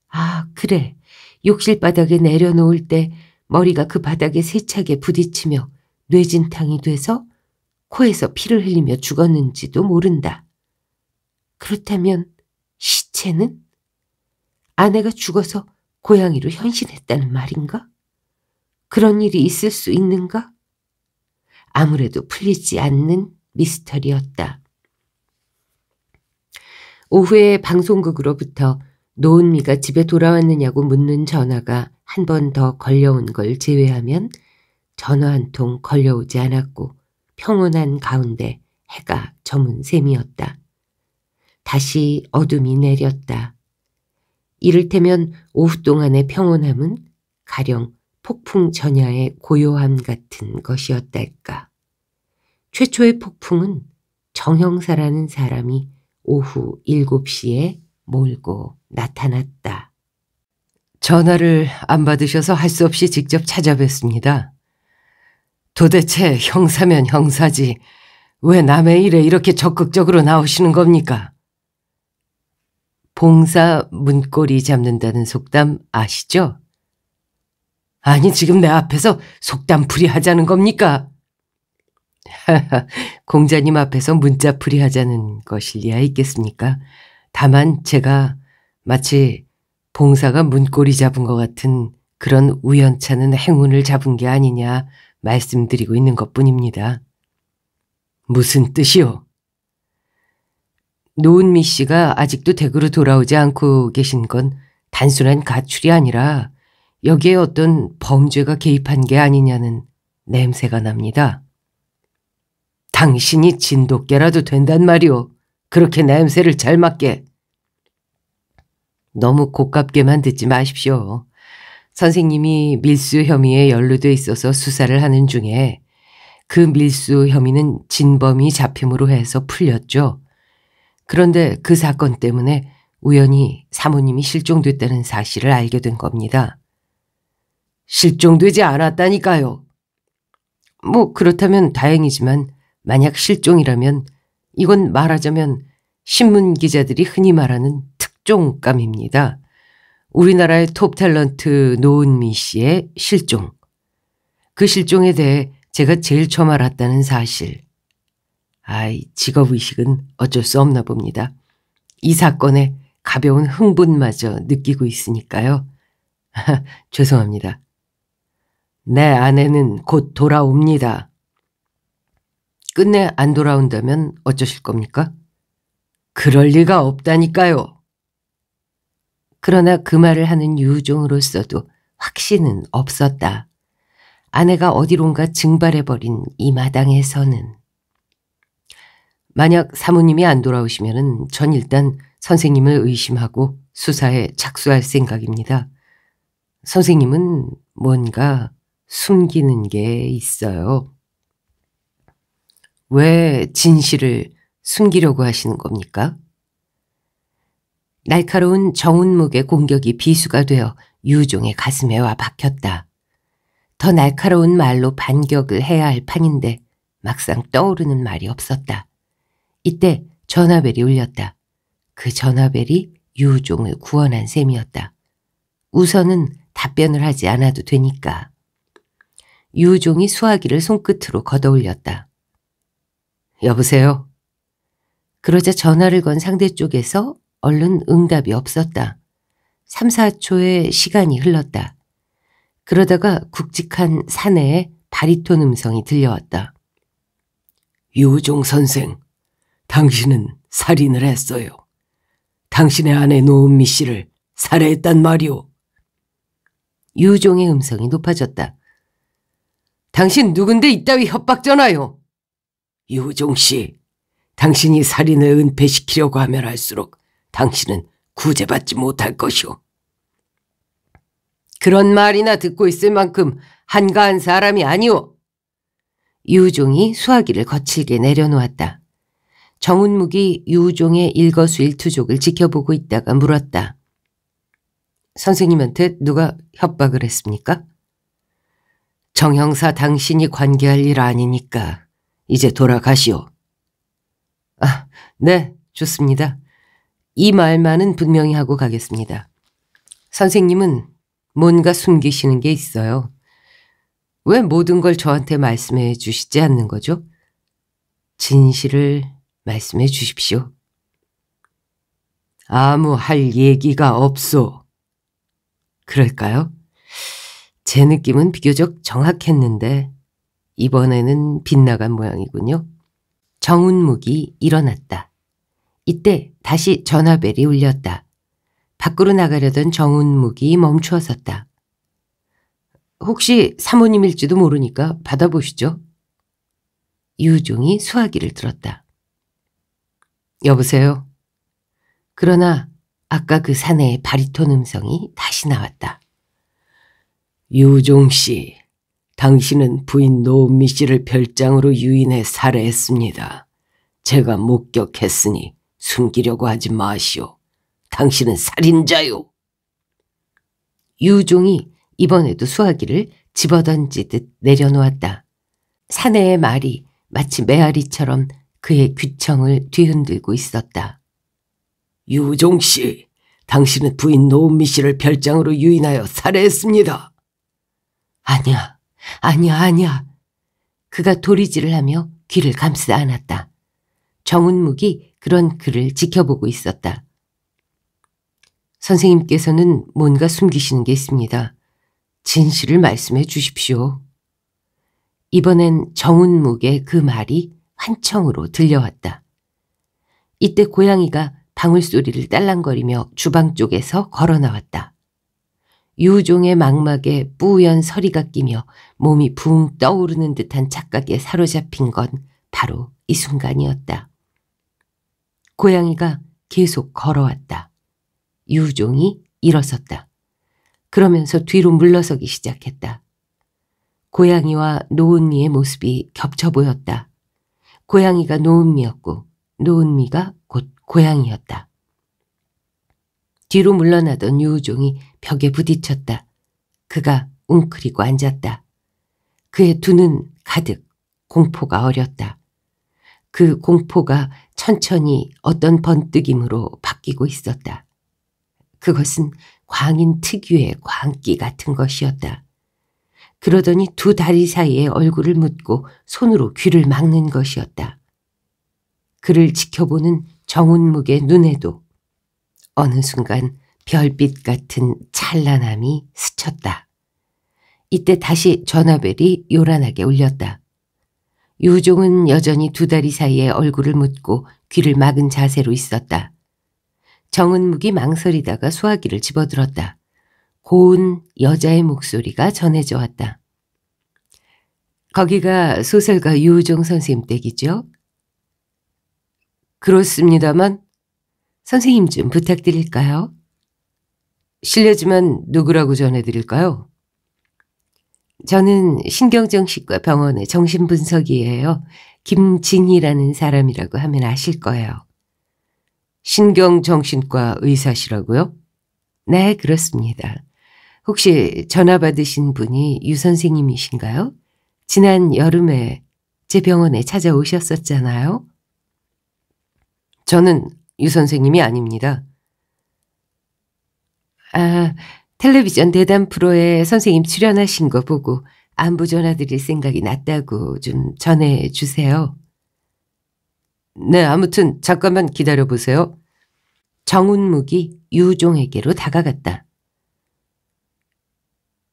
아, 그래. 욕실 바닥에 내려놓을 때 머리가 그 바닥에 세차게 부딪히며 뇌진탕이 돼서 코에서 피를 흘리며 죽었는지도 모른다. 그렇다면 시체는? 아내가 죽어서 고양이로 현신했다는 말인가? 그런 일이 있을 수 있는가? 아무래도 풀리지 않는 미스터리였다. 오후에 방송국으로부터 노은미가 집에 돌아왔느냐고 묻는 전화가 한 번 더 걸려온 걸 제외하면 전화 한 통 걸려오지 않았고 평온한 가운데 해가 저문 셈이었다. 다시 어둠이 내렸다. 이를테면 오후 동안의 평온함은 가령 폭풍 전야의 고요함 같은 것이었달까. 최초의 폭풍은 정형사라는 사람이 오후 7시에 몰고 나타났다. 전화를 안 받으셔서 할 수 없이 직접 찾아뵙습니다. 도대체 형사면 형사지 왜 남의 일에 이렇게 적극적으로 나오시는 겁니까? 봉사 문고리 잡는다는 속담 아시죠? 아니 지금 내 앞에서 속담풀이 하자는 겁니까? 하하, 공자님 앞에서 문자풀이 하자는 것일리야 있겠습니까? 다만 제가 마치 봉사가 문고리 잡은 것 같은 그런 우연찮은 행운을 잡은 게 아니냐 말씀드리고 있는 것뿐입니다. 무슨 뜻이요? 노은미 씨가 아직도 댁으로 돌아오지 않고 계신 건 단순한 가출이 아니라 여기에 어떤 범죄가 개입한 게 아니냐는 냄새가 납니다. 당신이 진돗개라도 된단 말이오. 그렇게 냄새를 잘 맡게. 너무 고깝게만 듣지 마십시오. 선생님이 밀수 혐의에 연루돼 있어서 수사를 하는 중에 그 밀수 혐의는 진범이 잡힘으로 해서 풀렸죠. 그런데 그 사건 때문에 우연히 사모님이 실종됐다는 사실을 알게 된 겁니다. 실종되지 않았다니까요. 뭐 그렇다면 다행이지만 만약 실종이라면 이건 말하자면 신문 기자들이 흔히 말하는 특종감입니다. 우리나라의 톱 탤런트 노은미 씨의 실종. 그 실종에 대해 제가 제일 처음 알았다는 사실. 아이, 직업의식은 어쩔 수 없나 봅니다. 이 사건에 가벼운 흥분마저 느끼고 있으니까요. 죄송합니다. 내 아내는 곧 돌아옵니다. 끝내 안 돌아온다면 어쩌실 겁니까? 그럴 리가 없다니까요. 그러나 그 말을 하는 유종으로서도 확신은 없었다. 아내가 어디론가 증발해버린 이 마당에서는. 만약 사모님이 안 돌아오시면 전 일단 선생님을 의심하고 수사에 착수할 생각입니다. 선생님은 뭔가 숨기는 게 있어요. 왜 진실을 숨기려고 하시는 겁니까? 날카로운 정운목의 공격이 비수가 되어 유종의 가슴에 와 박혔다. 더 날카로운 말로 반격을 해야 할 판인데 막상 떠오르는 말이 없었다. 이때 전화벨이 울렸다. 그 전화벨이 유종을 구원한 셈이었다. 우선은 답변을 하지 않아도 되니까. 유종이 수화기를 손끝으로 걷어올렸다. 여보세요? 그러자 전화를 건 상대 쪽에서 얼른 응답이 없었다. 3, 4초의 시간이 흘렀다. 그러다가 굵직한 사내에 바리톤 음성이 들려왔다. 유종 선생, 당신은 살인을 했어요. 당신의 아내 노은미 씨를 살해했단 말이오. 유종의 음성이 높아졌다. 당신 누군데 이따위 협박 전화요? 유종 씨, 당신이 살인을 은폐시키려고 하면 할수록 당신은 구제받지 못할 것이오. 그런 말이나 듣고 있을 만큼 한가한 사람이 아니오. 유종이 수화기를 거칠게 내려놓았다. 정운묵이 유종의 일거수일투족을 지켜보고 있다가 물었다. 선생님한테 누가 협박을 했습니까? 정 형사 당신이 관계할 일 아니니까 이제 돌아가시오. 아, 네, 좋습니다. 이 말만은 분명히 하고 가겠습니다. 선생님은 뭔가 숨기시는 게 있어요. 왜 모든 걸 저한테 말씀해 주시지 않는 거죠? 진실을 말씀해 주십시오. 아무 할 얘기가 없소. 그럴까요? 제 느낌은 비교적 정확했는데 이번에는 빗나간 모양이군요. 정운묵이 일어났다. 이때 다시 전화벨이 울렸다. 밖으로 나가려던 정운묵이 멈추어 섰다. 혹시 사모님일지도 모르니까 받아보시죠. 유종이 수화기를 들었다. 여보세요. 그러나 아까 그 사내의 바리톤 음성이 다시 나왔다. 유종 씨, 당신은 부인 노은미 씨를 별장으로 유인해 살해했습니다. 제가 목격했으니 숨기려고 하지 마시오. 당신은 살인자요. 유종이 이번에도 수화기를 집어던지듯 내려놓았다. 사내의 말이 마치 메아리처럼 그의 귀청을 뒤흔들고 있었다. 유종 씨, 당신은 부인 노은미 씨를 별장으로 유인하여 살해했습니다. 아니야, 아니야, 아니야. 그가 도리질을 하며 귀를 감싸 안았다. 정운묵이 그런 그를 지켜보고 있었다. 선생님께서는 뭔가 숨기시는 게 있습니다. 진실을 말씀해 주십시오. 이번엔 정운묵의 그 말이 환청으로 들려왔다. 이때 고양이가 방울소리를 딸랑거리며 주방 쪽에서 걸어 나왔다. 유종의 망막에 뿌연 서리가 끼며 몸이 붕 떠오르는 듯한 착각에 사로잡힌 건 바로 이 순간이었다. 고양이가 계속 걸어왔다. 유종이 일어섰다. 그러면서 뒤로 물러서기 시작했다. 고양이와 노은미의 모습이 겹쳐 보였다. 고양이가 노은미였고 노은미가 곧 고양이였다. 뒤로 물러나던 유우종이 벽에 부딪혔다. 그가 웅크리고 앉았다. 그의 두 눈 가득 공포가 어렸다. 그 공포가 천천히 어떤 번뜩임으로 바뀌고 있었다. 그것은 광인 특유의 광기 같은 것이었다. 그러더니 두 다리 사이에 얼굴을 묻고 손으로 귀를 막는 것이었다. 그를 지켜보는 정운묵의 눈에도 어느 순간 별빛 같은 찬란함이 스쳤다. 이때 다시 전화벨이 요란하게 울렸다. 유종은 여전히 두 다리 사이에 얼굴을 묻고 귀를 막은 자세로 있었다. 정은묵이 망설이다가 수화기를 집어들었다. 고운 여자의 목소리가 전해져 왔다. 거기가 소설가 유종 선생님 댁이죠? 그렇습니다만 선생님 좀 부탁드릴까요? 실례지만 누구라고 전해드릴까요? 저는 신경정신과 병원의 정신분석이에요. 김진희라는 사람이라고 하면 아실 거예요. 신경정신과 의사시라고요? 네, 그렇습니다. 혹시 전화 받으신 분이 유 선생님이신가요? 지난 여름에 제 병원에 찾아오셨었잖아요. 저는 유 선생님이 아닙니다. 아, 텔레비전 대담 프로에 선생님 출연하신 거 보고 안부 전화드릴 생각이 났다고 좀 전해주세요. 네, 아무튼 잠깐만 기다려보세요. 정운묵이 유종에게로 다가갔다.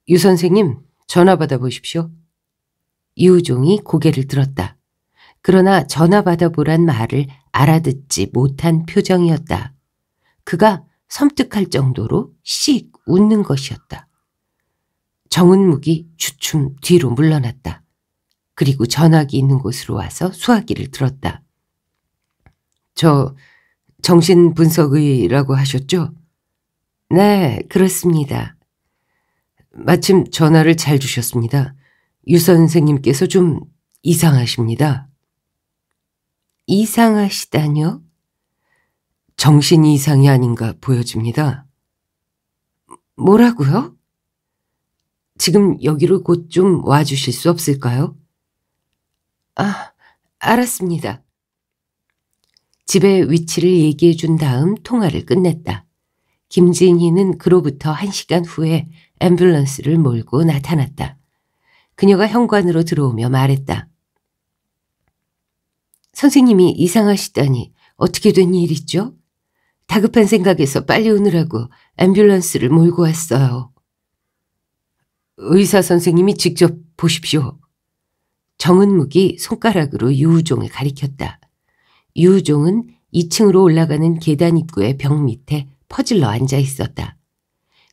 유 선생님, 전화 받아보십시오. 유종이 고개를 들었다. 그러나 전화 받아보란 말을 알아듣지 못한 표정이었다. 그가 섬뜩할 정도로 씩 웃는 것이었다. 정은묵이 주춤 뒤로 물러났다. 그리고 전화기 있는 곳으로 와서 수화기를 들었다. 저 정신분석의라고 하셨죠? 네, 그렇습니다. 마침 전화를 잘 주셨습니다. 유 선생님께서 좀 이상하십니다. 이상하시다뇨? 정신이 이상이 아닌가 보여집니다. 뭐라고요? 지금 여기로 곧 좀 와주실 수 없을까요? 아, 알았습니다. 집의 위치를 얘기해 준 다음 통화를 끝냈다. 김진희는 그로부터 한 시간 후에 앰뷸런스를 몰고 나타났다. 그녀가 현관으로 들어오며 말했다. 선생님이 이상하시다니 어떻게 된 일이죠? 다급한 생각에서 빨리 오느라고 앰뷸런스를 몰고 왔어요. 의사 선생님이 직접 보십시오. 정은묵이 손가락으로 유우종을 가리켰다. 유우종은 2층으로 올라가는 계단 입구의 벽 밑에 퍼질러 앉아 있었다.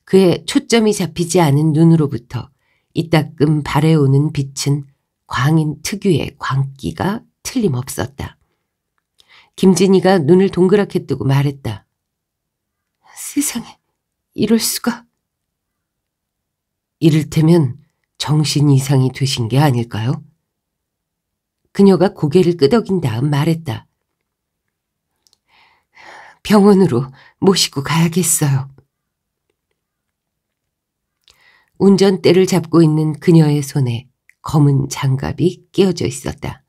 그의 초점이 잡히지 않은 눈으로부터 이따금 발에 오는 빛은 광인 특유의 광기가 틀림없었다. 김진이가 눈을 동그랗게 뜨고 말했다. 세상에 이럴 수가. 이를테면 정신 이상이 되신 게 아닐까요? 그녀가 고개를 끄덕인 다음 말했다. 병원으로 모시고 가야겠어요. 운전대를 잡고 있는 그녀의 손에 검은 장갑이 끼어져 있었다.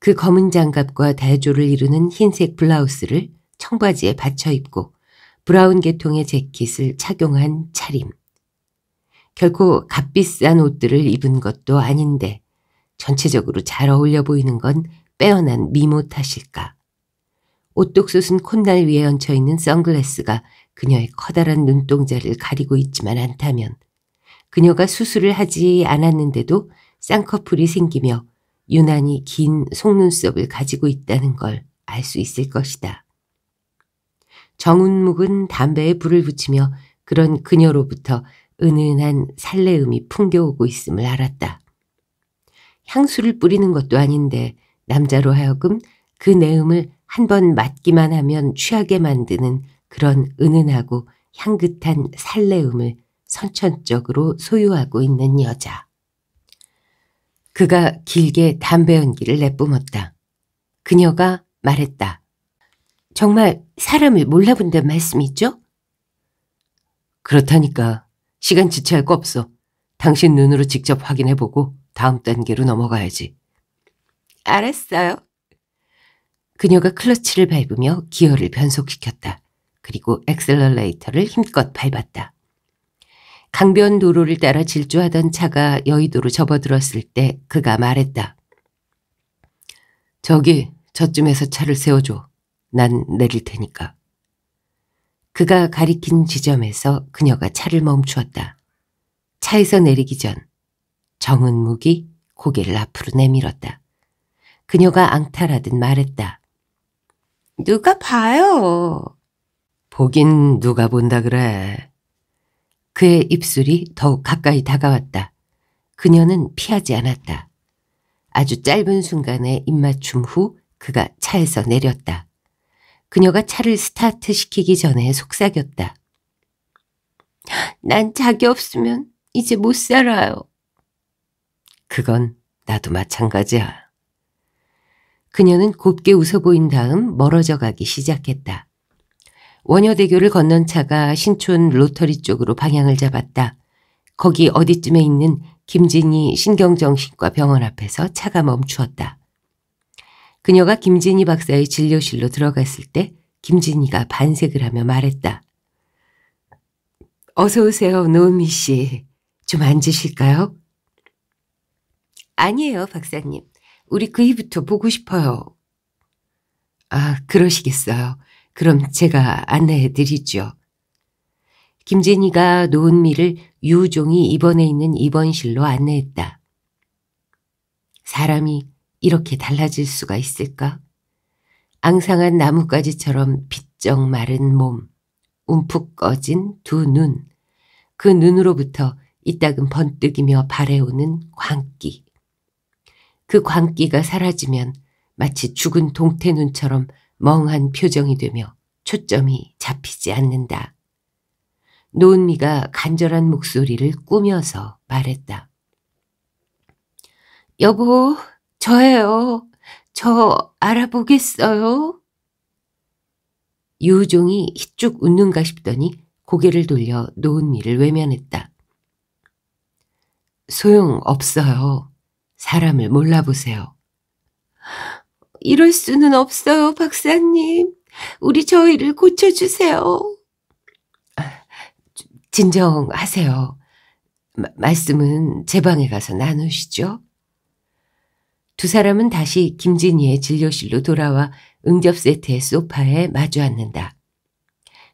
그 검은 장갑과 대조를 이루는 흰색 블라우스를 청바지에 받쳐 입고 브라운 계통의 재킷을 착용한 차림. 결코 값비싼 옷들을 입은 것도 아닌데 전체적으로 잘 어울려 보이는 건 빼어난 미모 탓일까. 오똑솟은 콧날 위에 얹혀 있는 선글라스가 그녀의 커다란 눈동자를 가리고 있지만 않다면 그녀가 수술을 하지 않았는데도 쌍꺼풀이 생기며 유난히 긴 속눈썹을 가지고 있다는 걸 알 수 있을 것이다. 정운묵은 담배에 불을 붙이며 그런 그녀로부터 은은한 살레음이 풍겨오고 있음을 알았다. 향수를 뿌리는 것도 아닌데 남자로 하여금 그 내음을 한 번 맡기만 하면 취하게 만드는 그런 은은하고 향긋한 살레음을 선천적으로 소유하고 있는 여자. 그가 길게 담배 연기를 내뿜었다. 그녀가 말했다. 정말 사람을 몰라본단 말씀이죠? 그렇다니까. 시간 지체할 거 없어. 당신 눈으로 직접 확인해보고 다음 단계로 넘어가야지. 알았어요. 그녀가 클러치를 밟으며 기어를 변속시켰다. 그리고 엑셀러레이터를 힘껏 밟았다. 강변 도로를 따라 질주하던 차가 여의도로 접어들었을 때 그가 말했다. 저기 저쯤에서 차를 세워줘. 난 내릴 테니까. 그가 가리킨 지점에서 그녀가 차를 멈추었다. 차에서 내리기 전정은 무기 고개를 앞으로 내밀었다. 그녀가 앙탈하듯 말했다. 누가 봐요. 보긴 누가 본다 그래. 그의 입술이 더욱 가까이 다가왔다. 그녀는 피하지 않았다. 아주 짧은 순간의 입맞춤 후 그가 차에서 내렸다. 그녀가 차를 스타트시키기 전에 속삭였다. 난 자기 없으면 이제 못 살아요. 그건 나도 마찬가지야. 그녀는 곱게 웃어 보인 다음 멀어져 가기 시작했다. 원효대교를 건넌 차가 신촌 로터리 쪽으로 방향을 잡았다. 거기 어디쯤에 있는 김진희 신경정신과 병원 앞에서 차가 멈추었다. 그녀가 김진희 박사의 진료실로 들어갔을 때 김진희가 반색을 하며 말했다. 어서 오세요, 노은미 씨. 좀 앉으실까요? 아니에요, 박사님. 우리 그이부터 보고 싶어요. 아, 그러시겠어요. 그럼 제가 안내해 드리죠. 김진희가 놓은 미를 유종이 입원해 있는 입원실로 안내했다. 사람이 이렇게 달라질 수가 있을까? 앙상한 나뭇가지처럼 빗쩍 마른 몸, 움푹 꺼진 두 눈, 그 눈으로부터 이따금 번뜩이며 발해오는 광기. 그 광기가 사라지면 마치 죽은 동태 눈처럼 멍한 표정이 되며 초점이 잡히지 않는다. 노은미가 간절한 목소리를 꾸며서 말했다. 여보, 저예요. 저 알아보겠어요? 유종이 희쭉 웃는가 싶더니 고개를 돌려 노은미를 외면했다. 소용없어요. 사람을 몰라보세요. 이럴 수는 없어요, 박사님. 우리 저희를 고쳐주세요. 아, 진정하세요. 마, 말씀은 제 방에 가서 나누시죠. 두 사람은 다시 김진희의 진료실로 돌아와 응접 세트의 소파에 마주 앉는다.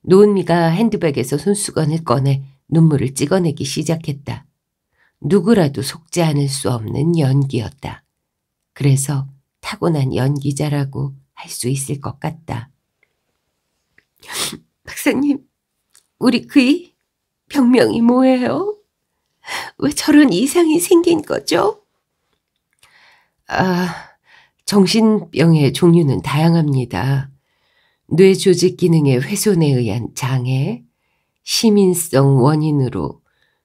노은미가 핸드백에서 손수건을 꺼내 눈물을 찍어내기 시작했다. 누구라도 속지 않을 수 없는 연기였다. 그래서 타고난 연기자라고 할 수 있을 것 같다. 박사님, 우리 그이 병명이 뭐예요? 왜 저런 이상이 생긴 거죠? 아, 정신병의 종류는 다양합니다. 뇌 조직 기능의 훼손에 의한 장애, 시민성 원인으로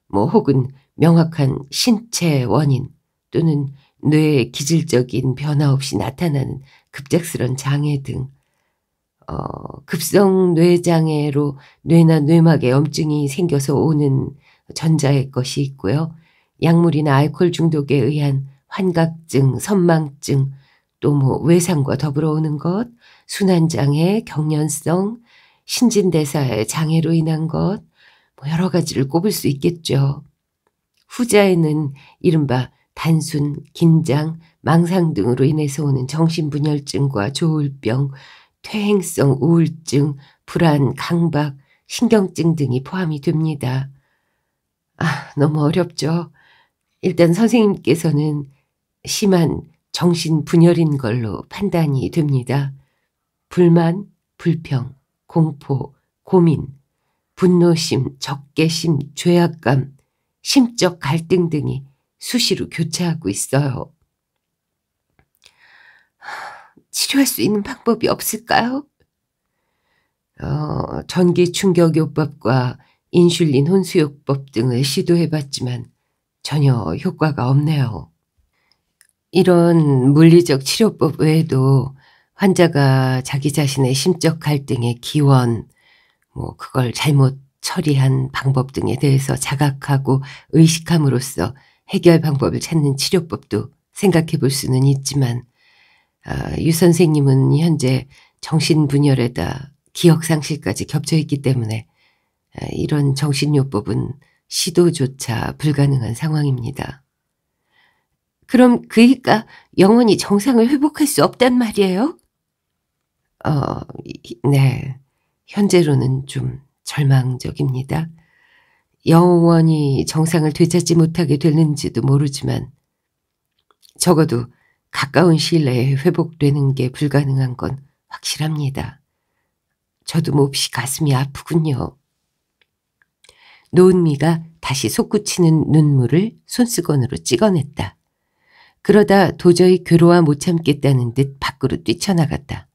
뭐 혹은 명확한 신체 원인 또는 뇌의 기질적인 변화 없이 나타나는 급작스런 장애 등 어, 급성 뇌장애로 뇌나 뇌막에 염증이 생겨서 오는 전자의 것이 있고요. 약물이나 알코올 중독에 의한 환각증, 선망증, 또 뭐 외상과 더불어 오는 것, 순환장애, 경련성, 신진대사의 장애로 인한 것, 뭐 여러 가지를 꼽을 수 있겠죠. 후자에는 이른바 단순 긴장, 망상 등으로 인해서 오는 정신분열증과 조울병, 퇴행성 우울증, 불안, 강박, 신경증 등이 포함이 됩니다. 아, 너무 어렵죠. 일단 선생님께서는 심한 정신분열인 걸로 판단이 됩니다. 불만, 불평, 공포, 고민, 분노심, 적개심, 죄악감, 심적 갈등 등이 수시로 교체하고 있어요. 치료할 수 있는 방법이 없을까요? 어, 전기 충격 요법과 인슐린 혼수요법 등을 시도해봤지만 전혀 효과가 없네요. 이런 물리적 치료법 외에도 환자가 자기 자신의 심적 갈등의 기원, 뭐 그걸 잘못 처리한 방법 등에 대해서 자각하고 의식함으로써 해결 방법을 찾는 치료법도 생각해 볼 수는 있지만 아, 유 선생님은 현재 정신분열에다 기억상실까지 겹쳐 있기 때문에 아, 이런 정신요법은 시도조차 불가능한 상황입니다. 그럼 그이가 아, 영원히 정상을 회복할 수 없단 말이에요? 어, 네. 현재로는 좀 절망적입니다. 영원히 정상을 되찾지 못하게 되는지도 모르지만 적어도 가까운 시일 내에 회복되는 게 불가능한 건 확실합니다. 저도 몹시 가슴이 아프군요. 노은미가 다시 솟구치는 눈물을 손수건으로 찍어냈다. 그러다 도저히 괴로워 못 참겠다는 듯 밖으로 뛰쳐나갔다.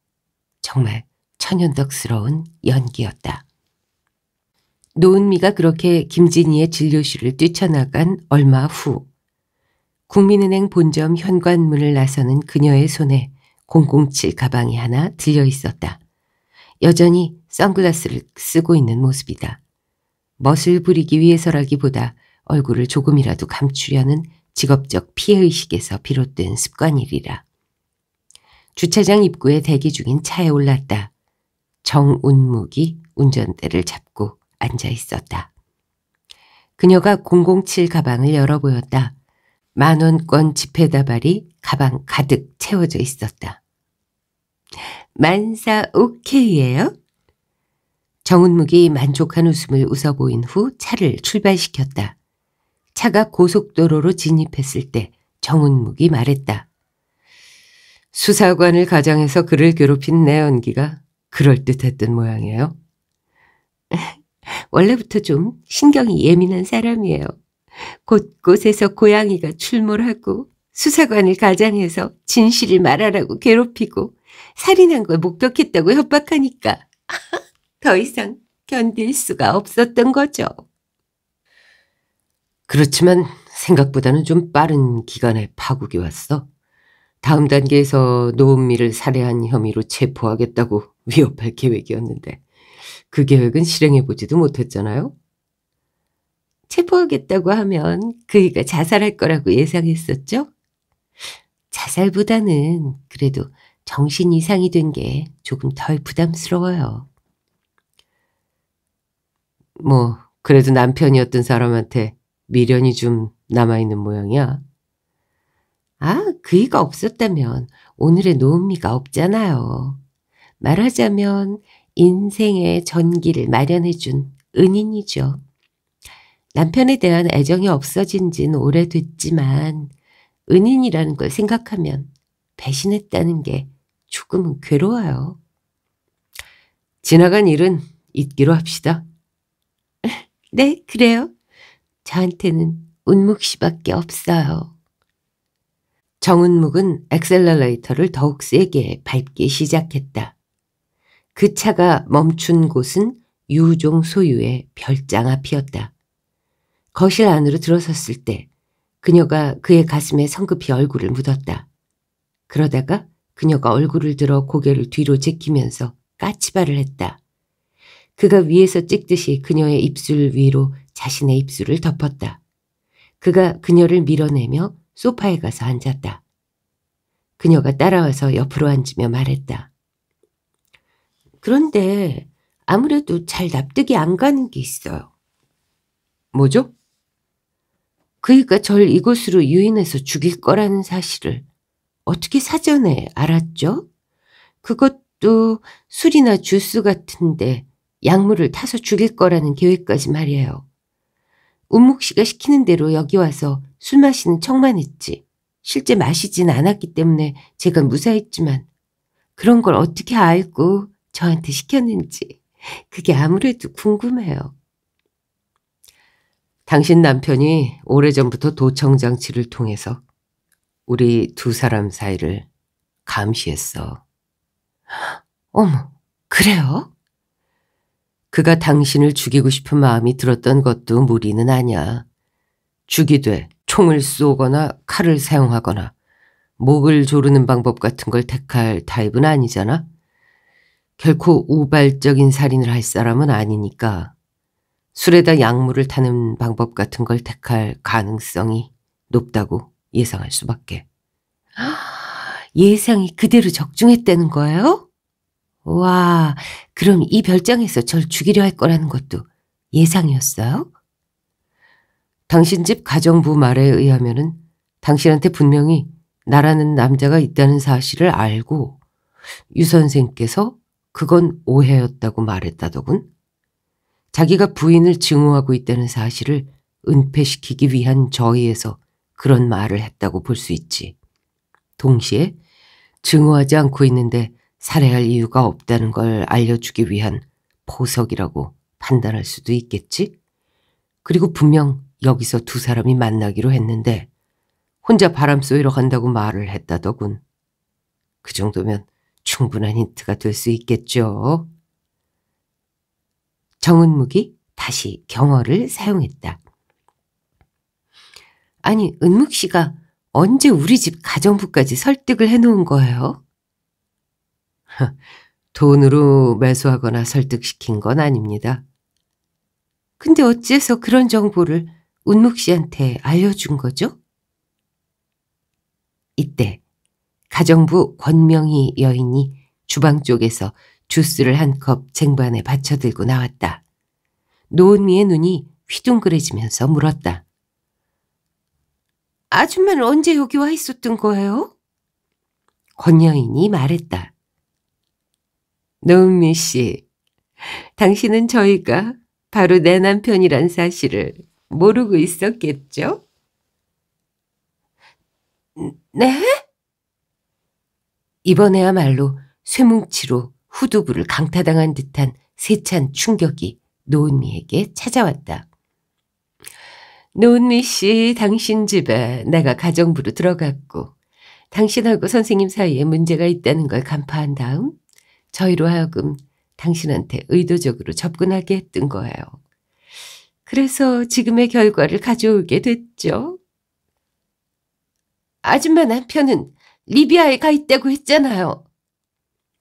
정말 천연덕스러운 연기였다. 노은미가 그렇게 김진희의 진료실을 뛰쳐나간 얼마 후 국민은행 본점 현관문을 나서는 그녀의 손에 007 가방이 하나 들려 있었다. 여전히 선글라스를 쓰고 있는 모습이다. 멋을 부리기 위해서라기보다 얼굴을 조금이라도 감추려는 직업적 피해의식에서 비롯된 습관이리라. 주차장 입구에 대기 중인 차에 올랐다. 정운묵이 운전대를 잡고 앉아 있었다. 그녀가 007 가방을 열어 보였다. 만원권 지폐다발이 가방 가득 채워져 있었다. 만사 오케이예요? 정은묵이 만족한 웃음을 웃어 보인 후 차를 출발시켰다. 차가 고속도로로 진입했을 때 정은묵이 말했다. 수사관을 가장해서 그를 괴롭힌 내 연기가 그럴듯했던 모양이에요. 원래부터 좀 신경이 예민한 사람이에요. 곳곳에서 고양이가 출몰하고 수사관을 가장해서 진실을 말하라고 괴롭히고 살인한 걸 목격했다고 협박하니까 더 이상 견딜 수가 없었던 거죠. 그렇지만 생각보다는 좀 빠른 기간에 파국이 왔어. 다음 단계에서 노은미를 살해한 혐의로 체포하겠다고 위협할 계획이었는데 그 계획은 실행해보지도 못했잖아요. 체포하겠다고 하면 그이가 자살할 거라고 예상했었죠? 자살보다는 그래도 정신 이상이 된 게 조금 덜 부담스러워요. 뭐, 그래도 남편이었던 사람한테 미련이 좀 남아있는 모양이야. 아, 그이가 없었다면 오늘의 노은미가 없잖아요. 말하자면 인생의 전기를 마련해준 은인이죠. 남편에 대한 애정이 없어진 지는 오래됐지만 은인이라는 걸 생각하면 배신했다는 게 조금은 괴로워요. 지나간 일은 잊기로 합시다. 네, 그래요. 저한테는 운묵 씨밖에 없어요. 정운묵은 엑셀러레이터를 더욱 세게 밟기 시작했다. 그 차가 멈춘 곳은 유종 소유의 별장 앞이었다. 거실 안으로 들어섰을 때 그녀가 그의 가슴에 성급히 얼굴을 묻었다. 그러다가 그녀가 얼굴을 들어 고개를 뒤로 제끼면서 까치발을 했다. 그가 위에서 찍듯이 그녀의 입술 위로 자신의 입술을 덮었다. 그가 그녀를 밀어내며 소파에 가서 앉았다. 그녀가 따라와서 옆으로 앉으며 말했다. 그런데 아무래도 잘 납득이 안 가는 게 있어요. 뭐죠? 그이가 절 이곳으로 유인해서 죽일 거라는 사실을 어떻게 사전에 알았죠? 그것도 술이나 주스 같은데 약물을 타서 죽일 거라는 계획까지 말이에요. 운묵 씨가 시키는 대로 여기 와서 술 마시는 척만 했지. 실제 마시진 않았기 때문에 제가 무사했지만 그런 걸 어떻게 알고 저한테 시켰는지 그게 아무래도 궁금해요. 당신 남편이 오래전부터 도청장치를 통해서 우리 두 사람 사이를 감시했어. 어머, 그래요? 그가 당신을 죽이고 싶은 마음이 들었던 것도 무리는 아니야. 죽이되 총을 쏘거나 칼을 사용하거나 목을 조르는 방법 같은 걸 택할 타입은 아니잖아. 결코 우발적인 살인을 할 사람은 아니니까 술에다 약물을 타는 방법 같은 걸 택할 가능성이 높다고 예상할 수밖에. 예상이 그대로 적중했다는 거예요? 와, 그럼 이 별장에서 절 죽이려 할 거라는 것도 예상이었어요? 당신 집 가정부 말에 의하면 은 당신한테 분명히 나라는 남자가 있다는 사실을 알고 유 선생께서 그건 오해였다고 말했다더군. 자기가 부인을 증오하고 있다는 사실을 은폐시키기 위한 저의에서 그런 말을 했다고 볼 수 있지. 동시에 증오하지 않고 있는데 살해할 이유가 없다는 걸 알려주기 위한 보석이라고 판단할 수도 있겠지? 그리고 분명 여기서 두 사람이 만나기로 했는데 혼자 바람 쏘이러 간다고 말을 했다더군. 그 정도면 충분한 힌트가 될 수 있겠죠. 정은묵이 다시 경어를 사용했다. 아니, 은묵 씨가 언제 우리 집 가정부까지 설득을 해놓은 거예요? 돈으로 매수하거나 설득시킨 건 아닙니다. 근데 어째서 그런 정보를 은묵 씨한테 알려준 거죠? 이때 가정부 권명희 여인이 주방 쪽에서 주스를 한 컵 쟁반에 받쳐들고 나왔다. 노은미의 눈이 휘둥그레지면서 물었다. 아줌마는 언제 여기 와 있었던 거예요? 권여인이 말했다. 노은미 씨, 당신은 저희가 바로 내 남편이란 사실을 모르고 있었겠죠? 네? 이번에야말로 쇠뭉치로 후두부를 강타당한 듯한 세찬 충격이 노은미에게 찾아왔다. 노은미 씨, 당신 집에 내가 가정부로 들어갔고 당신하고 선생님 사이에 문제가 있다는 걸 간파한 다음 저희로 하여금 당신한테 의도적으로 접근하게 했던 거예요. 그래서 지금의 결과를 가져오게 됐죠. 아줌마 남편은 리비아에 가 있다고 했잖아요.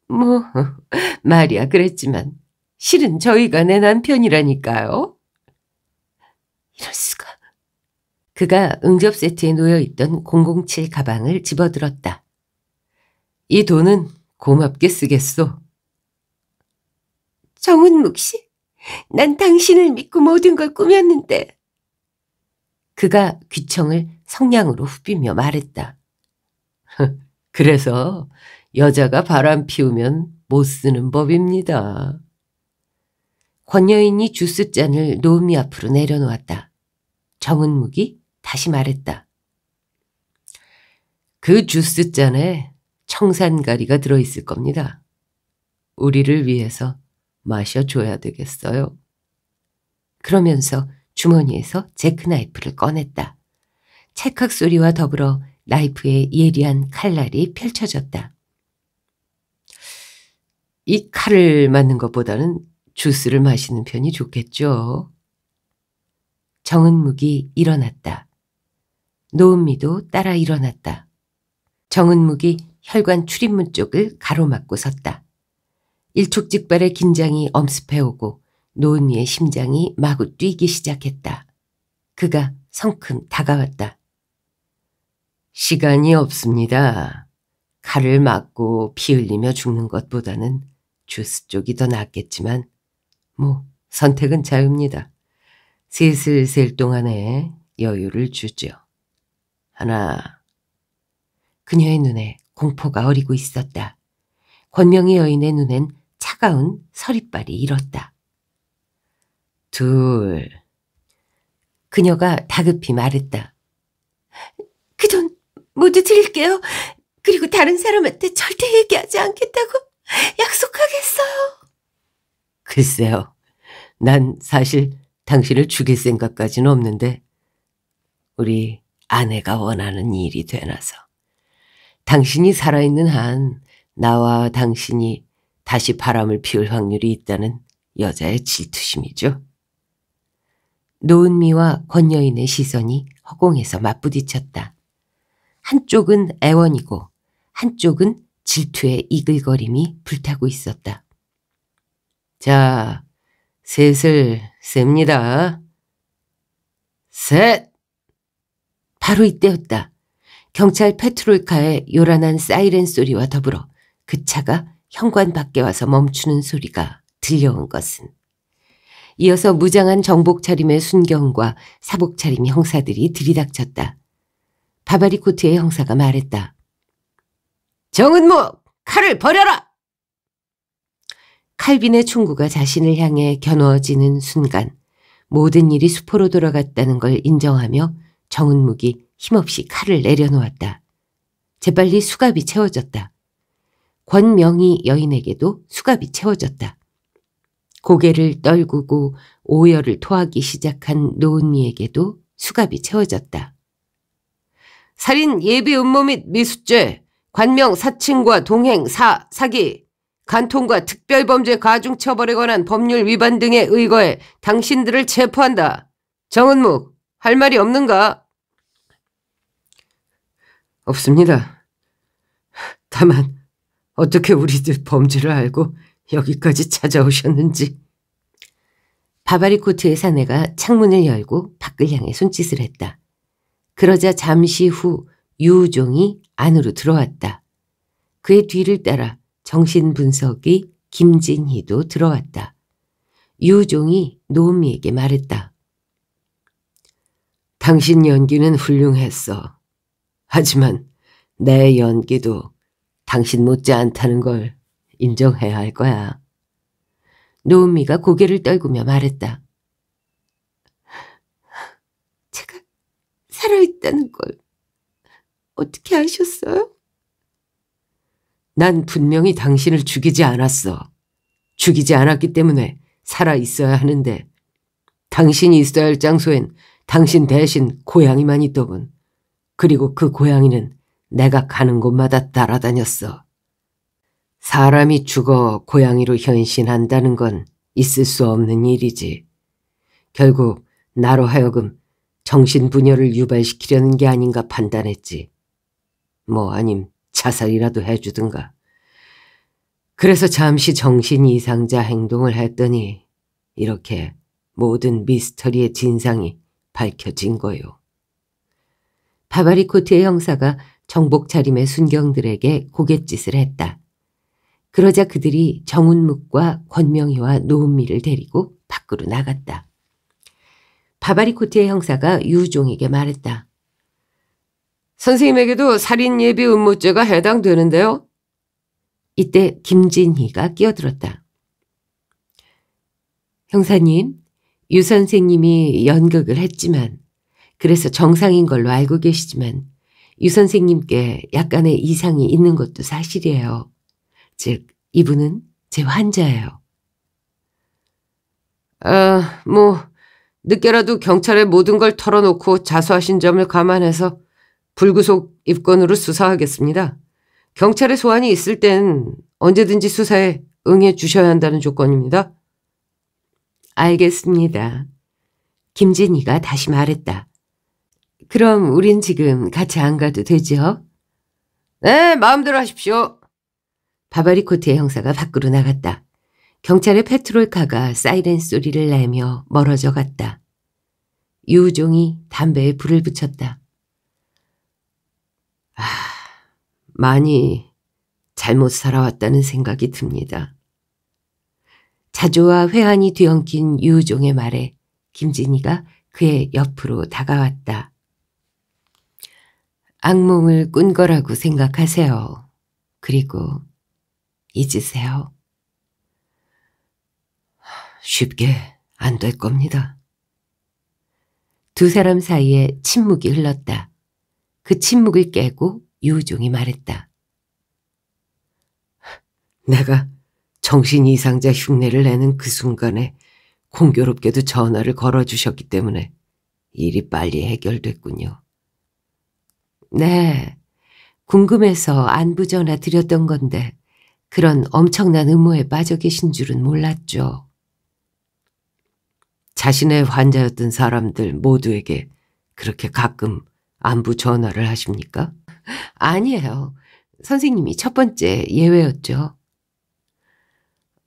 뭐, 말이야 그랬지만 실은 저희가 내 남편이라니까요. 이럴 수가. 그가 응접 세트에 놓여있던 007 가방을 집어들었다. 이 돈은 고맙게 쓰겠소. 정은묵 씨, 난 당신을 믿고 모든 걸 꾸몄는데. 그가 귀청을 성냥으로 후비며 말했다. 그래서 여자가 바람 피우면 못 쓰는 법입니다. 권여인이 주스잔을 노미 앞으로 내려놓았다. 정은묵이 다시 말했다. 그 주스잔에 청산가리가 들어있을 겁니다. 우리를 위해서 마셔줘야 되겠어요. 그러면서 주머니에서 제크나이프를 꺼냈다. 찰칵 소리와 더불어 나이프의 예리한 칼날이 펼쳐졌다. 이 칼을 맞는 것보다는 주스를 마시는 편이 좋겠죠. 정은묵이 일어났다. 노은미도 따라 일어났다. 정은묵이 혈관 출입문 쪽을 가로막고 섰다. 일촉즉발의 긴장이 엄습해오고 노은미의 심장이 마구 뛰기 시작했다. 그가 성큼 다가왔다. 시간이 없습니다. 칼을 맞고 피 흘리며 죽는 것보다는 주스 쪽이 더 낫겠지만 뭐 선택은 자유입니다. 슬슬 동안에 여유를 주죠. 하나. 그녀의 눈에 공포가 어리고 있었다. 권명희 여인의 눈엔 차가운 서리빨이 일었다. 둘. 그녀가 다급히 말했다. 모두 드릴게요. 그리고 다른 사람한테 절대 얘기하지 않겠다고 약속하겠어요. 글쎄요. 난 사실 당신을 죽일 생각까지는 없는데 우리 아내가 원하는 일이 되나서 당신이 살아있는 한 나와 당신이 다시 바람을 피울 확률이 있다는 여자의 질투심이죠. 노은미와 권여인의 시선이 허공에서 맞부딪혔다. 한쪽은 애원이고 한쪽은 질투의 이글거림이 불타고 있었다. 자, 셋을 셉니다. 셋! 바로 이때였다. 경찰 페트롤카의 요란한 사이렌 소리와 더불어 그 차가 현관 밖에 와서 멈추는 소리가 들려온 것은 이어서 무장한 정복 차림의 순경과 사복 차림의 형사들이 들이닥쳤다. 바바리코트의 형사가 말했다. 정은모 칼을 버려라! 칼빈의 충고가 자신을 향해 겨누어지는 순간 모든 일이 수포로 돌아갔다는 걸 인정하며 정은묵이 힘없이 칼을 내려놓았다. 재빨리 수갑이 채워졌다. 권명희 여인에게도 수갑이 채워졌다. 고개를 떨구고 오열을 토하기 시작한 노은미에게도 수갑이 채워졌다. 살인 예비 음모 및 미수죄, 관명 사칭과 동행 사, 사기, 간통과 특별범죄 가중처벌에 관한 법률 위반 등의 의거에 당신들을 체포한다. 정은묵, 할 말이 없는가? 없습니다. 다만 어떻게 우리들 범죄를 알고 여기까지 찾아오셨는지. 바바리 코트의 사내가 창문을 열고 밖을 향해 손짓을 했다. 그러자 잠시 후 유우종이 안으로 들어왔다. 그의 뒤를 따라 정신분석이 김진희도 들어왔다. 유종이 노미에게 말했다. 당신 연기는 훌륭했어. 하지만 내 연기도 당신 못지않다는 걸 인정해야 할 거야. 노미가 고개를 떨구며 말했다. 살아있다는 걸 어떻게 아셨어요? 난 분명히 당신을 죽이지 않았어. 죽이지 않았기 때문에 살아있어야 하는데 당신이 있어야 할 장소엔 당신 대신 고양이만 있더군. 그리고 그 고양이는 내가 가는 곳마다 따라다녔어. 사람이 죽어 고양이로 현신한다는 건 있을 수 없는 일이지. 결국 나로 하여금 정신분열을 유발시키려는 게 아닌가 판단했지. 뭐 아님 자살이라도 해주든가. 그래서 잠시 정신 이상자 행동을 했더니 이렇게 모든 미스터리의 진상이 밝혀진 거요. 바바리코트의 형사가 정복 차림의 순경들에게 고갯짓을 했다. 그러자 그들이 정운묵과 권명희와 노은미를 데리고 밖으로 나갔다. 바바리코트의 형사가 유종에게 말했다. 선생님에게도 살인 예비 음모죄가 해당되는데요. 이때 김진희가 끼어들었다. 형사님, 유 선생님이 연극을 했지만 그래서 정상인 걸로 알고 계시지만 유 선생님께 약간의 이상이 있는 것도 사실이에요. 즉 이분은 제 환자예요. 아, 뭐 늦게라도 경찰에 모든 걸 털어놓고 자수하신 점을 감안해서 불구속 입건으로 수사하겠습니다. 경찰에 소환이 있을 땐 언제든지 수사에 응해 주셔야 한다는 조건입니다. 알겠습니다. 김진희가 다시 말했다. 그럼 우린 지금 같이 안 가도 되죠? 네, 마음대로 하십시오. 바바리코트의 형사가 밖으로 나갔다. 경찰의 페트롤카가 사이렌 소리를 내며 멀어져 갔다. 유종이 담배에 불을 붙였다. 아, 많이 잘못 살아왔다는 생각이 듭니다. 자조와 회한이 뒤엉킨 유종의 말에 김진이가 그의 옆으로 다가왔다. 악몽을 꾼 거라고 생각하세요. 그리고 잊으세요. 쉽게 안 될 겁니다. 두 사람 사이에 침묵이 흘렀다. 그 침묵을 깨고 유종이 말했다. 내가 정신 이상자 흉내를 내는 그 순간에 공교롭게도 전화를 걸어주셨기 때문에 일이 빨리 해결됐군요. 네, 궁금해서 안부 전화 드렸던 건데 그런 엄청난 음모에 빠져 계신 줄은 몰랐죠. 자신의 환자였던 사람들 모두에게 그렇게 가끔 안부 전화를 하십니까? 아니에요. 선생님이 첫 번째 예외였죠.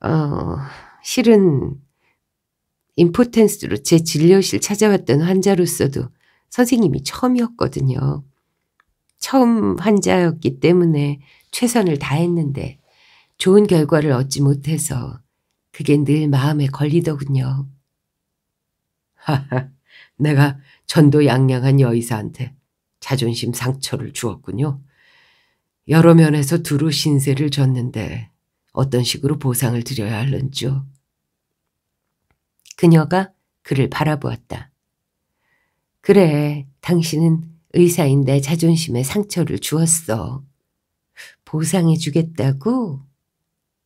어, 실은 임포텐스로 제 진료실 찾아왔던 환자로서도 선생님이 처음이었거든요. 처음 환자였기 때문에 최선을 다했는데 좋은 결과를 얻지 못해서 그게 늘 마음에 걸리더군요. 하하, 내가 전도 양양한 여의사한테 자존심 상처를 주었군요. 여러 면에서 두루 신세를 졌는데 어떤 식으로 보상을 드려야 할는지요. 그녀가 그를 바라보았다. 그래, 당신은 의사인내 자존심에 상처를 주었어. 보상해 주겠다고?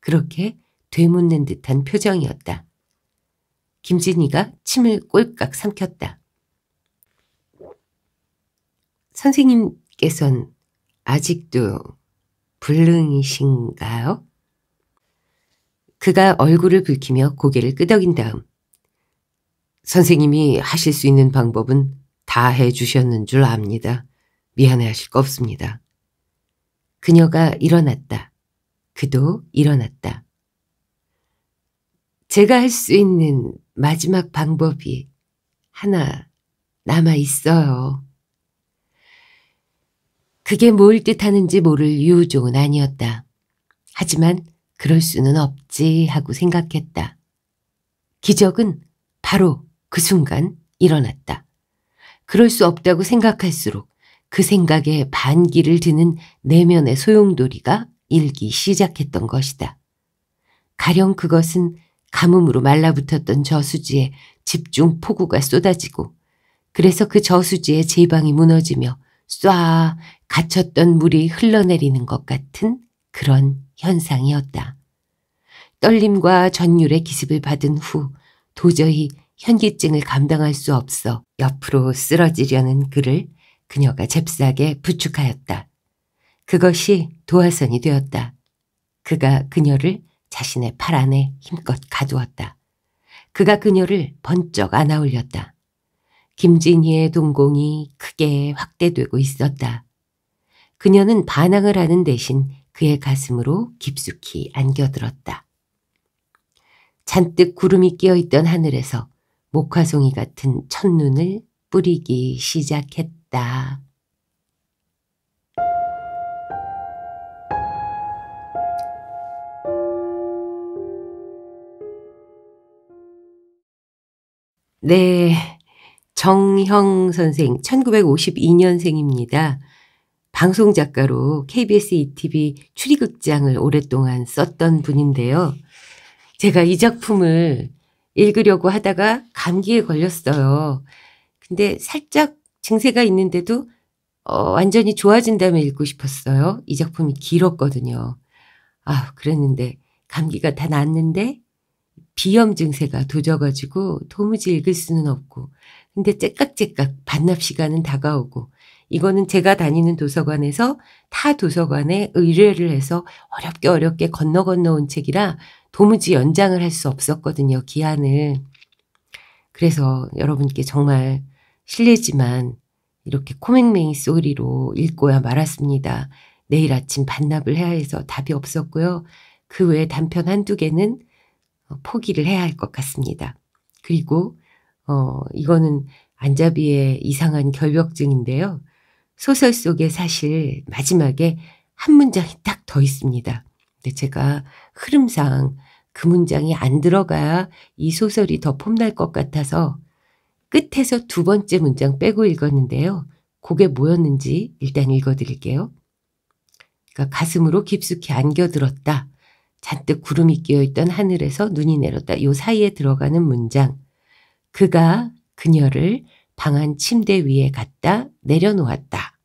그렇게 되묻는 듯한 표정이었다. 김진이가 침을 꼴깍 삼켰다. 선생님께선 아직도 불능이신가요? 그가 얼굴을 붉히며 고개를 끄덕인 다음 선생님이 하실 수 있는 방법은 다 해주셨는 줄 압니다. 미안해하실 거 없습니다. 그녀가 일어났다. 그도 일어났다. 제가 할 수 있는 마지막 방법이 하나 남아 있어요. 그게 뭘 뜻하는지 모를 유종은 아니었다. 하지만 그럴 수는 없지 하고 생각했다. 기적은 바로 그 순간 일어났다. 그럴 수 없다고 생각할수록 그 생각에 반기를 드는 내면의 소용돌이가 일기 시작했던 것이다. 가령 그것은 가뭄으로 말라붙었던 저수지에 집중 폭우가 쏟아지고 그래서 그저수지에 제방이 무너지며 쏴 갇혔던 물이 흘러내리는 것 같은 그런 현상이었다. 떨림과 전율의 기습을 받은 후 도저히 현기증을 감당할 수 없어 옆으로 쓰러지려는 그를 그녀가 잽싸게 부축하였다. 그것이 도화선이 되었다. 그가 그녀를 자신의 팔 안에 힘껏 가두었다. 그가 그녀를 번쩍 안아 올렸다. 김진희의 동공이 크게 확대되고 있었다. 그녀는 반항을 하는 대신 그의 가슴으로 깊숙이 안겨들었다. 잔뜩 구름이 끼어있던 하늘에서 목화송이 같은 첫눈을 뿌리기 시작했다. 네. 정형 선생, 1952년생입니다. 방송 작가로 KBS ETV 추리극장을 오랫동안 썼던 분인데요. 제가 이 작품을 읽으려고 하다가 감기에 걸렸어요. 근데 살짝 증세가 있는데도 어, 완전히 좋아진 다음에 읽고 싶었어요. 이 작품이 길었거든요. 아, 그랬는데 감기가 다 났는데 비염 증세가 도져가지고 도무지 읽을 수는 없고 근데 째깍째깍 반납 시간은 다가오고 이거는 제가 다니는 도서관에서 타 도서관에 의뢰를 해서 어렵게 어렵게 건너 건너 온 책이라 도무지 연장을 할 수 없었거든요. 기한을. 그래서 여러분께 정말 실례지만 이렇게 코맹맹이 소리로 읽고야 말았습니다. 내일 아침 반납을 해야 해서 답이 없었고요. 그 외에 단편 한두 개는 포기를 해야 할 것 같습니다. 그리고 어, 이거는 안자비의 이상한 결벽증인데요. 소설 속에 사실 마지막에 한 문장이 딱 더 있습니다. 근데 제가 흐름상 그 문장이 안 들어가야 이 소설이 더 폼날 것 같아서 끝에서 두 번째 문장 빼고 읽었는데요. 그게 뭐였는지 일단 읽어드릴게요. 그러니까 가슴으로 깊숙이 안겨들었다. 잔뜩 구름이 끼어있던 하늘에서 눈이 내렸다. 요 사이에 들어가는 문장. 그가 그녀를 방 안 침대 위에 갖다 내려놓았다.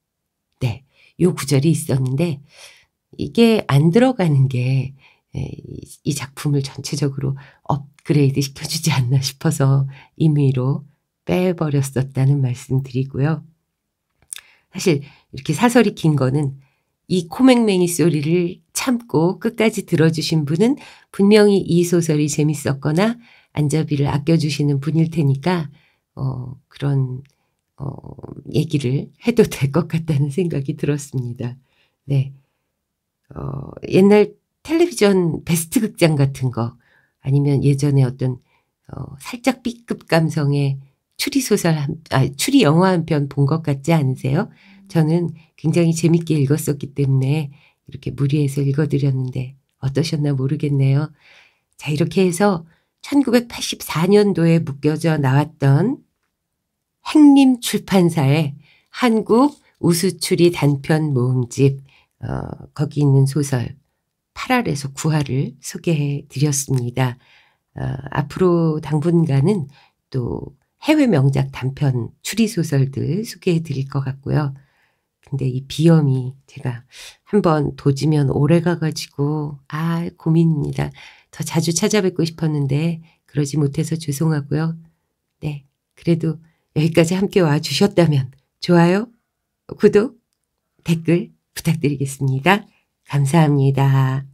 네, 요 구절이 있었는데 이게 안 들어가는 게이 예, 작품을 전체적으로 업그레이드 시켜주지 않나 싶어서 임의로 빼버렸었다는 말씀 드리고요. 사실 이렇게 사설이 긴 거는 이 코맹맹이 소리를 참고 끝까지 들어주신 분은 분명히 이 소설이 재밌었거나 안잡이를 아껴주시는 분일 테니까 어, 그런 어, 얘기를 해도 될 것 같다는 생각이 들었습니다. 네, 어, 옛날 텔레비전 베스트 극장 같은 거 아니면 예전에 어떤 어, 살짝 B급 감성의 추리 소설 한, 아, 추리 영화 한 편 본 것 같지 않으세요? 저는 굉장히 재밌게 읽었었기 때문에 이렇게 무리해서 읽어드렸는데 어떠셨나 모르겠네요. 자, 이렇게 해서 1984년도에 묶여져 나왔던 행림 출판사의 한국 우수추리 단편 모음집 어, 거기 있는 소설 8알에서 9화을 소개해 드렸습니다. 어, 앞으로 당분간은 또 해외 명작 단편 추리 소설들 소개해 드릴 것 같고요. 근데 이 비염이 제가 한번 도지면 오래 가가지고 아 고민입니다. 더 자주 찾아뵙고 싶었는데 그러지 못해서 죄송하고요. 네, 그래도 여기까지 함께 와주셨다면 좋아요, 구독, 댓글 부탁드리겠습니다. 감사합니다.